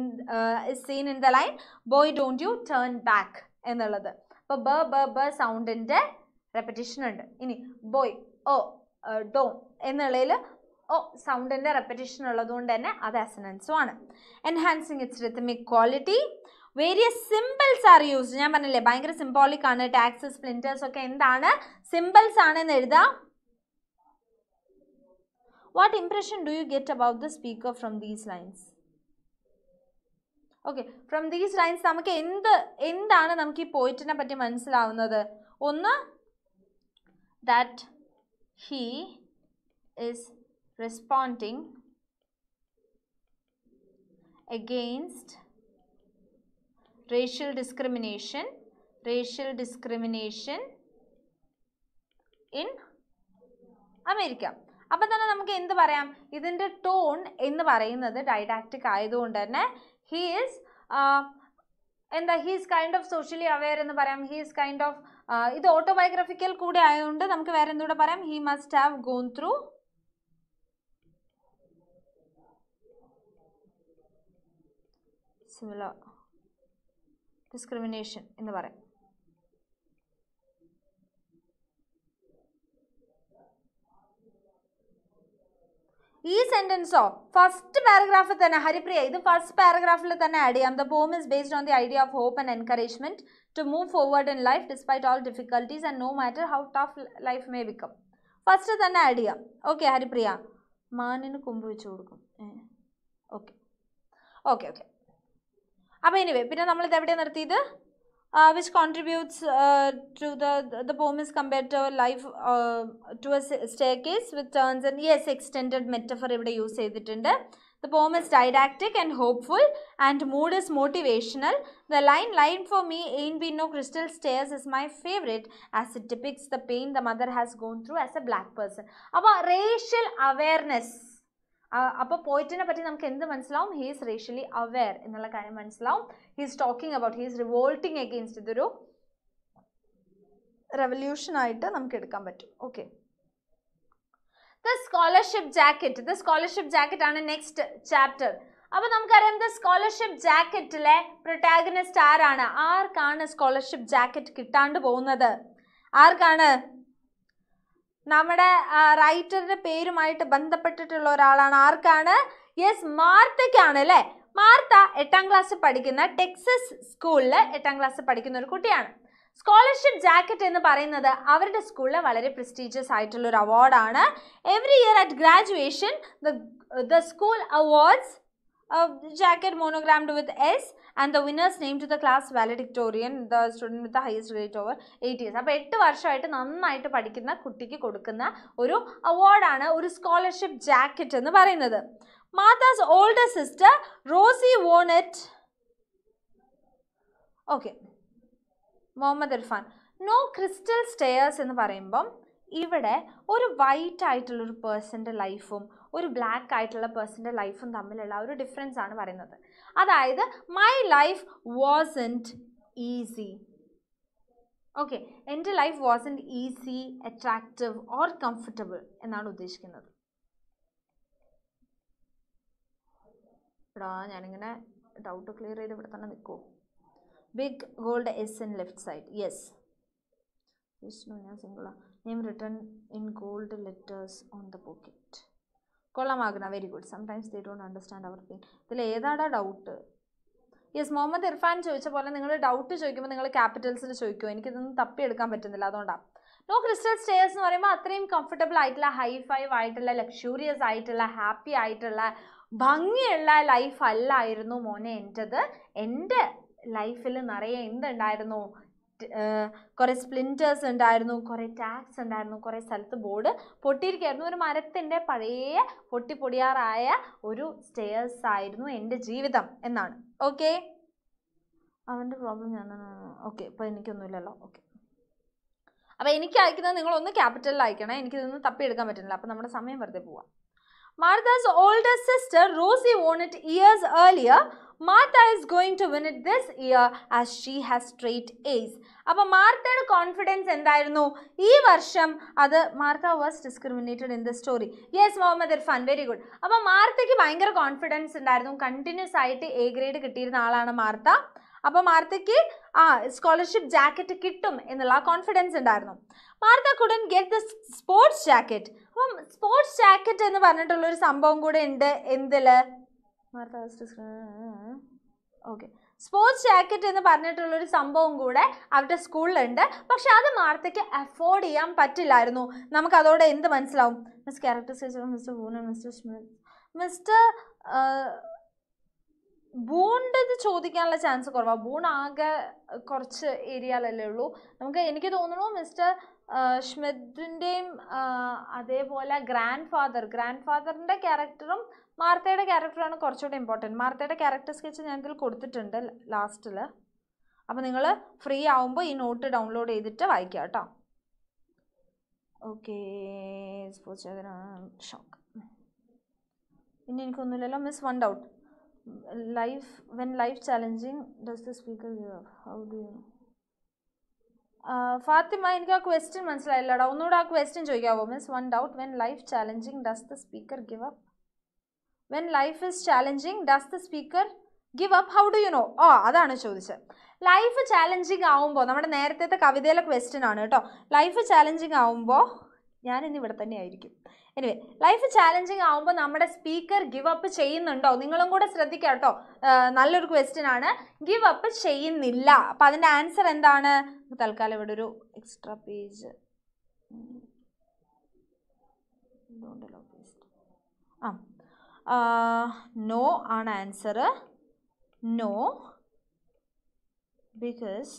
is seen in the line boy don't you turn back എന്നുള്ളത് അപ്പോൾ ബ ബ ബ സൗണ്ടിൻ്റെ റെപ്പറ്റീഷൻ ഉണ്ട് ഇനി ബോയ് ഓ ഡോൺ എന്നുള്ളതിൽ ഓ സൗണ്ടിൻ്റെ repetition ഉള്ളതുകൊണ്ട് തന്നെ അത് എസനൻസും ആണ് enhancing its rhythmic quality various similes are use ഞാൻ പറഞ്ഞില്ലേ ഭയങ്കര സിംബോളിക് ആണ് ടാക്സ് സ്പ്ലിൻറ്റേഴ്സ് ഒക്കെ എന്താണ് സിമ്പിൾസ് ആണെന്ന് എഴുതാം what impression do you get about the speaker from these lines okay from these lines നമുക്ക് എന്ത് എന്താണ് നമുക്ക് ഈ പോയിറ്റിനെ പറ്റി മനസ്സിലാവുന്നത് ഒന്ന് that he is responding against racial discrimination, racial discrimination in America. അപ്പം തന്നെ നമുക്ക് എന്ത് പറയാം ഇതിൻ്റെ ടോൺ എന്ന് പറയുന്നത് ഡൈഡാക്റ്റിക് ആയതുകൊണ്ട് തന്നെ ഹീ ഈസ് uh, എന്താ he's kind of socially aware എന്ന് പറയാം ഹീസ് കൈൻഡ് ഓഫ് ഇത് ഓട്ടോബയോഗ്രഫിക്കൽ കൂടെ ആയതുകൊണ്ട് നമുക്ക് വേറെ എന്തുകൂടെ പറയാം he must have gone through similar discrimination എന്ന് പറയും ഈ സെന്റൻസോ ഫസ്റ്റ് പാരഗ്രാഫിൽ തന്നെ ഹരിപ്രിയ ഇത് ഫസ്റ്റ് പാരഗ്രാഫിൽ തന്നെ ആഡ് ചെയ്യാം the poem is based on the idea of hope and encouragement to move forward in life despite all difficulties and no matter how tough life may become first തന്നെ add ചെയ്യാം okay Haripriya മാനിന് കൊമ്പ് വെച്ച് കൊടുക്കും okay okay okay അപ്പോൾ anyway പിന്നെ നമ്മളിത് എവിടെ നിർത്തിയത് which contributes to the the poem is compare to our life to a staircase with turns and yes extend metaphor ഇവിടെ യൂസ് ചെയ്തിട്ടുണ്ട് the poem is didactic and hopeful and mood is motivational the line line for me ain't be no crystal stairs is my favourite as it depicts the pain the mother has gone through as a black person അപ്പോൾ racial awareness അപ്പോൾ പോയിറ്റിനെ പറ്റി നമുക്ക് എന്ത് മനസ്സിലാവും he's racially aware എന്നുള്ള കാര്യം മനസ്സിലാവും he's talking about he's revolting against ഇതൊരു ആയിട്ട് നമുക്ക് എടുക്കാൻ പറ്റും okay the scholarship jacket the scholarship jacket ആണ് നെക്സ്റ്റ് ചാപ്റ്റർ അപ്പൊ നമുക്കറിയാം ദ സ്കോളർഷിപ്പ് ജാക്കറ്റിലെ പ്രൊട്ടാഗനിസ്റ്റ് ആരാണ് ആർക്കാണ് സ്കോളർഷിപ്പ് ജാക്കറ്റ് കിട്ടാണ്ട് പോകുന്നത് ആർക്കാണ് നമ്മുടെ റൈറ്ററിന്റെ പേരുമായിട്ട് ബന്ധപ്പെട്ടിട്ടുള്ള ഒരാളാണ് ആർക്കാണ് യെസ് മാർത്തയ്ക്കാണ് അല്ലേ മാർത്ത എട്ടാം ക്ലാസ് പഠിക്കുന്ന ടെക്സസ് സ്കൂളില് എട്ടാം ക്ലാസ് പഠിക്കുന്ന ഒരു കുട്ടിയാണ് സ്കോളർഷിപ്പ് ജാക്കറ്റ് എന്ന് പറയുന്നത് അവരുടെ സ്കൂളിലെ വളരെ പ്രസ്റ്റീജിയസ് ആയിട്ടുള്ള ഒരു അവാർഡാണ് every year at graduation the school awards a jacket monogrammed with S and the winner's name to the class valedictorian, the student with the highest grade over 8 years. അപ്പോൾ എട്ട് വർഷമായിട്ട് നന്നായിട്ട് പഠിക്കുന്ന കുട്ടിക്ക് കൊടുക്കുന്ന ഒരു അവാർഡാണ് ഒരു സ്കോളർഷിപ്പ് ജാക്കറ്റ് എന്ന് പറയുന്നത് Martha's older sister Rosie won it okay Muhammad Irfan no crystal stairs എന്ന് പറയുമ്പം ഇവിടെ ഒരു വൈറ്റ് ആയിട്ടുള്ളൊരു പേഴ്സൻ്റെ ലൈഫും ഒരു ബ്ലാക്ക് ആയിട്ടുള്ള പേഴ്സൻ്റെ ലൈഫും തമ്മിലുള്ള ഒരു ഡിഫറൻസ് ആണ് പറയുന്നത് അതായത് my life wasn't easy okay എൻ്റെ life wasn't easy attractive or comfortable എന്നാണ് ഉദ്ദേശിക്കുന്നത് ഇടാ ഞാനിങ്ങനെ ഡൗട്ട് ക്ലിയർ ചെയ്ത് ഇവിടെ തന്നെ നിൽക്കുമോ big gold S in left side yes Vishnu ഞാൻ സിംഗിളാണ് name written in gold letters on the pocket കൊള്ളാമാകുന്ന very good sometimes they don't understand our pain ഇതിൽ ഏതാടാ ഡൗട്ട് യെസ് മുഹമ്മദ് ഇർഫാൻ ചോദിച്ച പോലെ നിങ്ങൾ ഡൗട്ട് ചോദിക്കുമ്പോൾ നിങ്ങൾ ക്യാപിറ്റൽസിൽ ചോദിക്കുമോ എനിക്കിതൊന്നും തപ്പിയെടുക്കാൻ പറ്റുന്നില്ല അതുകൊണ്ടാണ് നോ ക്രിസ്റ്റൽ സ്റ്റേഴ്സ് എന്ന് പറയുമ്പോൾ അത്രയും കംഫർട്ടബിൾ ആയിട്ടുള്ള ഹൈ ഫൈവ് ആയിട്ടുള്ള ലക്ഷൂറിയസ് ആയിട്ടുള്ള ഹാപ്പി ആയിട്ടുള്ള ഭംഗിയുള്ള ലൈഫ് അല്ലായിരുന്നു മോനെ എൻ്റെത് എൻ്റെ ലൈഫിൽ നിറയെ എന്തുണ്ടായിരുന്നു കുറേ സ്പ്ലിൻറ്റേഴ്സ് ഉണ്ടായിരുന്നു കുറേ ടാക്സ് ഉണ്ടായിരുന്നു കുറേ സ്ഥലത്ത് ബോർഡ് പൊട്ടിയിരിക്കുകയായിരുന്നു ഒരു മരത്തിൻ്റെ പഴയ പൊട്ടിപ്പൊടിയാറായ ഒരു സ്റ്റെയേഴ്സ് ആയിരുന്നു എൻ്റെ ജീവിതം എന്നാണ് ഓക്കെ അവൻ്റെ പ്രോബ്ലം ഞാൻ ഓക്കെ ഇപ്പോൾ എനിക്കൊന്നുമില്ലല്ലോ ഓക്കെ അപ്പം എനിക്ക് അയക്കുന്നത് നിങ്ങളൊന്ന് ക്യാപിറ്റലിൽ അയക്കണേ എനിക്കിതൊന്നും തപ്പിയെടുക്കാൻ പറ്റുന്നില്ല അപ്പം നമ്മുടെ സമയം വെറുതെ പോവാം Martha's older sister Rosie won it years earlier. Martha is going to win it this year as she has straight A's. അപ്പോൾ മാർത്തയുടെ കോൺഫിഡൻസ് എന്തായിരുന്നു ഈ വർഷം അത് Martha was discriminated in the story yes Muhammad Irfan very good അപ്പോൾ മാർത്തയ്ക്ക് ഭയങ്കര confidence ഉണ്ടായിരുന്നു continuous ആയിട്ട് എ ഗ്രേഡ് കിട്ടിയിരുന്ന ആളാണ് മാർത്ത അപ്പോൾ മാർത്തയ്ക്ക് ആ സ്കോളർഷിപ്പ് ജാക്കറ്റ് കിട്ടും എന്നുള്ള കോൺഫിഡൻസ് ഉണ്ടായിരുന്നു Martha couldn't get the sports jacket അപ്പം സ്പോർട്സ് ജാക്കറ്റ് എന്ന് പറഞ്ഞിട്ടുള്ള ഒരു സംഭവം കൂടെ ഉണ്ട് എന്തിൽ ഓക്കെ സ്പോർട്സ് ജാക്കറ്റ് എന്ന് പറഞ്ഞിട്ടുള്ളൊരു സംഭവം കൂടെ അവരുടെ സ്കൂളിലുണ്ട് പക്ഷെ അത് മാർത്തയ്ക്ക് അഫോർഡ് ചെയ്യാൻ പറ്റില്ലായിരുന്നു നമുക്ക് അതോടെ എന്ത് മനസ്സിലാവും miss character mister mister Smith mister ബൂണിൻ്റെ ഇത് ചോദിക്കാനുള്ള ചാൻസ് കുറവാണ് ബൂൺ ആകെ കുറച്ച് ഏരിയയിലല്ലേ ഉള്ളൂ നമുക്ക് എനിക്ക് തോന്നുന്നു മിസ്റ്റർ ഷ്മിദിൻ്റെയും അതേപോലെ ഗ്രാൻഡ് ഫാദർ ഗ്രാൻഡ് ഫാദറിൻ്റെ ക്യാരക്ടറും മാർത്തയുടെ ക്യാരക്ടറാണ് കുറച്ചുകൂടി ഇമ്പോർട്ടൻറ്റ് മാർത്തയുടെ ക്യാരക്ടർ സ്കെച്ച് ഞാൻ ഇതിൽ കൊടുത്തിട്ടുണ്ട് ലാസ്റ്റിൽ അപ്പോൾ നിങ്ങൾ ഫ്രീ ആവുമ്പോൾ ഈ നോട്ട് ഡൗൺലോഡ് ചെയ്തിട്ട് വായിക്കുക കേട്ടോ സ്പോർട്സ് ഷോക്ക് പിന്നെ എനിക്കൊന്നുമില്ലല്ലോ miss one doubt life when life challenging does the speaker give up how do you know Fatima എനിക്ക് ആ ക്വസ്റ്റ്യൻ മനസ്സിലായില്ലടാ ഒന്നുകൂടെ ആ ക്വസ്റ്റ്യൻ ചോദിക്കാവോ means one doubt when life challenging does the speaker give up when life is challenging does the speaker give up how do you know oh അതാണ് ചോദിച്ചത് life challenging ആവുമ്പോൾ നമ്മുടെ നേരത്തെ കവിതയിലെ ക്വസ്റ്റ്യൻ ആണ് കേട്ടോ ലൈഫ് ചാലഞ്ചിങ് ആവുമ്പോൾ ഞാനിന്ന് ഇവിടെ തന്നെ ആയിരിക്കും എനിവേ ലൈഫ് ചാലഞ്ചിങ് ആവുമ്പോൾ നമ്മുടെ സ്പീക്കർ ഗിവ് അപ്പ് ചെയ്യുന്നുണ്ടോ നിങ്ങളും കൂടെ ശ്രദ്ധിക്കുക കേട്ടോ നല്ലൊരു ക്വസ്റ്റ്യൻ ആണ് ഗിവ് അപ്പ് ചെയ്യുന്നില്ല അപ്പം അതിൻ്റെ ആൻസർ എന്താണ് തൽക്കാലം ഇവിടെ ഒരു എക്സ്ട്രാ പേജ് ആ നോ ആണ് ആൻസർ നോ ബിക്കോസ്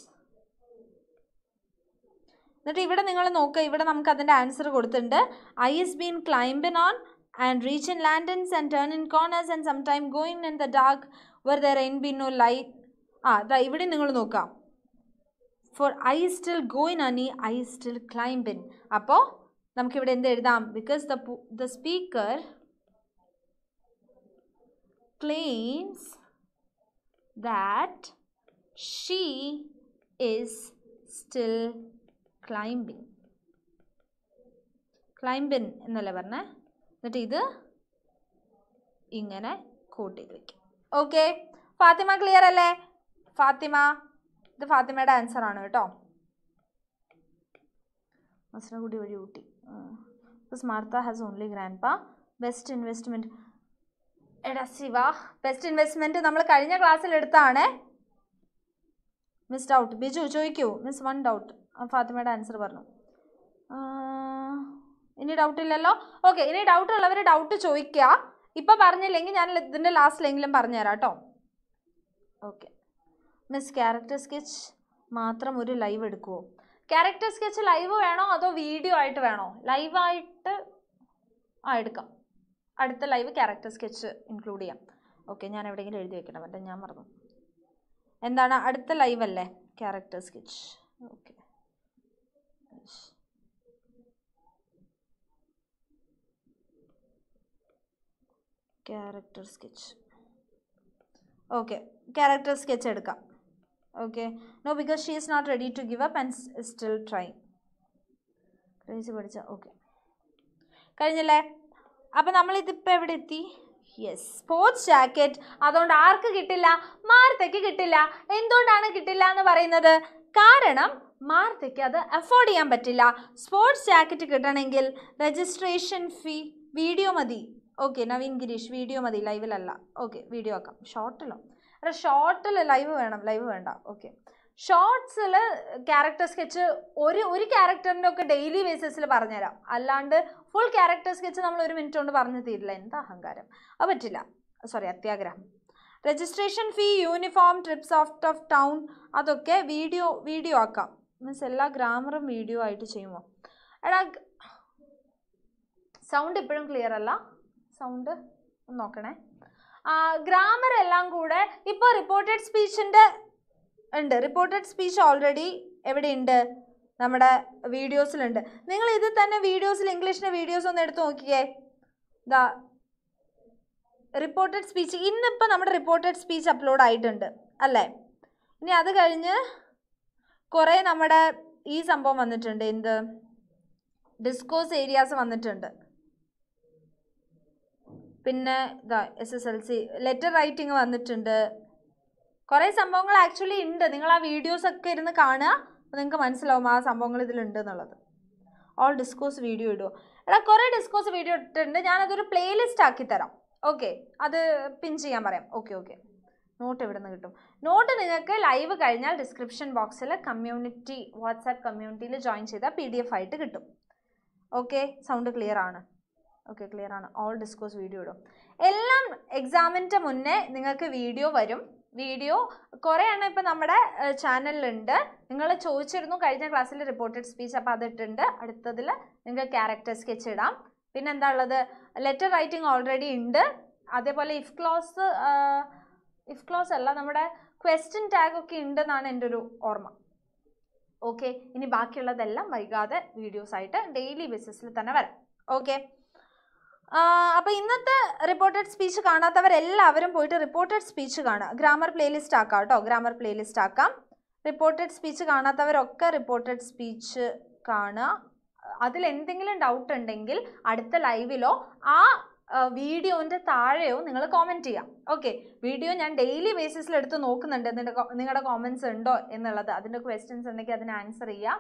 എന്നിട്ട് ഇവിടെ നിങ്ങൾ നോക്കുക ഇവിടെ നമുക്ക് അതിൻ്റെ ആൻസർ കൊടുത്തിട്ടുണ്ട് I is been climbing on and reaching landings and turning corners and sometimes going in the dark where there ain't be no light ആ ഇവിടെ നിങ്ങൾ നോക്കാം for I still going honey I still climbing അപ്പോൾ നമുക്കിവിടെ എന്ത് എഴുതാം because the the speaker claims that she is still climbing climbing എന്നല്ലേ പറഞ്ഞേ എന്നിട്ട് ഇത് ഇങ്ങനെ കൂട്ടിയിട്ട് വയ്ക്കും ഓക്കെ ഫാത്തിമ ക്ലിയർ അല്ലേ ഫാത്തിമ ഇത് ഫാത്തിമയുടെ ആൻസർ ആണ് കേട്ടോ കൂടി വഴി കൂട്ടി Martha has only grandpa best investment എടാ ശിവ ബെസ്റ്റ് ഇൻവെസ്റ്റ്മെൻറ്റ് നമ്മൾ കഴിഞ്ഞ ക്ലാസ്സിൽ എടുത്താണ് മിസ് ഡൗട്ട് ബിജു ചോദിക്കൂ മിസ് വൺ ഡൗട്ട് ഫാത്തിമയുടെ ആൻസർ പറഞ്ഞു ഇനി ഡൗട്ട് ഇല്ലല്ലോ ഓക്കെ ഇനി ഡൗട്ട് ഉള്ളവർ ഡൗട്ട് ചോദിക്കുക ഇപ്പം പറഞ്ഞില്ലെങ്കിൽ ഞാൻ ഇതിൻ്റെ ലാസ്റ്റിലെങ്കിലും പറഞ്ഞുതരാം കേട്ടോ ഓക്കെ മിസ് ക്യാരക്ടർ സ്കെച്ച് മാത്രം ഒരു ലൈവ് എടുക്കുമോ ക്യാരക്ടർ സ്കെച്ച് ലൈവ് വേണോ അതോ വീഡിയോ ആയിട്ട് വേണോ ലൈവായിട്ട് ആ എടുക്കാം അടുത്ത ലൈവ് ക്യാരക്ടർ സ്കെച്ച് ഇൻക്ലൂഡ് ചെയ്യാം ഓക്കെ ഞാൻ എവിടെയെങ്കിലും എഴുതി വെക്കണം മറ്റേ ഞാൻ മറന്നു എന്താണ് അടുത്ത ലൈവ് അല്ലേ character sketch okay character sketch okay character sketch എടുക്കാം okay no because she is not ready to give up and still try ക്രേസ് പഠിച്ച ഓക്കെ കഴിഞ്ഞല്ലേ അപ്പം നമ്മളിതിപ്പോൾ എവിടെ എത്തി യെസ് സ്പോർട്സ് ജാക്കറ്റ് അതുകൊണ്ട് ആർക്ക് കിട്ടില്ല മാർത്തയ്ക്ക് കിട്ടില്ല എന്തുകൊണ്ടാണ് കിട്ടില്ല എന്ന് പറയുന്നത് കാരണം മാർത്തയ്ക്ക് അത് അഫോർഡ് ചെയ്യാൻ പറ്റില്ല സ്പോർട്സ് ജാക്കറ്റ് കിട്ടണമെങ്കിൽ രജിസ്ട്രേഷൻ ഫീ വീഡിയോ മതി ഓക്കെ നവീൻ ഗിരീഷ് വീഡിയോ മതി ലൈവിലല്ല ഓക്കെ വീഡിയോ ആക്കാം ഷോർട്ടിലോ അല്ല ഷോർട്ടിൽ ലൈവ് വേണം ലൈവ് വേണ്ട ഓക്കെ ഷോർട്സിൽ ക്യാരക്ടർ സ്കെച്ച് ഒരു ഒരു ക്യാരക്ടറിൻ്റെ ഒക്കെ ഡെയിലി ബേസിസിൽ പറഞ്ഞുതരാം അല്ലാണ്ട് ഫുൾ ക്യാരക്ടർ സ്കെച്ച് നമ്മൾ ഒരു മിനിറ്റ് കൊണ്ട് പറഞ്ഞു തീരില്ല എന്താ അഹങ്കാരം അത് പറ്റില്ല സോറി അത്യാഗ്രഹം registration fee uniform trips out of town അതൊക്കെ വീഡിയോ വീഡിയോ ആക്കാം മീൻസ് എല്ലാ ഗ്രാമറും വീഡിയോ ആയിട്ട് ചെയ്യുമോ എടാ സൗണ്ട് ഇപ്പോഴും ക്ലിയർ അല്ല സൗണ്ട് ഒന്ന് നോക്കണേ ഗ്രാമർ എല്ലാം കൂടെ ഇപ്പോൾ റിപ്പോർട്ടഡ് സ്പീച്ചിൻ്റെ ഉണ്ട് റിപ്പോർട്ടഡ് സ്പീച്ച് ഓൾറെഡി എവിടെയുണ്ട് നമ്മുടെ വീഡിയോസിലുണ്ട് നിങ്ങൾ ഇത് തന്നെ വീഡിയോസിൽ ഇംഗ്ലീഷിൻ്റെ വീഡിയോസ് ഒന്ന് എടുത്ത് നോക്കിയേ ഇതാ റിപ്പോർട്ടഡ് സ്പീച്ച് ഇന്നിപ്പോൾ നമ്മുടെ റിപ്പോർട്ടഡ് സ്പീച്ച് അപ്ലോഡ് ആയിട്ടുണ്ട് അല്ലേ ഇനി അത് കഴിഞ്ഞ് കുറേ നമ്മുടെ ഈ സംഭവം വന്നിട്ടുണ്ട് എന്ത് ഡിസ്കോസ് ഏരിയാസ് വന്നിട്ടുണ്ട് പിന്നെ ഇതാ S S L C letter writing വന്നിട്ടുണ്ട് കുറേ സംഭവങ്ങൾ ആക്ച്വലി ഉണ്ട് നിങ്ങൾ ആ വീഡിയോസ് ഒക്കെ ഇരുന്ന് കാണുക അപ്പോൾ നിങ്ങൾക്ക് മനസ്സിലാവും ആ സംഭവങ്ങൾ ഇതിലുണ്ട് എന്നുള്ളത് ഓൾ ഡിസ്കോസ് വീഡിയോ ഇടുമോ എടാ കുറേ ഡിസ്കോസ് വീഡിയോ ഇട്ടിട്ടുണ്ട് ഞാനതൊരു പ്ലേലിസ്റ്റ് ആക്കി തരാം ഓക്കെ അത് പിൻ ചെയ്യാൻ പറയാം ഓക്കെ ഓക്കെ നോട്ട് എവിടെ നിന്ന് കിട്ടും നോട്ട് നിങ്ങൾക്ക് ലൈവ് കഴിഞ്ഞാൽ ഡിസ്ക്രിപ്ഷൻ ബോക്സിൽ കമ്മ്യൂണിറ്റി വാട്സാപ്പ് കമ്മ്യൂണിറ്റിയിൽ ജോയിൻ ചെയ്താൽ പി ആയിട്ട് കിട്ടും ഓക്കെ സൗണ്ട് ക്ലിയർ ആണ് ഓക്കെ ക്ലിയർ ആണ് ഓൾ ഡിസ്കോസ് വീഡിയോ ഇടും എല്ലാം എക്സാമിൻ്റെ മുന്നേ നിങ്ങൾക്ക് വീഡിയോ വരും വീഡിയോ കുറേ എണ്ണം ഇപ്പം നമ്മുടെ ചാനലിലുണ്ട് നിങ്ങൾ ചോദിച്ചിരുന്നു കഴിഞ്ഞ ക്ലാസ്സിൽ റിപ്പോർട്ടഡ് സ്പീച്ച് അപ്പോൾ അതിട്ടുണ്ട് അടുത്തതിൽ നിങ്ങൾക്ക് ക്യാരക്ടർ സ്കെച്ച് ഇടാം പിന്നെ എന്താ ഉള്ളത് ലെറ്റർ റൈറ്റിംഗ് ഓൾറെഡി ഉണ്ട് അതേപോലെ ഇഫ് ക്ലോസ് ഇഫ് ക്ലോസ് അല്ല നമ്മുടെ ക്വസ്റ്റ്യൻ ടാഗ് ഒക്കെ ഉണ്ടെന്നാണ് എൻ്റെ ഒരു ഓർമ്മ ഓക്കെ ഇനി ബാക്കിയുള്ളതെല്ലാം വൈകാതെ വീഡിയോസായിട്ട് ഡെയിലി ബേസിസിൽ തന്നെ വരാം ഓക്കെ അപ്പോൾ ഇന്നത്തെ റിപ്പോർട്ടഡ് സ്പീച്ച് കാണാത്തവരെല്ലാവരും പോയിട്ട് റിപ്പോർട്ടഡ് സ്പീച്ച് കാണുക ഗ്രാമർ പ്ലേലിസ്റ്റ് ആക്കാം കേട്ടോ ഗ്രാമർ പ്ലേലിസ്റ്റ് ആക്കാം റിപ്പോർട്ടഡ് സ്പീച്ച് കാണാത്തവരൊക്കെ റിപ്പോർട്ടഡ് സ്പീച്ച് കാണുക അതിൽ എന്തെങ്കിലും ഡൗട്ട് ഉണ്ടെങ്കിൽ അടുത്ത ലൈവിലോ ആ വീഡിയോൻ്റെ താഴെയോ നിങ്ങൾ കോമെൻറ്റ് ചെയ്യാം ഓക്കെ വീഡിയോ ഞാൻ ഡെയിലി ബേസിസിൽ എടുത്ത് നോക്കുന്നുണ്ട് നിങ്ങളുടെ നിങ്ങളുടെ കോമൻസ് ഉണ്ടോ എന്നുള്ളത് അതിൻ്റെ ക്വസ്റ്റ്യൻസ് ഉണ്ടെങ്കിൽ അതിന് ആൻസർ ചെയ്യാം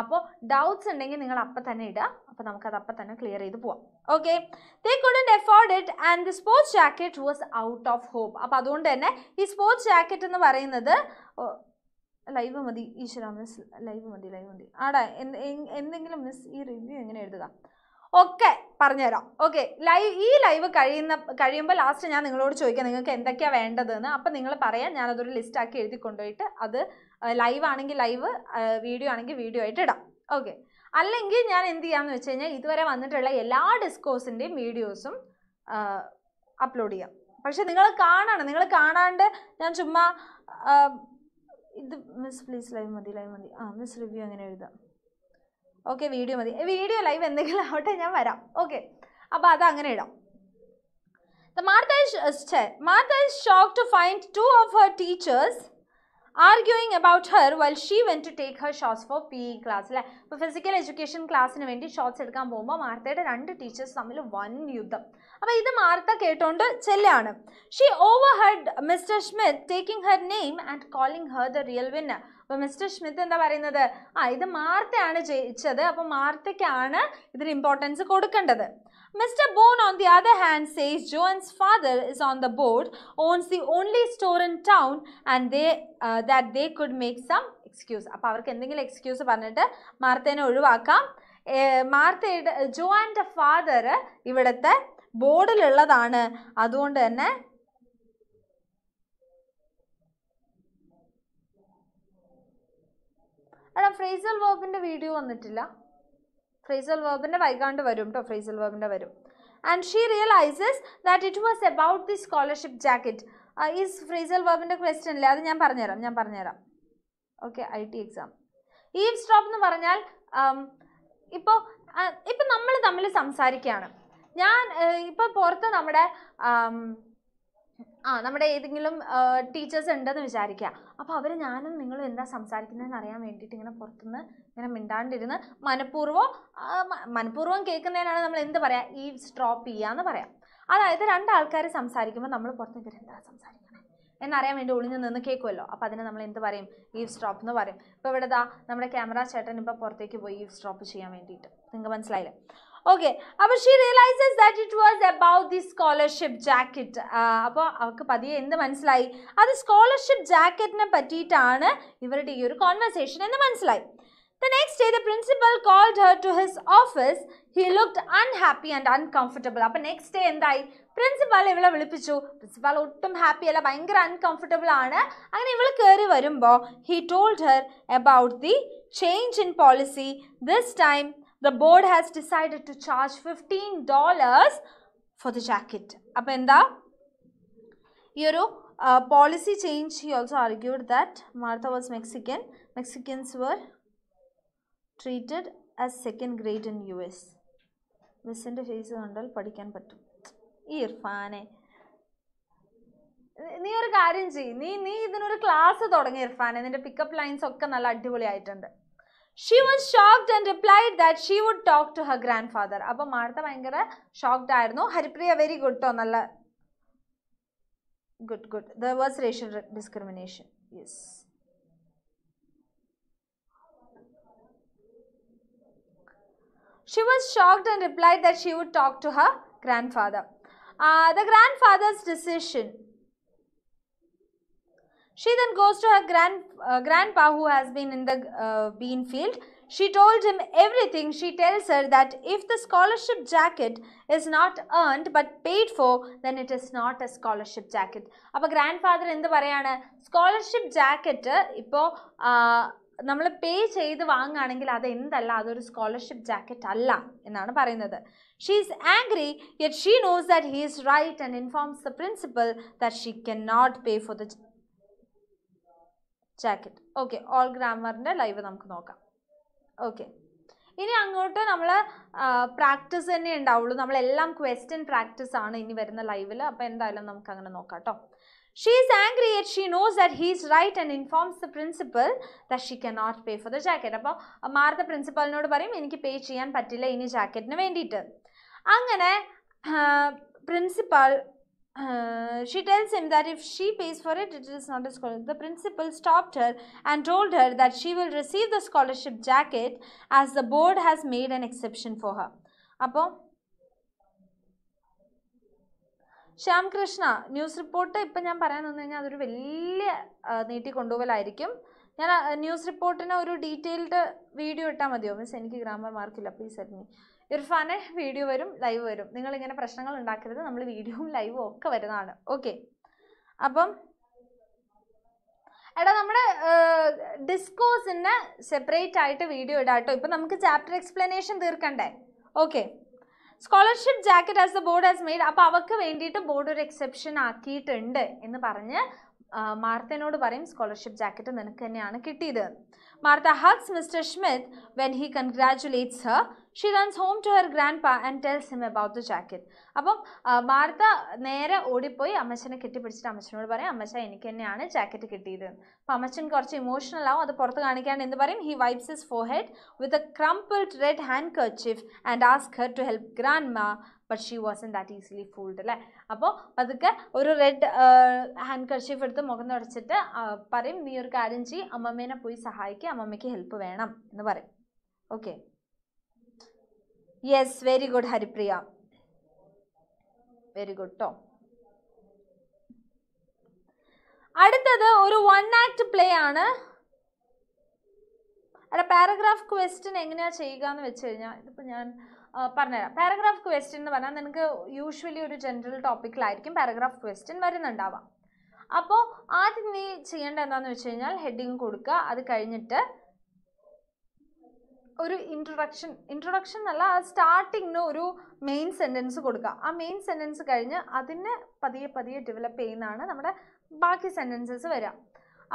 അപ്പോൾ ഡൗട്ട്സ് ഉണ്ടെങ്കിൽ നിങ്ങൾ അപ്പം തന്നെ ഇടുക അപ്പോൾ നമുക്കത് അപ്പം തന്നെ ക്ലിയർ ചെയ്ത് പോവാം okay they couldn't afford it and the sports jacket was out of hope അപ്പോൾ അതുകൊണ്ട് തന്നെ ഈ സ്പോർട്സ് ജാക്കറ്റ് എന്ന് പറയുന്നത് ലൈവ് മതി ഈശ്വര മിസ് ലൈവ് മതി ലൈവ് മതി ആടാ എന്തെങ്കിലും മിസ് ഈ റിവ്യൂ എങ്ങനെ എഴുതുക ഒക്കെ പറഞ്ഞുതരാം ഓക്കെ ലൈവ് ഈ ലൈവ് കഴിയുന്ന കഴിയുമ്പോൾ ലാസ്റ്റ് ഞാൻ നിങ്ങളോട് ചോദിക്കാം നിങ്ങൾക്ക് എന്തൊക്കെയാണ് വേണ്ടതെന്ന് അപ്പം നിങ്ങൾ പറയാം ഞാനതൊരു ലിസ്റ്റാക്കി എഴുതി കൊണ്ടുപോയിട്ട് അത് ലൈവ് ആണെങ്കിൽ ലൈവ് വീഡിയോ ആണെങ്കിൽ വീഡിയോ ആയിട്ട് ഇടാം ഓക്കെ അല്ലെങ്കിൽ ഞാൻ എന്ത് ചെയ്യാന്ന് വെച്ച് കഴിഞ്ഞാൽ ഇതുവരെ വന്നിട്ടുള്ള എല്ലാ ഡിസ്കോസിൻ്റെയും വീഡിയോസും അപ്ലോഡ് ചെയ്യാം പക്ഷെ നിങ്ങൾ കാണണം നിങ്ങൾ കാണാണ്ട് ഞാൻ ചുമ്മാ ഇത് മിസ് പ്ലീസ് ലൈവ് മതി ലൈവ് മതി ആ മിസ് റിവ്യൂ അങ്ങനെ എഴുതാം ഓക്കെ വീഡിയോ മതി വീഡിയോ ലൈവ് എന്തെങ്കിലും ആവട്ടെ ഞാൻ വരാം ഓക്കെ അപ്പോൾ അത് അങ്ങനെ ഇടാം The Martha shock to find two of her teachers arguing about her well she went to take her shorts for P E class അല്ലേ അപ്പോൾ ഫിസിക്കൽ എഡ്യൂക്കേഷൻ ക്ലാസ്സിന് വേണ്ടി ഷോർട്സ് എടുക്കാൻ പോകുമ്പോൾ മാർത്തയുടെ രണ്ട് ടീച്ചേഴ്സ് തമ്മിൽ വൻ യുദ്ധം അപ്പോൾ ഇത് മാർത്ത കേട്ടോണ്ട് ചെല്ലാണ് she overheard mister Smith taking her name and calling her the real winner അപ്പോൾ മിസ്റ്റർ സ്മിത്ത് എന്താ പറയുന്നത് ആ ഇത് മാർത്തയാണ് ജയിച്ചത് അപ്പോൾ മാർത്തയ്ക്കാണ് ഇതിന് ഇമ്പോർട്ടൻസ് കൊടുക്കേണ്ടത് Mr. Bone, on the other hand, says Joan's father is on the board, owns the only store in town, and they uh, that they could make some excuse. അപ്പോൾ അവർക്ക് എന്തെങ്കിലും എക്സ്ക്യൂസ് പറഞ്ഞിട്ട് മാർത്തേനെ ഒഴിവാക്കാം മാർത്തയുടെ ജോആൻ്റെ ഫാദർ ഇവിടുത്തെ ബോർഡിലുള്ളതാണ് അതുകൊണ്ട് തന്നെ എടാ ഫ്രേസൽ വർബിൻ്റെ വീഡിയോ വന്നിട്ടില്ല ഫ്രീസൽ വേബിൻ്റെ വൈകാണ്ട് വരും കേട്ടോ ഫ്രീസൽ വേബിൻ്റെ വരും and she realises that it was about the scholarship jacket ഈ ഫ്രീസൽ വേബിൻ്റെ ക്വസ്റ്റൻ അല്ലേ അത് ഞാൻ പറഞ്ഞുതരാം ഞാൻ പറഞ്ഞുതരാം ഓക്കെ ഐ ടി എക്സാം ഈ സ്റ്റോപ്പ് എന്ന് പറഞ്ഞാൽ um, ഇപ്പോൾ uh, ഇപ്പം നമ്മൾ തമ്മിൽ സംസാരിക്കുകയാണ് ഞാൻ uh, ഇപ്പം പുറത്ത് നമ്മുടെ um, ആ നമ്മുടെ ഏതെങ്കിലും ടീച്ചേഴ്സ് ഉണ്ടെന്ന് വിചാരിക്കുക അപ്പോൾ അവർ ഞാനും നിങ്ങളും എന്താ സംസാരിക്കുന്നതെന്ന് അറിയാൻ വേണ്ടിയിട്ട് ഇങ്ങനെ പുറത്തുനിന്ന് ഇങ്ങനെ മിണ്ടാണ്ടിരുന്ന് മനഃപൂർവ്വം മനഃപൂർവ്വം കേൾക്കുന്നതിനാണ് നമ്മൾ എന്ത് പറയുക ഈ സ്ട്രോപ്പ് ചെയ്യാന്ന് എന്ന് പറയാം അതായത് രണ്ടാൾക്കാർ സംസാരിക്കുമ്പോൾ നമ്മൾ പുറത്ത് ഇവർ എന്താ സംസാരിക്കണേ എന്നറിയാൻ വേണ്ടി ഒളിഞ്ഞു നിന്ന് കേൾക്കുമല്ലോ അപ്പോൾ അതിനെ നമ്മൾ എന്ത് പറയും ഈവ് സ്ട്രോപ്പ് എന്ന് പറയും ഇപ്പോൾ ഇവിടെ ദാ നമ്മുടെ ക്യാമറ ചേട്ടൻ ഇപ്പോൾ പുറത്തേക്ക് പോയി ഈവ് സ്ട്രോപ്പ് ചെയ്യാൻ വേണ്ടിയിട്ട് നിങ്ങൾക്ക് മനസ്സിലായില്ലേ ഓക്കെ അപ്പൊ she realises that it was about the scholarship jacket അപ്പോൾ അവർക്ക് പതിയെ എന്ത് മനസ്സിലായി അത് സ്കോളർഷിപ്പ് ജാക്കറ്റിനെ പറ്റിയിട്ടാണ് ഇവരുടെ ഈ ഒരു കോൺവെർസേഷൻ എന്ന് മനസ്സിലായി the next day the principal called her to his office he looked unhappy and uncomfortable അപ്പം നെക്സ്റ്റ് ഡേ എന്തായി പ്രിൻസിപ്പാൾ ഇവളെ വിളിപ്പിച്ചു പ്രിൻസിപ്പാൾ ഒട്ടും ഹാപ്പി അല്ല ഭയങ്കര അൺകംഫർട്ടബിൾ ആണ് അങ്ങനെ ഇവൾ കയറി വരുമ്പോൾ he told her about the change in policy this time the board has decided to charge fifteen dollars for the jacket അപ്പോൾ എന്താ ഈ ഒരു policy change he also argued that Martha was Mexican Mexicans were treated as second grade in U S മിസ്സിൻ്റെ face കണ്ടാൽ പഠിക്കാൻ പറ്റും ഈ ഇർഫാനെ നീ ഒരു കാര്യം ചെയ്യും നീ നീ ഇതിനൊരു ക്ലാസ് തുടങ്ങി ഇർഫാനെ നിന്റെ പിക്കപ്പ് ലൈൻസ് ഒക്കെ നല്ല അടിപൊളിയായിട്ടുണ്ട് She was shocked and replied that she would talk to her grandfather. Appa Martha Vangara shocked I know. Haripriya very good to nalla. Good, good. There was racial discrimination. Yes. She was shocked and replied that she would talk to her grandfather. Uh, the grandfather's decision. She then goes to her grand, uh, grandpa who has been in the uh, bean field. She told him everything. She tells her that if the scholarship jacket is not earned but paid for, then it is not a scholarship jacket. Our grandfather in the Varayana scholarship jacket, Ipo, uh, Namla pay chay the Wang Anangila in the Ladur scholarship jacket Allah in Anaparinada. She is angry, yet she knows that he is right and informs the principal that she cannot pay for the jacket okay all ഗ്രാമറിൻ്റെ live നമുക്ക് നോക്കാം okay ഇനി അങ്ങോട്ട് നമ്മൾ practice തന്നെ ഉണ്ടാവുള്ളൂ നമ്മളെല്ലാം question practice ആണ് ഇനി വരുന്ന ലൈവിൽ അപ്പോൾ എന്തായാലും നമുക്ക് അങ്ങനെ നോക്കാം കേട്ടോ She is angry at she knows that he is right and informs the principal that she cannot pay for the jacket. അപ്പോൾ മാർത്ത പ്രിൻസിപ്പലിനോട് പറയും എനിക്ക് പേ ചെയ്യാൻ പറ്റില്ല ഇനി ജാക്കറ്റിന് വേണ്ടിയിട്ട് അങ്ങനെ principal uh, she tells him that if she pays for it, it is not a scholarship. The principal stopped her and told her that she will receive the scholarship jacket as the board has made an exception for her. അപ്പോൾ ശ്യാംകൃഷ്ണ news report ഇപ്പം ഞാൻ പറയാൻ നിന്ന് കഴിഞ്ഞാൽ അതൊരു വലിയ നീട്ടിക്കൊണ്ടുപോകലായിരിക്കും ഞാൻ news റിപ്പോർട്ടിന് ഒരു ഡീറ്റെയിൽഡ് വീഡിയോ ഇട്ടാൽ മതിയോ മീൻസ് എനിക്ക് ഗ്രാമർ മാർക്കില്ല പ്ലീസ് അഡ്മി ഇർഫാനെ വീഡിയോ വരും ലൈവ് വരും നിങ്ങൾ ഇങ്ങനെ പ്രശ്നങ്ങൾ ഉണ്ടാക്കരുത് നമ്മൾ വീഡിയോയും ലൈവും ഒക്കെ വരുന്നതാണ് ഓക്കെ അപ്പം എടാ നമ്മുടെ ഡിസ്കോസിന് സെപ്പറേറ്റ് ആയിട്ട് വീഡിയോ ഇടാട്ടോ ഇപ്പം നമുക്ക് ചാപ്റ്റർ എക്സ്പ്ലനേഷൻ തീർക്കണ്ടേ okay scholarship jacket as the board as made അപ്പോൾ അവർക്ക് വേണ്ടിയിട്ട് ബോർഡ് ഒരു എക്സെപ്ഷൻ ആക്കിയിട്ടുണ്ട് എന്ന് പറഞ്ഞ് മാർത്തനോട് പറയും സ്കോളർഷിപ്പ് ജാക്കറ്റ് നിനക്ക് തന്നെയാണ് കിട്ടിയത് Martha asks mister Schmidt when he congratulates her she runs home to her grandpa and tells him about the jacket അപ്പം മാർത്ത നേരെ ഓടിപ്പോയി അമ്മച്ചനെ കെട്ടിപ്പിടിച്ചിട്ട് അമ്മച്ചനോട് പറയും അമ്മച്ച എനിക്ക് തന്നെയാണ് ജാക്കറ്റ് കിട്ടിയത് അപ്പം അമ്മച്ചൻ കുറച്ച് ഇമോഷണൽ ആവും അത് പുറത്ത് കാണിക്കാണ്ട് എന്ന് പറയും he wipes his forehead with a crumpled red handkerchief and ask her to help grandma but she wasn't that easily fooled അല്ലേ അപ്പോൾ അതൊക്കെ ഒരു റെഡ് ഹാൻഡ് കർഷീഫ് എടുത്ത് മുഖം തുടച്ചിട്ട് പറയും നീ ഒരു കാര്യം ചെയ്യും അമ്മമ്മേനെ പോയി സഹായിക്കുക അമ്മമ്മയ്ക്ക് ഹെൽപ്പ് വേണം എന്ന് പറയും okay yes very good Haripriya very good ടോ അടുത്തത് ഒരു വൺ ആക്ട് പ്ലേ ആണ് അല്ല പാരഗ്രാഫ് ക്വസ്റ്റ്യൻ എങ്ങനെയാ ചെയ്യുക എന്ന് വെച്ച് കഴിഞ്ഞാൽ ഇതിപ്പോൾ ഞാൻ പറഞ്ഞുതരാം പാരഗ്രാഫ് ക്വസ്റ്റ്യൻ എന്ന് പറഞ്ഞാൽ നിങ്ങൾക്ക് യൂഷ്വലി ഒരു ജനറൽ ടോപ്പിക്കിലായിരിക്കും പാരഗ്രാഫ് ക്വസ്റ്റ്യൻ വരുന്നുണ്ടാവാം അപ്പോൾ ആദ്യം നീ ചെയ്യേണ്ട എന്താണെന്ന് വെച്ച് കഴിഞ്ഞാൽ ഹെഡിങ് കൊടുക്കുക അത് കഴിഞ്ഞിട്ട് ഒരു ഇൻട്രൊഡക്ഷൻ ഇൻട്രൊഡക്ഷൻ അല്ല ആ സ്റ്റാർട്ടിങ്ങിന് ഒരു മെയിൻ സെൻറ്റൻസ് കൊടുക്കുക ആ മെയിൻ സെൻറ്റൻസ് കഴിഞ്ഞ് അതിനെ പതിയെ പതിയെ ഡെവലപ്പ് ചെയ്യുന്നതാണ് നമ്മുടെ ബാക്കി സെൻറ്റൻസസ് വരിക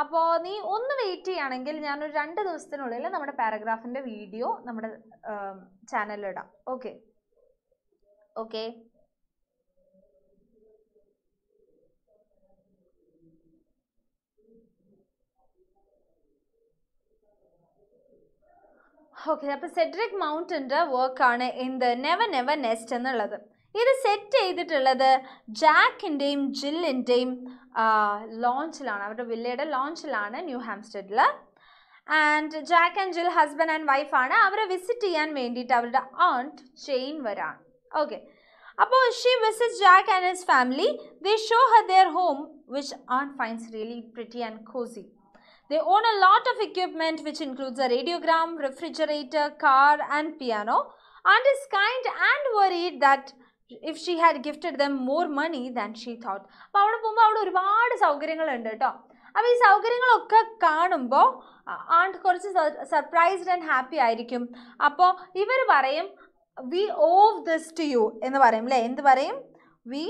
അപ്പോൾ നീ ഒന്ന് വെയിറ്റ് ചെയ്യുകയാണെങ്കിൽ ഞാനൊരു രണ്ട് ദിവസത്തിനുള്ളിൽ നമ്മുടെ പാരഗ്രാഫിൻ്റെ വീഡിയോ നമ്മുടെ ചാനലിൽ ഇടാം ഓക്കെ ഓക്കെ ഓക്കെ അപ്പോൾ സെഡ്രിക് മൗണ്ടൻ്റെ വർക്കാണ് എന്ത് നെവർ നെവർ നെസ്റ്റ് എന്നുള്ളത് ഇത് സെറ്റ് ചെയ്തിട്ടുള്ളത് ജാക്കിൻ്റെയും ജില്ലിൻ്റെയും ലോഞ്ചിലാണ് അവരുടെ വില്ലയുടെ ലോഞ്ചിലാണ് ന്യൂ ഹാംസ്റ്റഡിൽ and Jack and Jill husband and വൈഫാണ് അവരെ വിസിറ്റ് ചെയ്യാൻ വേണ്ടിയിട്ട് അവരുടെ ആൻറ്റ് ചെയിൻ വരാണ് ഓക്കെ അപ്പോൾ she visit Jack and his family they show her their home which ആൺ finds really pretty and cosy They own a lot of equipment which includes a radiogram, refrigerator, car and piano and is kind and worried that if she had gifted them more money than she thought അപ്പോൾ അവിടെ പോകുമ്പോൾ അവിടെ ഒരുപാട് സൗകര്യങ്ങളുണ്ട് കേട്ടോ അപ്പോൾ ഈ സൗകര്യങ്ങളൊക്കെ കാണുമ്പോൾ ആണ്ട് കുറച്ച് സർപ്രൈസ്ഡ് ആൻഡ് ഹാപ്പി ആയിരിക്കും അപ്പോൾ ഇവർ പറയും we owe this to you എന്ന് പറയും അല്ലേ എന്ത് പറയും വി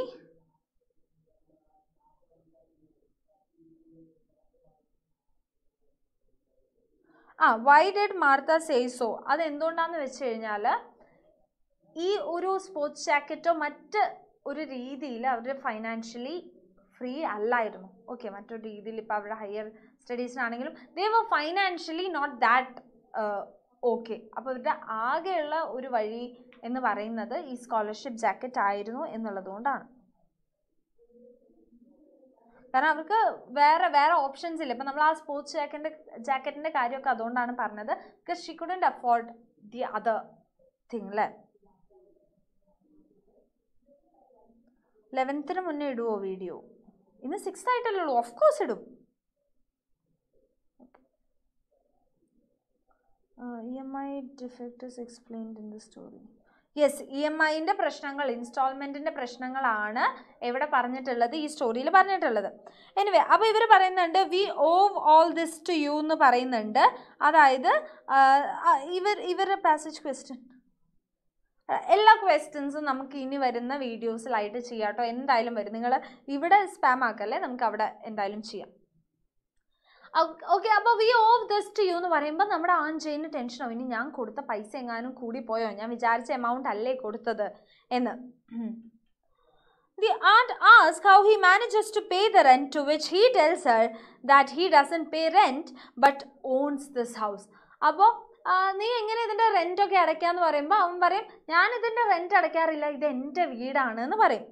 ആ വൈ ഡെഡ് മാർത്ത സേസോ അതെന്തുകൊണ്ടാണെന്ന് വെച്ച് കഴിഞ്ഞാൽ ഈ ഒരു സ്പോർട്സ് ജാക്കറ്റോ മറ്റ് ഒരു രീതിയിൽ അവർ ഫൈനാൻഷ്യലി ഫ്രീ അല്ലായിരുന്നു ഓക്കെ മറ്റൊരു രീതിയിൽ ഇപ്പോൾ അവരുടെ ഹയർ സ്റ്റഡീസിനാണെങ്കിലും they financially not that okay അപ്പോൾ ഇവരുടെ ആകെയുള്ള ഒരു വഴി എന്ന് പറയുന്നത് ഈ സ്കോളർഷിപ്പ് ജാക്കറ്റ് ആയിരുന്നു എന്നുള്ളതുകൊണ്ടാണ് കാരണം അവർക്ക് വേറെ വേറെ ഓപ്ഷൻസ് ഇല്ല ഇപ്പം നമ്മൾ ആ സ്പോർട്സ് ജാക്കറ്റിൻ്റെ ജാക്കറ്റിൻ്റെ കാര്യമൊക്കെ അതുകൊണ്ടാണ് പറഞ്ഞത് because she couldn't afford the other thing അല്ലേ ലെവൻത്തിന് മുന്നേ ഇടുവോ വീഡിയോ ഇന്ന് സിക്സ് ആയിട്ടല്ലേ ഉള്ളൂ ഓഫ് കോഴ്സ് ഇടും E M I defect is explained in the story yes E M ഐൻ്റെ പ്രശ്നങ്ങൾ ഇൻസ്റ്റാൾമെൻറ്റിൻ്റെ പ്രശ്നങ്ങളാണ് എവിടെ പറഞ്ഞിട്ടുള്ളത് ഈ സ്റ്റോറിയിൽ പറഞ്ഞിട്ടുള്ളത് എനിവേ അപ്പോൾ ഇവർ പറയുന്നുണ്ട് we owe all this to you എന്ന് പറയുന്നുണ്ട് അതായത് ഇവർ ഇവരുടെ പാസേജ് ക്വസ്റ്റ്യൻ എല്ലാ ക്വസ്റ്റ്യൻസും നമുക്ക് ഇനി വരുന്ന വീഡിയോസിലായിട്ട് ചെയ്യാം കേട്ടോ എന്തായാലും വരും നിങ്ങൾ ഇവിടെ സ്പാം ആക്കല്ലേ നമുക്ക് അവിടെ എന്തായാലും ചെയ്യാം ഓക്കെ അപ്പോൾ we of this to you എന്ന് പറയുമ്പോൾ നമ്മുടെ ആൺജയിന് ടെൻഷനോ ഇനി ഞാൻ കൊടുത്ത പൈസ എങ്ങാനും കൂടിപ്പോയോ ഞാൻ വിചാരിച്ച എമൗണ്ട് അല്ലേ കൊടുത്തത് എന്ന് The aunt asks how he manages to pay the rent, to which he tells her that he doesn't pay rent but owns this house. അപ്പോൾ നീ എങ്ങനെ ഇതിൻ്റെ ഒക്കെ അടയ്ക്കാന്ന് പറയുമ്പോൾ അവൻ പറയും ഞാൻ ഇതിൻ്റെ റെൻ്റ് അടയ്ക്കാറില്ല ഇത് എൻ്റെ വീടാണ് എന്ന് പറയും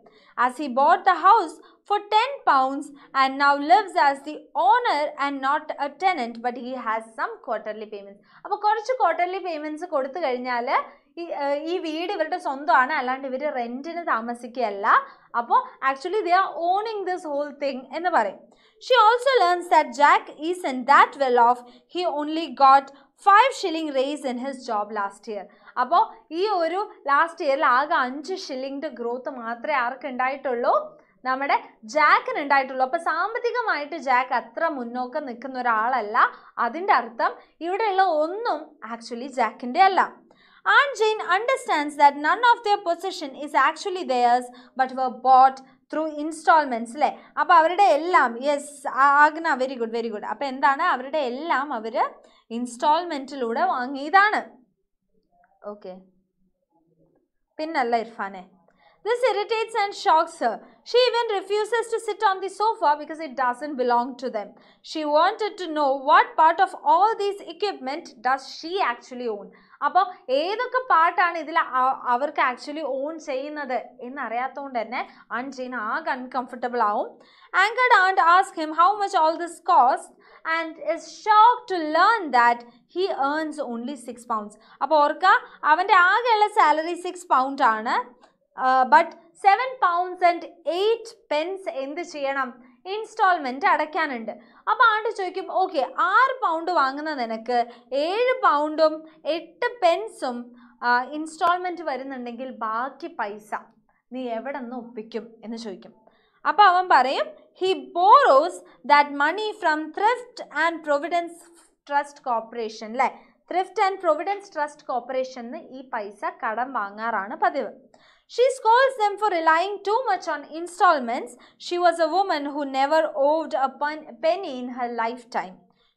as he bought the house for 10 pounds and now lives as the owner and not a tenant but he has some quarterly payments അപ്പോൾ കുറച്ച് ക്വാർട്ടർലി പേയ്മെൻറ്റ്സ് കൊടുത്തു കഴിഞ്ഞാൽ ഈ വീട് ഇവരുടെ സ്വന്തമാണ് അല്ലാണ്ട് ഇവർ റെൻറ്റിന് താമസിക്കുകയല്ല അപ്പോൾ actually they are owning this whole thing എന്ന് പറയും she also learns that Jack is and that well off he only got five shilling raise in his job last year അപ്പോൾ ഈ ഒരു ലാസ്റ്റ് ഇയറിൽ ആകെ അഞ്ച് ഷില്ലിങ്ങിൻ്റെ ഗ്രോത്ത് മാത്രമേ ആർക്ക് ഉണ്ടായിട്ടുള്ളൂ നമ്മുടെ ജാക്കിന് ഉണ്ടായിട്ടുള്ളൂ അപ്പോൾ സാമ്പത്തികമായിട്ട് ജാക്ക് അത്ര മുന്നോക്കം നിൽക്കുന്ന ഒരാളല്ല അതിൻ്റെ അർത്ഥം ഇവിടെയുള്ള ഒന്നും ആക്ച്വലി ജാക്കിൻ്റെ അല്ല and Jane understands that none of their position is actually theirs but were bought through installments അല്ലേ അപ്പോൾ അവരുടെ എല്ലാം yes Agna very good very good അപ്പോൾ എന്താണ് അവരുടെ എല്ലാം അവർ ഇൻസ്റ്റാൾമെൻറ്റിലൂടെ വാങ്ങിയതാണ് ഓക്കെ പിന്നല്ല ഇർഫാനെ This irritates and shocks her. She even refuses to sit on the sofa because it doesn't belong to them. She wanted to know what part of all these equipment does she actually own. അപ്പോൾ ഏതൊക്കെ പാട്ടാണ് ഇതിൽ അവർക്ക് actually on ചെയ്യുന്നത് എന്നറിയാത്തതുകൊണ്ട് തന്നെ അഞ്ജന ആകെ uncomfortable ആവും angered and ask him how much all this cost and is shock to learn that he earns only six pounds അപ്പോൾ ഓർക്ക അവൻ്റെ ആകെയുള്ള സാലറി സിക്സ് പൗണ്ട് ആണ് but seven pounds and eight pence എന്ത് ചെയ്യണം ഇൻസ്റ്റാൾമെൻറ്റ് അടയ്ക്കാനുണ്ട് അപ്പോൾ ആണ്ട് ചോദിക്കും ഓക്കെ ആറ് പൗണ്ട് വാങ്ങുന്ന നിനക്ക് ഏഴ് പൗണ്ടും എട്ട് പെൻസും ഇൻസ്റ്റാൾമെൻറ്റ് വരുന്നുണ്ടെങ്കിൽ ബാക്കി പൈസ നീ എവിടെ നിന്ന് ഒപ്പിക്കും എന്ന് ചോദിക്കും അപ്പോൾ അവൻ പറയും he borrows that money from Thrift and Providence Trust Corporation അല്ലേ ത്രിഫ്റ്റ് ആൻഡ് പ്രൊവിഡൻസ് ട്രസ്റ്റ് കോർപ്പറേഷനിൽ ഈ പൈസ കടം വാങ്ങാറാണ് പതിവ് She scolds them for relying too much on installments. She was a woman who never owed a penny in her lifetime.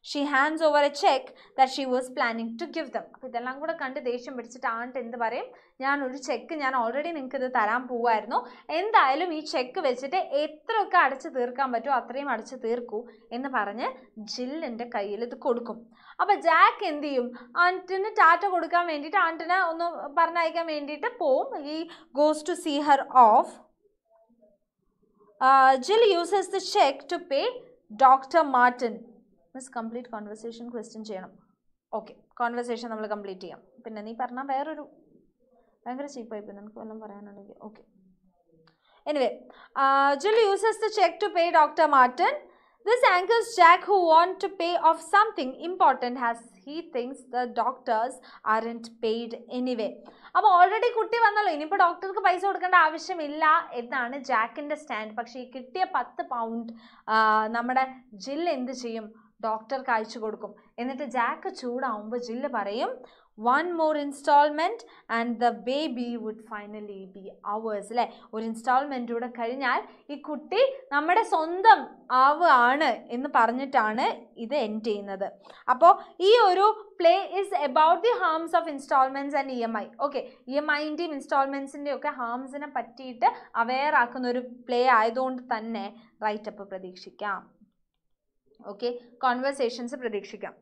She hands over a cheque that she was planning to give them അപ്പോൾ ഇതെല്ലാം കൂടെ കണ്ട് ദേഷ്യം പിടിച്ചിട്ട് ആണ്ട് എന്ത് പറയും ഞാൻ ഒരു ചെക്ക് ഞാൻ ഓൾറെഡി നിങ്ങൾക്ക് ഇത് തരാൻ പോവായിരുന്നു എന്തായാലും ഈ ചെക്ക് വെച്ചിട്ട് എത്രയൊക്കെ അടച്ചു തീർക്കാൻ പറ്റുമോ അത്രയും അടച്ചു തീർക്കൂ എന്ന് പറഞ്ഞ് ജില്ലിൻ്റെ കയ്യിൽ ഇത് കൊടുക്കും അപ്പോൾ ജാക്ക് എന്ത് ചെയ്യും ആൻറ്റിന് ടാറ്റ കൊടുക്കാൻ വേണ്ടിയിട്ട് ആൻറ്റിനെ ഒന്ന് പറഞ്ഞയക്കാൻ വേണ്ടിയിട്ട് പോവും ഈ goes to see her off Jill uses the cheque to pay doctor Martin miss complete conversation question ചെയ്യണം ഓക്കെ കോൺവെർസേഷൻ നമ്മൾ കംപ്ലീറ്റ് ചെയ്യാം പിന്നെ നീ പറഞ്ഞാൽ വേറൊരു ഭയങ്കര ചീപ്പായി പോയി നിനക്ക് വല്ലതും പറയാനുണ്ടെങ്കിൽ okay anyway Jill uses the cheque to pay doctor Martin This angers Jack who wants to pay off something important as he thinks the doctors aren't paid anyway. അപ്പോൾ ഓൾറെഡി കുട്ടി വന്നല്ലോ ഇനിയിപ്പോൾ ഡോക്ടർക്ക് പൈസ കൊടുക്കേണ്ട ആവശ്യമില്ല എന്നാണ് ജാക്കിൻ്റെ സ്റ്റാൻഡ് പക്ഷേ ഈ കിട്ടിയ പത്ത് പൗണ്ട് നമ്മുടെ ജില്ല് എന്ത് ചെയ്യും ഡോക്ടർക്ക് അയച്ചു കൊടുക്കും എന്നിട്ട് ജാക്ക് ചൂടാവുമ്പോൾ ജില്ല് പറയും one more installment and the baby would finally be ours അല്ലേ ഒരു ഇൻസ്റ്റാൾമെൻ്റ് കൂടെ കഴിഞ്ഞാൽ ഈ കുട്ടി നമ്മുടെ സ്വന്തം ആവാണ് എന്ന് പറഞ്ഞിട്ടാണ് ഇത് എൻഡ് ചെയ്യുന്നത് അപ്പോൾ ഈ ഒരു play is about the harms of installments and E M I okay E M ഐൻ്റെയും ഇൻസ്റ്റാൾമെൻറ്റ്സിൻ്റെയും ഒക്കെ ഹാംസിനെ പറ്റിയിട്ട് അവെയർ ആക്കുന്ന ഒരു പ്ലേ ആയതുകൊണ്ട് തന്നെ റൈറ്റപ്പ് പ്രതീക്ഷിക്കാം ഓക്കെ കോൺവെർസേഷൻസ് പ്രതീക്ഷിക്കാം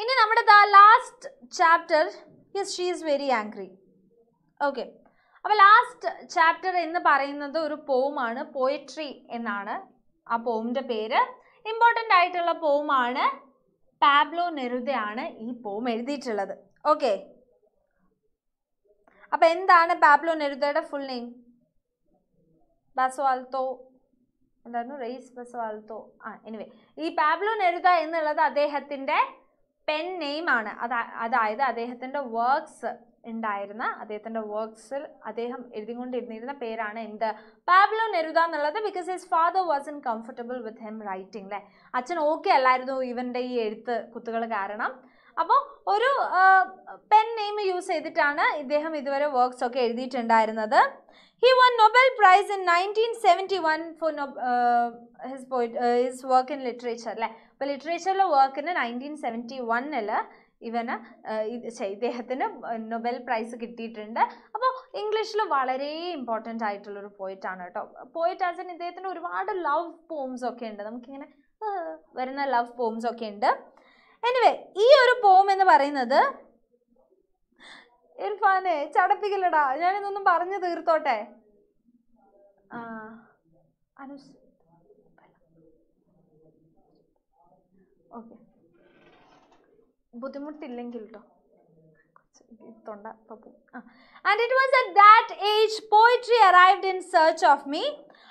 ഇനി നമ്മുടെ the last chapter yes she is very angry okay അപ്പോൾ ലാസ്റ്റ് ചാപ്റ്റർ എന്ന് പറയുന്നത് ഒരു പോമാണ് പോയട്രി എന്നാണ് ആ പോമിൻ്റെ പേര് ഇമ്പോർട്ടൻ്റ് ആയിട്ടുള്ള പോമാണ് പാബ്ലോ നെരുദയാണ് ഈ പോം എഴുതിയിട്ടുള്ളത് ഓക്കെ അപ്പോൾ എന്താണ് പാബ്ലോ നെരുദയുടെ ഫുൾ നെയിം ബസവാൽത്തോ എന്തായിരുന്നു റെയ്സ് ബസവാൽത്തോ ആ എനിവേ ഈ പാബ്ലോ നെരുദ എന്നുള്ളത് അദ്ദേഹത്തിൻ്റെ പെൻ നെയിം ആണ് അതായത് അദ്ദേഹത്തിൻ്റെ വർക്ക്സ് ഉണ്ടായിരുന്ന അദ്ദേഹത്തിൻ്റെ വർക്ക്സിൽ അദ്ദേഹം എഴുതിക്കൊണ്ടിരുന്നിരുന്ന പേരാണ് എന്ത് പാബ്ലോ നെരുത എന്നുള്ളത് because his father was in comfortable with him writing അല്ലേ അച്ഛൻ ഓക്കെ അല്ലായിരുന്നു ഇവൻ്റെ ഈ എഴുത്ത് കുത്തുകൾ കാരണം അപ്പോൾ ഒരു പെൻ നെയിം യൂസ് ചെയ്തിട്ടാണ് ഇദ്ദേഹം ഇതുവരെ വർക്ക്സ് ഒക്കെ എഴുതിയിട്ടുണ്ടായിരുന്നത് he won Nobel prize in nineteen seventy one for his poet his work in literature അല്ലേ അപ്പോൾ ലിറ്ററേച്ചറിൽ വർക്കിന് നയൻറ്റീൻ സെവൻറ്റി വണ്ണിൽ ഇവന് ഇദ്ദേഹത്തിന് നൊബൽ പ്രൈസ് കിട്ടിയിട്ടുണ്ട് അപ്പോൾ ഇംഗ്ലീഷിൽ വളരെ ഇമ്പോർട്ടൻ്റ് ആയിട്ടുള്ളൊരു പോയിറ്റാണ് കേട്ടോ പോയിറ്റ് ആസ് എൻ ഇദ്ദേഹത്തിൻ്റെ ഒരുപാട് ലവ് പോംസ് ഒക്കെ ഉണ്ട് നമുക്കിങ്ങനെ വരുന്ന ലവ് പോംസ് ഒക്കെ ഉണ്ട് എനിവേ ഈ ഒരു പോം എന്ന് പറയുന്നത് ഇർഫാനെ ചടപ്പിക്കില്ലടാ ഞാനിതൊന്നും പറഞ്ഞു തീർത്തോട്ടെ അനുസ് Okay. And it was at that age poetry arrived in search of me.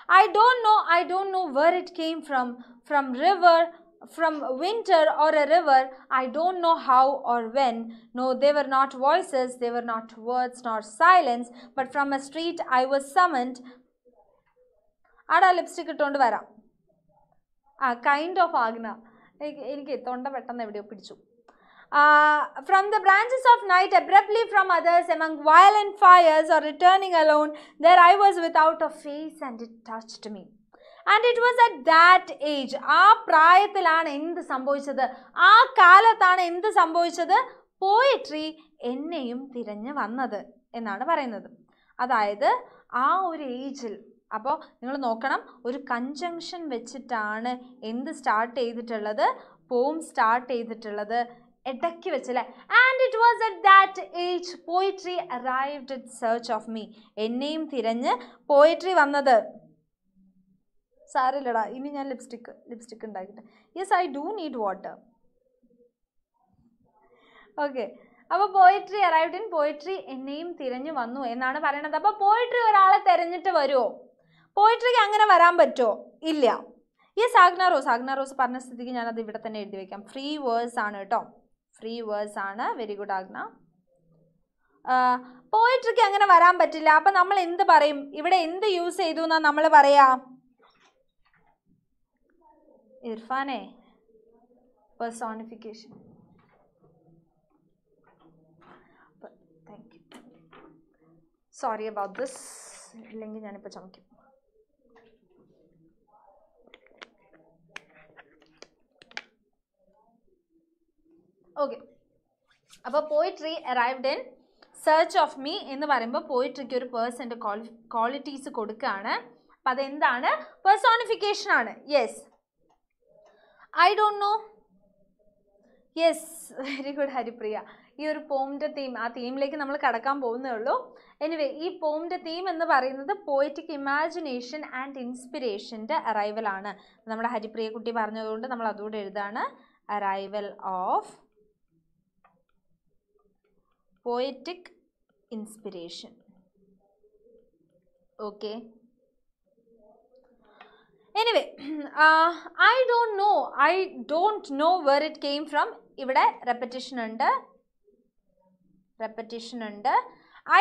I don't know, I don't know where it came from, from river, from winter or a river. I don't know how or when. No, they were not voices, they were not words nor silence, but from a street I was summoned. Ada lipstick it on ആ kind of Agna എനിക്ക് തൊണ്ട പെട്ടെന്ന് എവിടെയോ പിടിച്ചു from the branches of night abruptly from others among violent fires or returning alone there I was without a face and it touched me and it was at that age ആ പ്രായത്തിലാണ് എന്ത് സംഭവിച്ചത് ആ കാലത്താണ് എന്ത് സംഭവിച്ചത് പോയിട്രി എന്നെയും തിരഞ്ഞു വന്നത് എന്നാണ് പറയുന്നത് അതായത് ആ ഒരു ഏജിൽ അപ്പോൾ നിങ്ങൾ നോക്കണം ഒരു കൺജങ്ഷൻ വെച്ചിട്ടാണ് എന്ത് സ്റ്റാർട്ട് ചെയ്തിട്ടുള്ളത് പോം സ്റ്റാർട്ട് ചെയ്തിട്ടുള്ളത് ഇടയ്ക്ക് വെച്ച് അല്ലേ and it was at that age poetry arrived it search of me എന്നെയും തിരഞ്ഞ് പോയിട്രി വന്നത് സാറില്ലടാ ഇനി ഞാൻ ലിപ്സ്റ്റിക്ക് ലിപ്സ്റ്റിക്ക് ഉണ്ടാക്കിയിട്ട് yes I do need water okay അപ്പോൾ പോയിട്രി അറൈവ്ഡ് ഇൻ പോയിട്രി എന്നെയും തിരഞ്ഞു വന്നു എന്നാണ് പറയണത് അപ്പോൾ പോയിട്രി ഒരാളെ തിരഞ്ഞിട്ട് വരുമോ പോയിട്രിക്ക് അങ്ങനെ വരാൻ പറ്റുമോ ഇല്ല ഈ സാഗ്ന റോസ് സാഗ്ന റോസ് പറഞ്ഞ സ്ഥിതിക്ക് ഞാനത് ഇവിടെ തന്നെ എഴുതി വയ്ക്കാം ഫ്രീ വേഴ്സ് ആണ് കേട്ടോ ഫ്രീ വേഴ്സ് ആണ് വെരി ഗുഡ് ആഗ്ന പോയിട്രിക്ക് അങ്ങനെ വരാൻ പറ്റില്ല അപ്പം നമ്മൾ എന്ത് പറയും ഇവിടെ എന്ത് യൂസ് ചെയ്തു എന്നാ നമ്മൾ പറയാ ഇർഫാനെ പെർസോണിഫിക്കേഷൻ സോറി അബൌട്ട് ദിസ് ഇല്ലെങ്കിൽ ഞാനിപ്പോൾ ചുമക്കും ഓക്കെ അപ്പോൾ poetry arrived in search of me എന്ന് പറയുമ്പോൾ പോയിട്രിക്ക് ഒരു പേഴ്സൻ്റെ ക്വാളിറ്റീസ് കൊടുക്കുകയാണ് അപ്പം അതെന്താണ് പേഴ്സോണിഫിക്കേഷൻ ആണ് yes I don't know yes very good Haripriya ഈ ഒരു പോമിൻ്റെ തീം ആ തീമിലേക്ക് നമ്മൾ കടക്കാൻ പോകുന്നേ ഉള്ളൂ എനിവേ ഈ പോമിൻ്റെ തീം എന്ന് പറയുന്നത് പോയറ്റിക് ഇമാജിനേഷൻ ആൻഡ് ഇൻസ്പിറേഷൻ്റെ ആണ് നമ്മുടെ ഹരിപ്രിയ കുട്ടി പറഞ്ഞതുകൊണ്ട് നമ്മൾ അതുകൂടെ എഴുതാണ് arrival of poetic inspiration okay anyway I don't know I don't know where it came from ഇവിടെ റെപ്പറ്റീഷൻ ഉണ്ട് റെപ്പറ്റീഷൻ ഉണ്ട്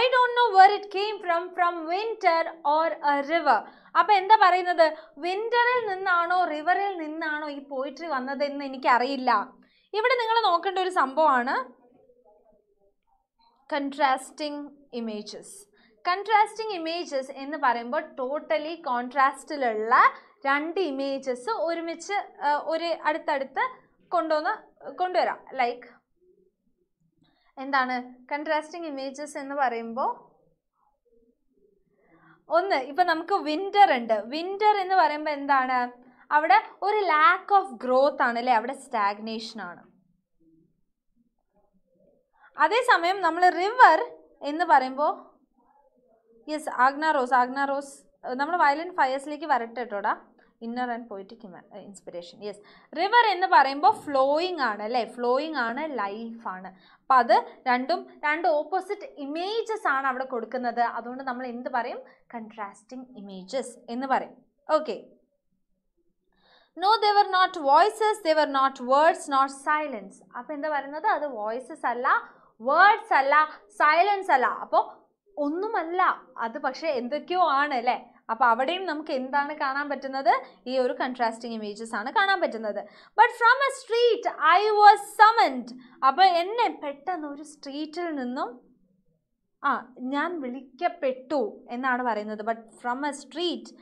I don't know where it came from from winter or a river അപ്പം എന്താ പറയുന്നത് വിൻറ്ററിൽ നിന്നാണോ റിവറിൽ നിന്നാണോ ഈ പോയിട്രി വന്നതെന്ന് എനിക്കറിയില്ല ഇവിടെ നിങ്ങൾ നോക്കേണ്ട ഒരു സംഭവമാണ് കൺട്രാസ്റ്റിംഗ് ഇമേജസ് കൺട്രാസ്റ്റിംഗ് ഇമേജസ് എന്ന് പറയുമ്പോൾ ടോട്ടലി കോൺട്രാസ്റ്റിലുള്ള രണ്ട് ഇമേജസ് ഒരുമിച്ച് ഒരു അടുത്തടുത്ത് കൊണ്ടുവന്ന് കൊണ്ടുവരാം ലൈക്ക് എന്താണ് കൺട്രാസ്റ്റിംഗ് ഇമേജസ് എന്ന് പറയുമ്പോൾ ഒന്ന് ഇപ്പം നമുക്ക് വിൻ്റർ ഉണ്ട് വിൻ്റർ എന്ന് പറയുമ്പോൾ എന്താണ് അവിടെ ഒരു ലാക്ക് ഓഫ് ഗ്രോത്ത് ആണ് അല്ലേ അവിടെ സ്റ്റാഗ്നേഷൻ ആണ് അതേസമയം നമ്മൾ റിവർ എന്ന് പറയുമ്പോൾ യെസ് ആഗ്ന റോസ് റോസ് നമ്മൾ വയലൻറ്റ് ഫയേഴ്സിലേക്ക് വരട്ടെ കേട്ടോടാ inner and poetic inspiration yes river എന്ന് പറയുമ്പോൾ ഫ്ലോയിങ് ആണ് അല്ലേ ഫ്ലോയിങ് ആണ് ലൈഫാണ് അപ്പം അത് രണ്ടും രണ്ട് ഓപ്പോസിറ്റ് ഇമേജസ് ആണ് അവിടെ കൊടുക്കുന്നത് അതുകൊണ്ട് നമ്മൾ എന്ത് പറയും കൺട്രാസ്റ്റിംഗ് ഇമേജസ് എന്ന് പറയും okay no not not voices were not words not silence അപ്പോൾ എന്താ പറയുന്നത് അത് വോയിസസ് അല്ല വേർഡ്സ് അല്ല സൈലൻസ് അല്ല അപ്പോൾ ഒന്നുമല്ല അത് പക്ഷേ എന്തൊക്കെയോ ആണ് അല്ലേ അപ്പോൾ അവിടെയും നമുക്ക് എന്താണ് കാണാൻ പറ്റുന്നത് ഈ ഒരു കൺട്രാസ്റ്റിംഗ് ഇമേജസ് ആണ് കാണാൻ പറ്റുന്നത് but from a street I was summoned അപ്പോൾ എന്നെ പെട്ടെന്ന് ഒരു സ്ട്രീറ്റിൽ നിന്നും ആ ഞാൻ വിളിക്കപ്പെട്ടു എന്നാണ് പറയുന്നത് but from a street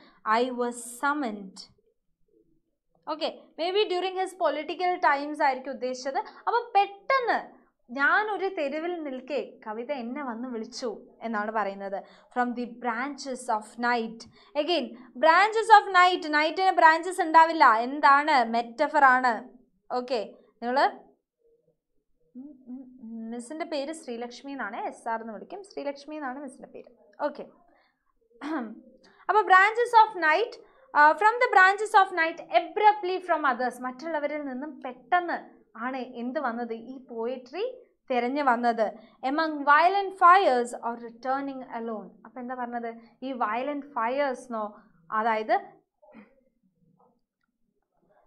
I was summoned okay maybe during his political times ആയിരിക്കും ഉദ്ദേശിച്ചത് അപ്പം പെട്ടെന്ന് ഞാൻ ഒരു തെരുവിൽ നിൽക്കെ കവിത എന്നെ വന്ന് വിളിച്ചു എന്നാണ് പറയുന്നത് from the branches of night again branches of night നൈറ്റിന് ബ്രാഞ്ചസ് ഉണ്ടാവില്ല എന്താണ് മെറ്റഫർ ആണ് ഓക്കെ നിങ്ങൾ മിസ്സിൻ്റെ പേര് ശ്രീലക്ഷ്മി എന്നാണ് എസ് ആർ എന്ന് വിളിക്കും ശ്രീലക്ഷ്മി എന്നാണ് മിസ്സിൻ്റെ പേര് ഓക്കെ അപ്പോൾ branches of night from the branches of night abruptly from others മറ്റുള്ളവരിൽ നിന്നും പെട്ടെന്ന് ആണ് എന്ത് വന്നത് ഈ പോയട്രി തിരഞ്ഞു വന്നത് among violent fires or returning alone അപ്പോൾ എന്താ പറഞ്ഞത് ഈ വയലൻറ്റ് ഫയേഴ്സ്നോ അതായത്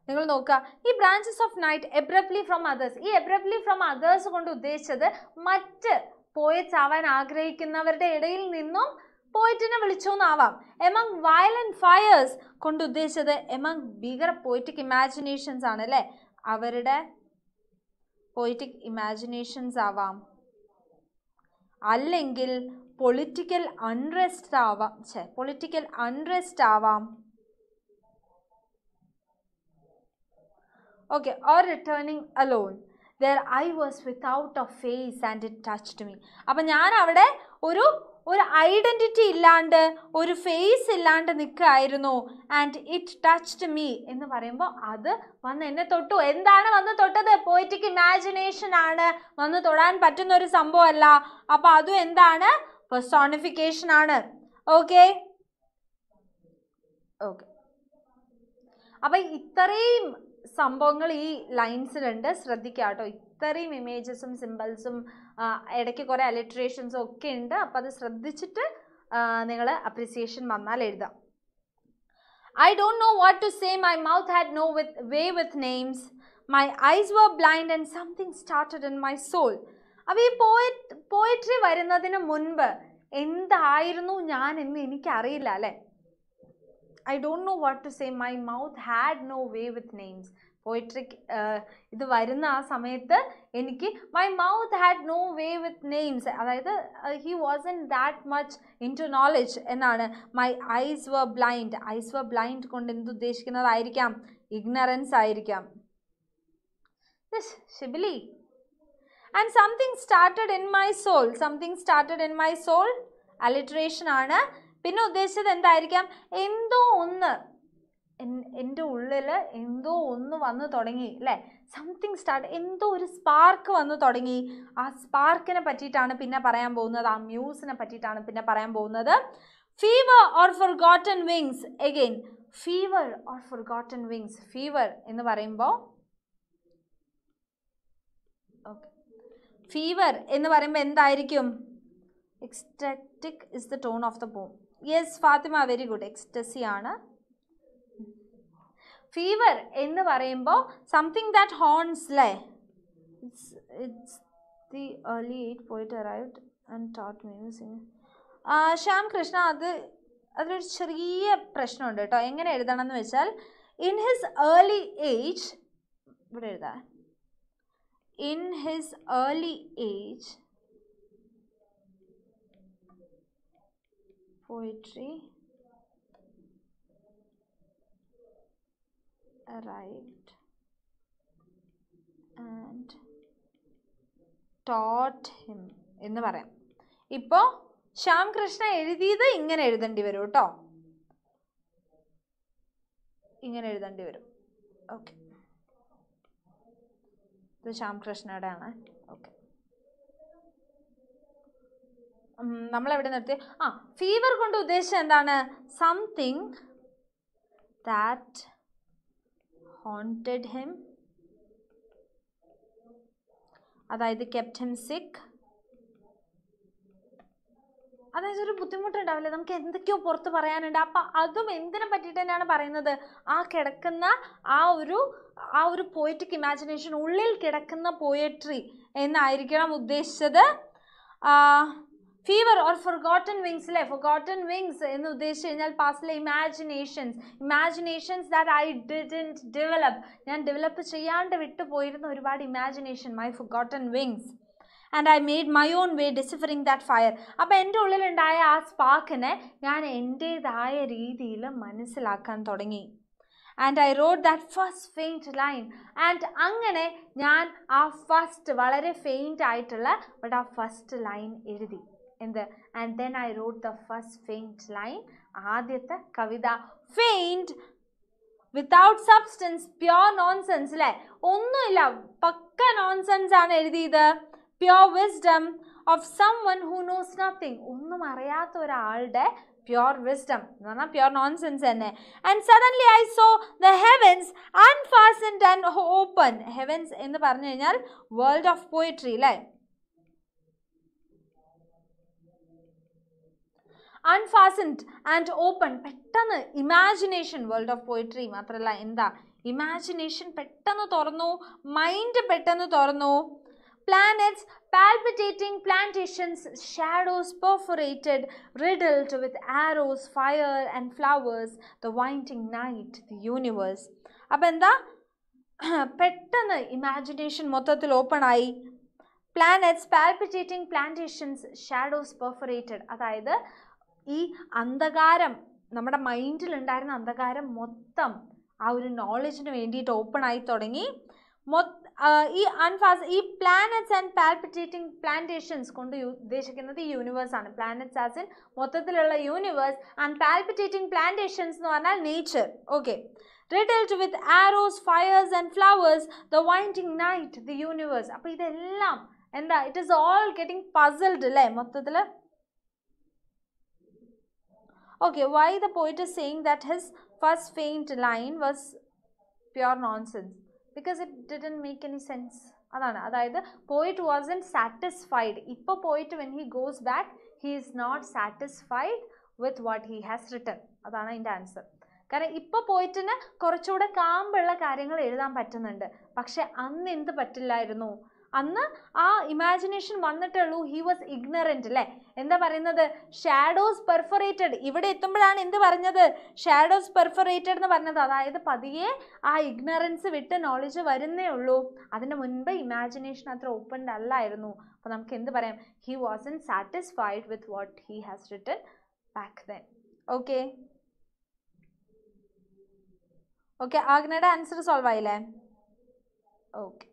നിങ്ങൾ നോക്കുക ഈ branches of night abruptly from others ഈ എബ്രപ്ലി ഫ്രം അതേഴ്സ് കൊണ്ട് ഉദ്ദേശിച്ചത് മറ്റ് പോയറ്റ്സ് ആവാൻ ആഗ്രഹിക്കുന്നവരുടെ ഇടയിൽ നിന്നും പോയറ്റിനെ എന്നാവാം എമംഗ് വയലൻറ്റ് ഫയേഴ്സ് കൊണ്ട് ഉദ്ദേശിച്ചത് എമംഗ് ഭീകര പോയറ്റിക് ഇമാജിനേഷൻസ് ആണ് അല്ലേ അവരുടെ പൊളിറ്റിക് ഇമാജിനേഷൻസ് ആവാം അല്ലെങ്കിൽ പൊളിറ്റിക്കൽ അൺറെസ്റ്റ് ആവാം ഛേ പൊളിറ്റിക്കൽ അൺറെസ്റ്റ് ആവാം okay or returning alone there I was without a face and it touched me അപ്പം ഞാൻ അവിടെ ഒരു ഒരു ഐഡൻറ്റിറ്റി ഇല്ലാണ്ട് ഒരു ഫേസ് ഇല്ലാണ്ട് നിൽക്കുകയായിരുന്നു ആൻഡ് ഇറ്റ് ടച്ച്ഡ് മീ എന്ന് പറയുമ്പോൾ അത് വന്ന് എന്നെ തൊട്ടു എന്താണ് വന്ന് തൊട്ടത് പോയിറ്റിക് ഇമാജിനേഷൻ ആണ് വന്ന് തൊടാൻ പറ്റുന്ന ഒരു സംഭവമല്ല അപ്പോൾ അതും എന്താണ് പെർസോണിഫിക്കേഷൻ ആണ് ഓക്കെ ഓക്കെ അപ്പം ഇത്രയും സംഭവങ്ങൾ ഈ ലൈൻസിലുണ്ട് ശ്രദ്ധിക്കാം കേട്ടോ ഇത്രയും ഇമേജസും സിമ്പിൾസും ഇടയ്ക്ക് കുറേ അലിട്രേഷൻസും ഒക്കെ ഉണ്ട് അപ്പോൾ അത് ശ്രദ്ധിച്ചിട്ട് നിങ്ങൾ അപ്രിസിയേഷൻ വന്നാൽ എഴുതാം I don't know what to say my mouth had no with way with names my eyes were blind and something started in my soul അപ്പം ഈ പോയറ്റ് പോയട്രി വരുന്നതിന് മുൻപ് എന്തായിരുന്നു ഞാൻ എന്ന് എനിക്കറിയില്ല അല്ലേ I don't know what to say my mouth had no way with names പോയിട്രിക് ഇത് വരുന്ന ആ സമയത്ത് എനിക്ക് my mouth had no way with names അതായത് he was in that much into knowledge എന്നാണ് my eyes were blind eyes were blind കൊണ്ട് എന്ത് ഉദ്ദേശിക്കുന്നതായിരിക്കാം ഇഗ്നറൻസ് ആയിരിക്കാം Shibili and something started in my soul something started in my soul alliteration ആണ് പിന്നെ ഉദ്ദേശിച്ചത് എന്തായിരിക്കാം എന്തോ ഒന്ന് എൻ്റെ ഉള്ളിൽ എന്തോ ഒന്ന് വന്നു തുടങ്ങി അല്ലേ സംതിങ് സ്റ്റാർട്ട് എന്തോ ഒരു സ്പാർക്ക് വന്നു തുടങ്ങി ആ സ്പാർക്കിനെ പറ്റിയിട്ടാണ് പിന്നെ പറയാൻ പോകുന്നത് ആ മ്യൂസിനെ പറ്റിയിട്ടാണ് പിന്നെ പറയാൻ പോകുന്നത് fever or forgotten wings again fever or forgotten wings fever എന്ന് പറയുമ്പോൾ ഫീവർ എന്ന് പറയുമ്പോൾ എന്തായിരിക്കും ecstatic is the tone of the poem yes Fathima very good ecstasy ആണ് ഫീവർ എന്ന് പറയുമ്പോൾ something that haunts lay it's it's the early it poet arrived and taught musing Shyam Krishna അത് അതിലൊരു ചെറിയ പ്രശ്നമുണ്ട് കേട്ടോ എങ്ങനെ എഴുതണം എന്ന് വെച്ചാൽ ഇൻ ഹിസ് ഏർലി ഏജ് ഇവിടെ എഴുതാം in his early age poetry arrived and taught him എന്ന് പറയാം ഇപ്പോ ശ്യാം കൃഷ്ണ എഴുതിയത് ഇങ്ങനെ എഴുതേണ്ടി വരും കേട്ടോ ഇങ്ങനെ എഴുതേണ്ടി വരും ഓക്കെ ഇത് ശ്യാം കൃഷ്ണയുടെ ആണ് ഓക്കെ നമ്മളെവിടെ നിർത്തി ആ ഫീവർ കൊണ്ട് ഉദ്ദേശിച്ചത് എന്താണ് സംതിങ് ദാറ്റ് haunted him അതായത് കെപ്റ്റ് ഹിം സിക്ക് അതായത് ഒരു ബുദ്ധിമുട്ടുണ്ടാവില്ല നമുക്ക് എന്തൊക്കെയോ പുറത്ത് പറയാനുണ്ട് അപ്പം അതും എന്തിനെ പറ്റിയിട്ട് തന്നെയാണ് പറയുന്നത് ആ കിടക്കുന്ന ആ ഒരു ആ ഒരു പോയറ്റിക് ഇമാജിനേഷൻ ഉള്ളിൽ കിടക്കുന്ന പോയട്രി എന്നായിരിക്കണം ഉദ്ദേശിച്ചത് ആ ഫീവർ ഓർ ഫോർഗോട്ടൺ വിങ്സ് അല്ലേ ഫോർഗോട്ടൺ വിങ്സ് എന്ന് ഉദ്ദേശിച്ച് കഴിഞ്ഞാൽ പാസ്റ്റിലെ imaginations imaginations that I didn't develop ഞാൻ ഡെവലപ്പ് ചെയ്യാണ്ട് വിട്ടുപോയിരുന്ന ഒരുപാട് imagination my forgotten wings and I made my own way deciphering that fire അപ്പോൾ എൻ്റെ ഉള്ളിലുണ്ടായ ആ സ്പാർക്കിനെ ഞാൻ എൻ്റേതായ രീതിയിൽ മനസ്സിലാക്കാൻ തുടങ്ങി and I rode that first faint line and അങ്ങനെ ഞാൻ ആ ഫസ്റ്റ് വളരെ ഫെയിൻ്റ് ആയിട്ടുള്ള ബട്ട് ആ ഫസ്റ്റ് ലൈൻ എഴുതി എന്ത് and then I wrote the first faint line ആദ്യത്തെ കവിത faint without substance pure nonsense അല്ലേ ഒന്നുമില്ല പക്ക നോൺസെൻസ് ആണ് എഴുതിയത് pure wisdom of someone who knows nothing ഒന്നും അറിയാത്ത ഒരാളുടെ പ്യോർ വിസ്ഡം എന്ന് പറഞ്ഞാൽ പ്യോർ നോൺസെൻസ് തന്നെ and suddenly I saw the heavens unfastened and open heavens എന്ന് പറഞ്ഞു കഴിഞ്ഞാൽ വേൾഡ് ഓഫ് പോയിട്രി അല്ലേ അൺഫാസൻഡ് ആൻഡ് ഓപ്പൺ പെട്ടെന്ന് ഇമാജിനേഷൻ വേൾഡ് ഓഫ് പോയിട്രി മാത്രമല്ല എന്താ ഇമാജിനേഷൻ പെട്ടെന്ന് തുറന്നു മൈൻഡ് പെട്ടെന്ന് തുറന്നു planets palpitating plantations shadows perforated, riddled with arrows fire and flowers the winding night the universe അപ്പം എന്താ പെട്ടെന്ന് ഇമാജിനേഷൻ മൊത്തത്തിൽ ഓപ്പൺ ആയി planets palpitating plantations shadows perforated അതായത് ഈ അന്ധകാരം നമ്മുടെ മൈൻഡിൽ ഉണ്ടായിരുന്ന അന്ധകാരം മൊത്തം ആ ഒരു നോളജിന് വേണ്ടിയിട്ട് ഓപ്പൺ ആയി തുടങ്ങി ഈ അൺഫാസ് ഈ പ്ലാനറ്റ്സ് ആൻഡ് പാൽപിറ്റേറ്റിംഗ് പ്ലാന്റേഷൻസ് കൊണ്ട് ഉദ്ദേശിക്കുന്നത് ഈ യൂണിവേഴ്സ് ആണ് പ്ലാനറ്റ്സ് ആസ് ഇൻ മൊത്തത്തിലുള്ള യൂണിവേഴ്സ് ആൻഡ് പാൽപിറ്റേറ്റിംഗ് പ്ലാന്റേഷൻസ് എന്ന് പറഞ്ഞാൽ nature okay riddled with arrows fires and flowers the winding night the universe അപ്പോൾ ഇതെല്ലാം എന്താ it is all getting puzzled അല്ലേ മൊത്തത്തിൽ Okay, why the poet is saying that his first faint line was pure nonsense? Because it didn't make any sense. അതാണ് അതായത് പോയിറ്റ് Vasan satisfied ഇപ്പോൾ poet when he goes back he is not satisfied with what he has written അതാണ് അതിൻ്റെ answer കാരണം ഇപ്പോൾ പോയിട്ടിന് കുറച്ചുകൂടെ കാമ്പുള്ള കാര്യങ്ങൾ എഴുതാൻ പറ്റുന്നുണ്ട് പക്ഷെ അന്ന് എന്ത് പറ്റില്ലായിരുന്നു അന്ന് ആ ഇമാജിനേഷൻ വന്നിട്ടേ ഉള്ളൂ ഹി വാസ് ഇഗ്നറൻറ്റ് അല്ലേ എന്താ പറയുന്നത് ഷാഡോസ് പെർഫറേറ്റഡ് ഇവിടെ എത്തുമ്പോഴാണ് എന്ത് പറഞ്ഞത് ഷാഡോസ് പെർഫറേറ്റഡ് എന്ന് പറഞ്ഞത് അതായത് പതിയെ ആ ഇഗ്നറൻസ് വിട്ട് നോളജ് വരുന്നേ ഉള്ളൂ അതിന് മുൻപ് ഇമാജിനേഷൻ അത്ര ഓപ്പൺഡ് അല്ലായിരുന്നു അപ്പോൾ നമുക്ക് എന്ത് പറയാം he was in satisfied with what he has written back then okay okay ആഗ്നയുടെ ആൻസർ സോൾവ് ആയില്ലേ okay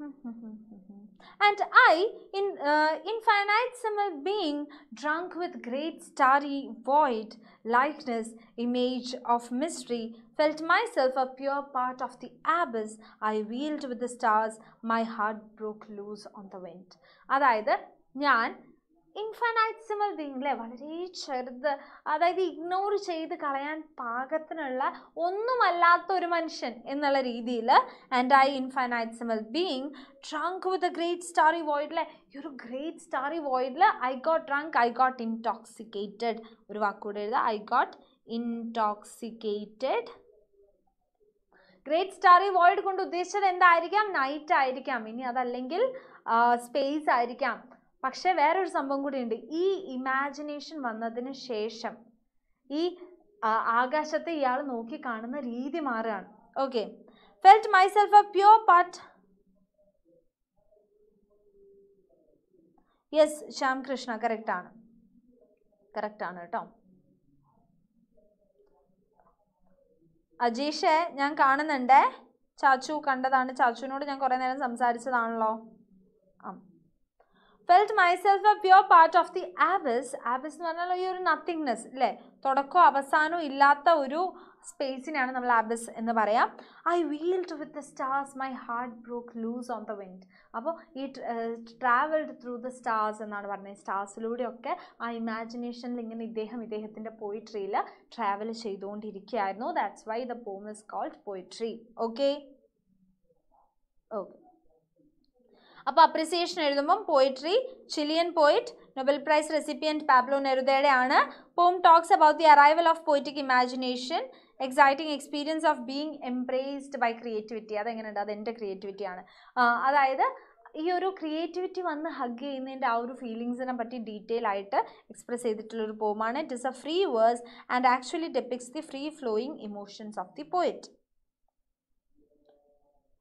Mm-hmm. and I, in uh, infinitesimal being, drunk with great starry void, likeness, image of mystery, felt myself a pure part of the abyss. I wheeled with the stars, my heart broke loose on the wind. either, Nyan. Infinitesimal ബീങ്ങിലെ വളരെ ചെറുത് അതായത് ignore ചെയ്ത് കളയാൻ പാകത്തിനുള്ള ഒന്നുമല്ലാത്ത ഒരു മനുഷ്യൻ എന്നുള്ള രീതിയിൽ and I infinitesimal being drunk with a great starry വോയിഡിലെ ഈ ഒരു ഗ്രേറ്റ് സ്റ്റാറി വോയിഡിൽ I got drunk I got intoxicated ഒരു വാക്കുകൂടെ എഴുതുക I got intoxicated great starry void കൊണ്ട് ഉദ്ദേശിച്ചത് എന്തായിരിക്കാം നൈറ്റ് ആയിരിക്കാം ഇനി അതല്ലെങ്കിൽ സ്പേസ് ആയിരിക്കാം പക്ഷേ വേറൊരു സംഭവം കൂടിയുണ്ട് ഈ ഇമാജിനേഷൻ വന്നതിന് ശേഷം ഈ ആകാശത്തെ ഇയാൾ നോക്കി കാണുന്ന രീതി മാറുകയാണ് okay felt myself a pure part yes Shyam Krishna correct ആണ് കറക്റ്റ് ആണ് കേട്ടോ അജീഷെ ഞാൻ കാണുന്നുണ്ടേ ചാച്ചു കണ്ടതാണ് ചാച്ചുവിനോട് ഞാൻ കുറേ നേരം സംസാരിച്ചതാണല്ലോ felt myself a pure part of the abyss abyss എന്ന് പറഞ്ഞാൽ ഈ ഒരു നത്തിങ്നെസ് അല്ലേ തുടക്കവും അവസാനവും ഇല്ലാത്ത ഒരു സ്പേസിനാണ് നമ്മൾ ആബിസ് എന്ന് പറയാം I wheeled with the stars my heart broke loose on the wind അപ്പോൾ ഈ ട്രാവൽഡ് ത്രൂ ദ സ്റ്റാർസ് എന്നാണ് പറഞ്ഞത് സ്റ്റാർസിലൂടെയൊക്കെ ആ ഇമാജിനേഷനിൽ ഇങ്ങനെ ഇദ്ദേഹം ഇദ്ദേഹത്തിൻ്റെ പോയിട്രിയിൽ ട്രാവൽ ചെയ്തുകൊണ്ടിരിക്കുകയായിരുന്നു that's why the poem is called poetry okay okay അപ്പോൾ അപ്രിസിയേഷൻ എഴുതുമ്പം poetry Chilean poet Nobel prize recipient Pablo നെരുദയുടെ ആണ് poem talks about the arrival of poetic imagination exciting experience of being embraced by creativity അതെങ്ങനെയുണ്ട് അതെൻ്റെ ക്രിയേറ്റിവിറ്റിയാണ് അതായത് ഈ ഒരു ക്രിയേറ്റിവിറ്റി വന്ന് ഹഗ് ചെയ്യുന്നതിൻ്റെ ആ ഒരു ഫീലിങ്സിനെ പറ്റി ഡീറ്റെയിൽ ആയിട്ട് എക്സ്പ്രസ് ചെയ്തിട്ടുള്ളൊരു പോമാണ് it is a free verse and actually depicts the free flowing emotions of the poet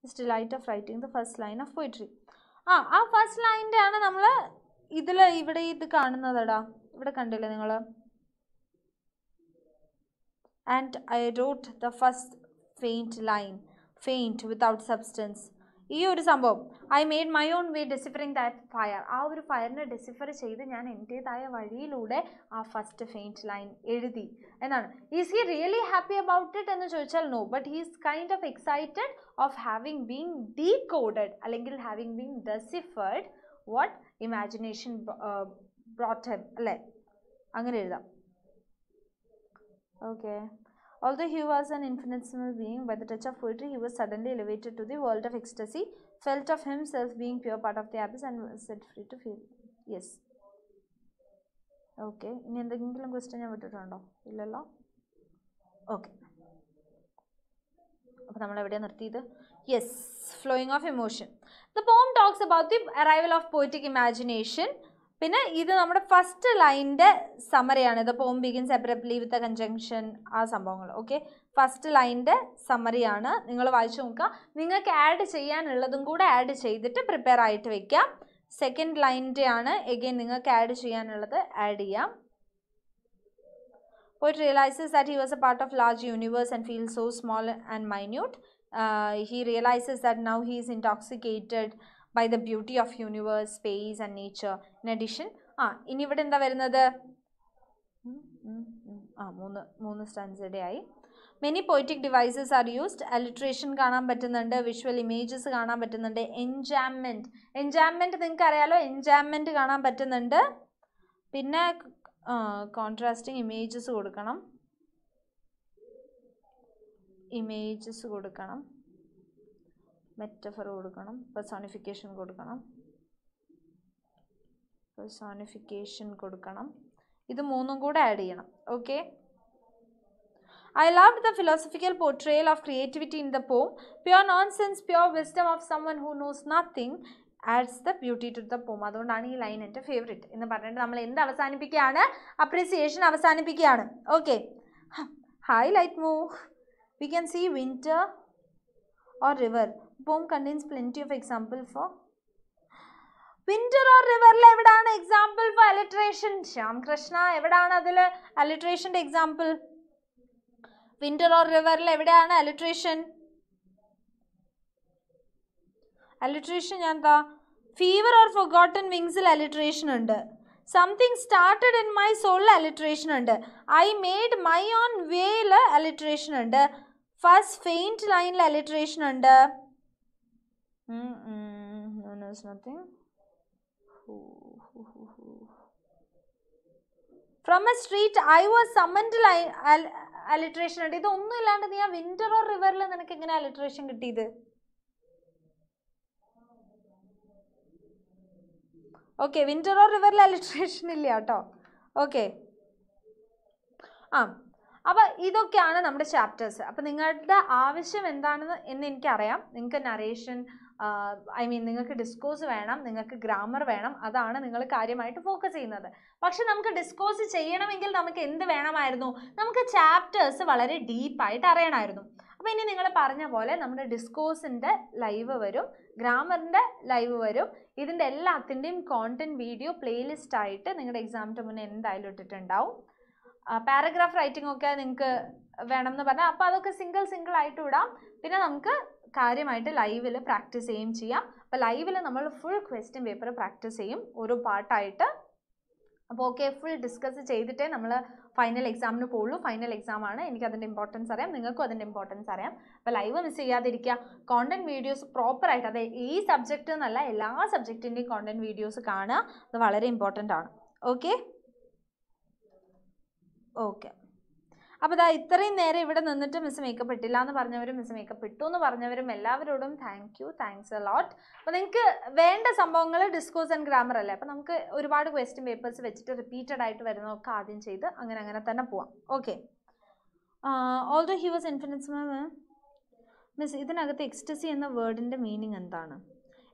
it's delight of writing the first line of poetry ആ ആ ഫസ്റ്റ് ലൈനിൻ്റെ ആണ് നമ്മൾ ഇതിൽ ഇവിടെ ഇത് കാണുന്നതടാ ഇവിടെ കണ്ടില്ലേ നിങ്ങൾ and I wrote the first faint line faint without substance ഈ ഒരു സംഭവം I made my own way deciphering that fire ആ ഒരു ഫയറിനെ ഡെസിഫർ ചെയ്ത് ഞാൻ എൻ്റെതായ വഴിയിലൂടെ ആ ഫസ്റ്റ് ഫെയിൻറ്റ് ലൈൻ എഴുതി എന്നാണ് is he really happy about it എന്ന് ചോദിച്ചാൽ no but he's kind of excited of having being decoded അല്ലെങ്കിൽ having being deciphered what imagination brought അല്ലേ അങ്ങനെ എഴുതാം okay Although he was an infinitesimal being, by the touch of poetry, he was suddenly elevated to the world of ecstasy, felt of himself being pure part of the abyss, and was set free to feel. Yes. Okay. Any other question? Yeah, what did I Okay. Yes. Flowing of emotion. The poem talks about the arrival of poetic imagination. പിന്നെ ഇത് നമ്മുടെ first ലൈൻ്റെ സമ്മറിയാണ് ഇത് poem begin separately with a conjunction ആ സംഭവങ്ങൾ okay first ലൈൻ്റെ സമ്മറിയാണ് നിങ്ങൾ വായിച്ചു നോക്കുക നിങ്ങൾക്ക് ആഡ് ചെയ്യാനുള്ളതും കൂടെ ആഡ് ചെയ്തിട്ട് പ്രിപ്പയർ ആയിട്ട് വെക്കാം സെക്കൻഡ് ലൈൻ്റെ ആണ് എഗെയിൻ നിങ്ങൾക്ക് ആഡ് ചെയ്യാനുള്ളത് ആഡ് ചെയ്യാം poet realises that he was a part of large universe and feel so small and minute he realises that now he is intoxicated by the beauty of universe space and nature in addition ആ ഇനി ഇവിടെ എന്താ വരുന്നത് ആ മൂന്ന് മൂന്ന് സ്റ്റാൻസയുടെ ആയി many poetic devices are used alliteration കാണാൻ പറ്റുന്നുണ്ട് വിഷ്വൽ ഇമേജസ് കാണാൻ പറ്റുന്നുണ്ട് എൻജാമെൻറ്റ് എൻജാമെൻറ്റ് നിങ്ങൾക്ക് അറിയാലോ എൻജാമെൻറ്റ് കാണാൻ പറ്റുന്നുണ്ട് പിന്നെ കോൺട്രാസ്റ്റിംഗ് ഇമേജസ് കൊടുക്കണം ഇമേജസ് കൊടുക്കണം മെറ്റഫർ കൊടുക്കണം പെർസോണിഫിക്കേഷൻ കൊടുക്കണം പെർസോണിഫിക്കേഷൻ കൊടുക്കണം ഇത് മൂന്നും കൂടെ ആഡ് ചെയ്യണം okay I love the philosophical portrayal of creativity in the poem pure nonsense pure wisdom of one who knows nothing adds the beauty to the poem അതുകൊണ്ടാണ് ഈ line എൻ്റെ favourite എന്ന് പറഞ്ഞിട്ട് നമ്മൾ എന്ത് അവസാനിപ്പിക്കുകയാണ് അപ്രീസിയേഷൻ അവസാനിപ്പിക്കുകയാണ് okay highlight move we can see winter or river poem contains plenty of example for winter or റിവറിൽ എവിടാണ് example for alliteration Shyam Krishna എവിടാണ് അതിൽ അലിട്രേഷൻ്റെ എക്സാമ്പിൾ വിന്റർ ഓർ റിവറിൽ എവിടെയാണ് അലിട്രേഷൻ അലിട്രേഷൻ ഞാൻ എന്താ ഫീവർ ഓർ ഫോഗോട്ടൺ വിങ്സിൽ അലിട്രേഷൻ ഉണ്ട് സംതിങ് സ്റ്റാർട്ടഡ് ഇൻ മൈ സോളിൽ അലിട്രേഷൻ ഉണ്ട് ഐ മെയ്ഡ് മൈ ഓൺ വേയിൽ അലിട്രേഷൻ ഉണ്ട് ഫസ്റ്റ് ഫെയിൻറ്റ് ലൈനിൽ അലിട്രേഷൻ ഉണ്ട് Mm -mm. No, no, it's nothing. Ooh, ooh, ooh, from a street I was summoned alliteration ഉണ്ട് ഇതൊന്നും ഇല്ലാണ്ട് നീ ആ വിന്റർ ഓർ റിവറിൽ നിനക്ക് എങ്ങനെ അലിട്രേഷൻ കിട്ടിയത് ഓക്കെ വിന്റർ ഓർ റിവറിൽ അലിട്രേഷൻ ഇല്ല കേട്ടോ ഓക്കെ ആ അപ്പോൾ ഇതൊക്കെയാണ് നമ്മുടെ ചാപ്റ്റേഴ്സ് അപ്പോൾ നിങ്ങളുടെ ആവശ്യം എന്താണെന്ന് എന്ന് എനിക്കറിയാം നിങ്ങൾക്ക് നരേഷൻ ഐ മീൻ നിങ്ങൾക്ക് ഡിസ്കോസ് വേണം നിങ്ങൾക്ക് ഗ്രാമർ വേണം അതാണ് നിങ്ങൾ കാര്യമായിട്ട് ഫോക്കസ് ചെയ്യുന്നത് പക്ഷെ നമുക്ക് ഡിസ്കോസ് ചെയ്യണമെങ്കിൽ നമുക്ക് എന്ത് വേണമായിരുന്നു നമുക്ക് ചാപ്റ്റേഴ്സ് വളരെ ഡീപ്പായിട്ട് അറിയണമായിരുന്നു അപ്പോൾ ഇനി നിങ്ങൾ പറഞ്ഞ പോലെ നമ്മുടെ ഡിസ്കോസിൻ്റെ ലൈവ് വരും ഗ്രാമറിൻ്റെ ലൈവ് വരും ഇതിൻ്റെ എല്ലാത്തിൻ്റെയും കോണ്ടൻറ്റ് വീഡിയോ പ്ലേലിസ്റ്റ് ആയിട്ട് നിങ്ങളുടെ എക്സാമിൻ്റെ മുന്നേ എന്തായാലും ഇട്ടിട്ടുണ്ടാവും പാരഗ്രാഫ് റൈറ്റിംഗ് ഒക്കെ നിങ്ങൾക്ക് വേണമെന്ന് പറഞ്ഞാൽ അപ്പോൾ അതൊക്കെ സിംഗിൾ സിംഗിൾ ആയിട്ട് വിടാം പിന്നെ നമുക്ക് കാര്യമായിട്ട് ലൈവിൽ പ്രാക്ടീസ് ചെയ്യുകയും ചെയ്യാം അപ്പോൾ ലൈവിൽ നമ്മൾ ഫുൾ ക്വസ്റ്റ്യൻ പേപ്പർ പ്രാക്ടീസ് ചെയ്യും ഒരു പാർട്ടായിട്ട് അപ്പോൾ ഓക്കെ ഫുൾ ഡിസ്കസ് ചെയ്തിട്ടേ നമ്മൾ ഫൈനൽ എക്സാമിന് പോകുള്ളൂ ഫൈനൽ എക്സാമാണ് എനിക്ക് അതിൻ്റെ ഇമ്പോർട്ടൻസ് അറിയാം നിങ്ങൾക്കും അതിൻ്റെ ഇമ്പോർട്ടൻസ് അറിയാം അപ്പോൾ ലൈവ് മിസ് ചെയ്യാതിരിക്കുക കോണ്ടൻറ്റ് വീഡിയോസ് പ്രോപ്പറായിട്ട് അതായത് ഈ സബ്ജക്റ്റ് എന്നല്ല എല്ലാ സബ്ജക്റ്റിൻ്റെയും കോണ്ടൻറ്റ് വീഡിയോസ് കാണുക അത് വളരെ ഇമ്പോർട്ടൻ്റ് ആണ് ഓക്കെ ഓക്കെ അപ്പോൾ ഇതാ ഇത്രയും നേരം ഇവിടെ നിന്നിട്ട് മിസ് മേക്കപ്പ് ഇട്ടില്ല എന്ന് പറഞ്ഞവരും മിസ് മേക്കപ്പ് ഇട്ടു എന്ന് പറഞ്ഞവരും എല്ലാവരോടും thank you thanks a lot അപ്പോൾ നിങ്ങൾക്ക് വേണ്ട സംഭവങ്ങൾ ഡിസ്കോസ് ആൻഡ് ഗ്രാമർ അല്ലേ അപ്പോൾ നമുക്ക് ഒരുപാട് ക്വസ്റ്റ്യൻ പേപ്പേഴ്സ് വെച്ചിട്ട് റിപ്പീറ്റഡ് ആയിട്ട് വരുന്നതൊക്കെ ആദ്യം ചെയ്ത് അങ്ങനെ അങ്ങനെ തന്നെ പോവാം okay although he was infinitesimal miss ഇതിനകത്ത് എക്സ്റ്റസി എന്ന വേർഡിൻ്റെ മീനിങ് എന്താണ്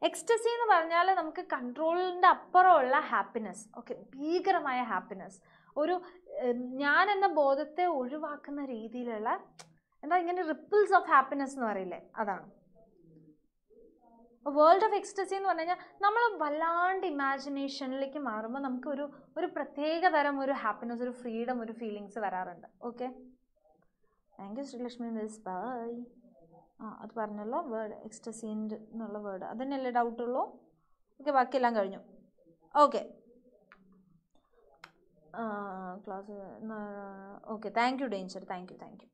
എക്സ്റ്റസി എന്ന് പറഞ്ഞാൽ നമുക്ക് കൺട്രോളിൻ്റെ അപ്പുറമുള്ള ഹാപ്പിനെസ് ഓക്കെ ഭീകരമായ ഹാപ്പിനെസ് ഒരു ഞാൻ എന്ന ബോധത്തെ ഒഴിവാക്കുന്ന രീതിയിലുള്ള എന്താ ഇങ്ങനെ റിപ്പിൾസ് ഓഫ് ഹാപ്പിനെസ് എന്ന് പറയില്ലേ അതാണ് വേൾഡ് ഓഫ് എക്സ്റ്റസി എന്ന് പറഞ്ഞു കഴിഞ്ഞാൽ നമ്മൾ വല്ലാണ്ട് ഇമാജിനേഷനിലേക്ക് മാറുമ്പോൾ നമുക്ക് ഒരു ഒരു പ്രത്യേക തരം ഒരു ഹാപ്പിനെസ് ഒരു ഫ്രീഡം ഒരു ഫീലിങ്സ് വരാറുണ്ട് okay thank you Sreelakshmi miss bye ആ അത് പറഞ്ഞല്ലോ വേർഡ് എക്സ്റ്റസി എന്നുള്ള വേർഡ് അത് തന്നെയല്ലേ ഡൗട്ടുള്ളൂ ഓക്കെ ബാക്കിയെല്ലാം കഴിഞ്ഞു okay class okay thank you danger thank you thank you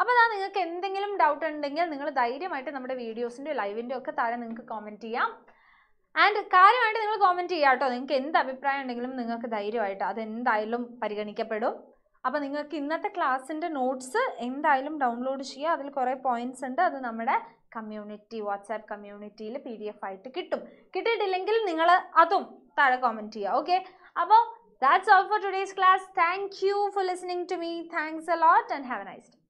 അപ്പോൾ അതാ നിങ്ങൾക്ക് എന്തെങ്കിലും ഡൗട്ട് ഉണ്ടെങ്കിൽ നിങ്ങൾ ധൈര്യമായിട്ട് നമ്മുടെ വീഡിയോസിൻ്റെ ലൈവിൻ്റെ ഒക്കെ താഴെ നിങ്ങൾക്ക് കമൻറ്റ് ചെയ്യാം ആൻഡ് കാര്യമായിട്ട് നിങ്ങൾ കോമെൻറ്റ് ചെയ്യാം കേട്ടോ നിങ്ങൾക്ക് എന്ത് അഭിപ്രായം ഉണ്ടെങ്കിലും നിങ്ങൾക്ക് ധൈര്യമായിട്ട് അതെന്തായാലും പരിഗണിക്കപ്പെടും അപ്പോൾ നിങ്ങൾക്ക് ഇന്നത്തെ ക്ലാസ്സിൻ്റെ നോട്ട്സ് എന്തായാലും ഡൗൺലോഡ് ചെയ്യുക അതിൽ കുറേ പോയിൻറ്റ്സ് ഉണ്ട് അത് നമ്മുടെ കമ്മ്യൂണിറ്റി വാട്സാപ്പ് കമ്മ്യൂണിറ്റിയിൽ പി ഡി എഫ് ആയിട്ട് കിട്ടും കിട്ടിയിട്ടില്ലെങ്കിൽ നിങ്ങൾ അതും താഴെ കോമെൻറ്റ് ചെയ്യുക ഓക്കെ അപ്പോൾ That's all for today's class. Thank you for listening to me. Thanks a lot and have a nice day.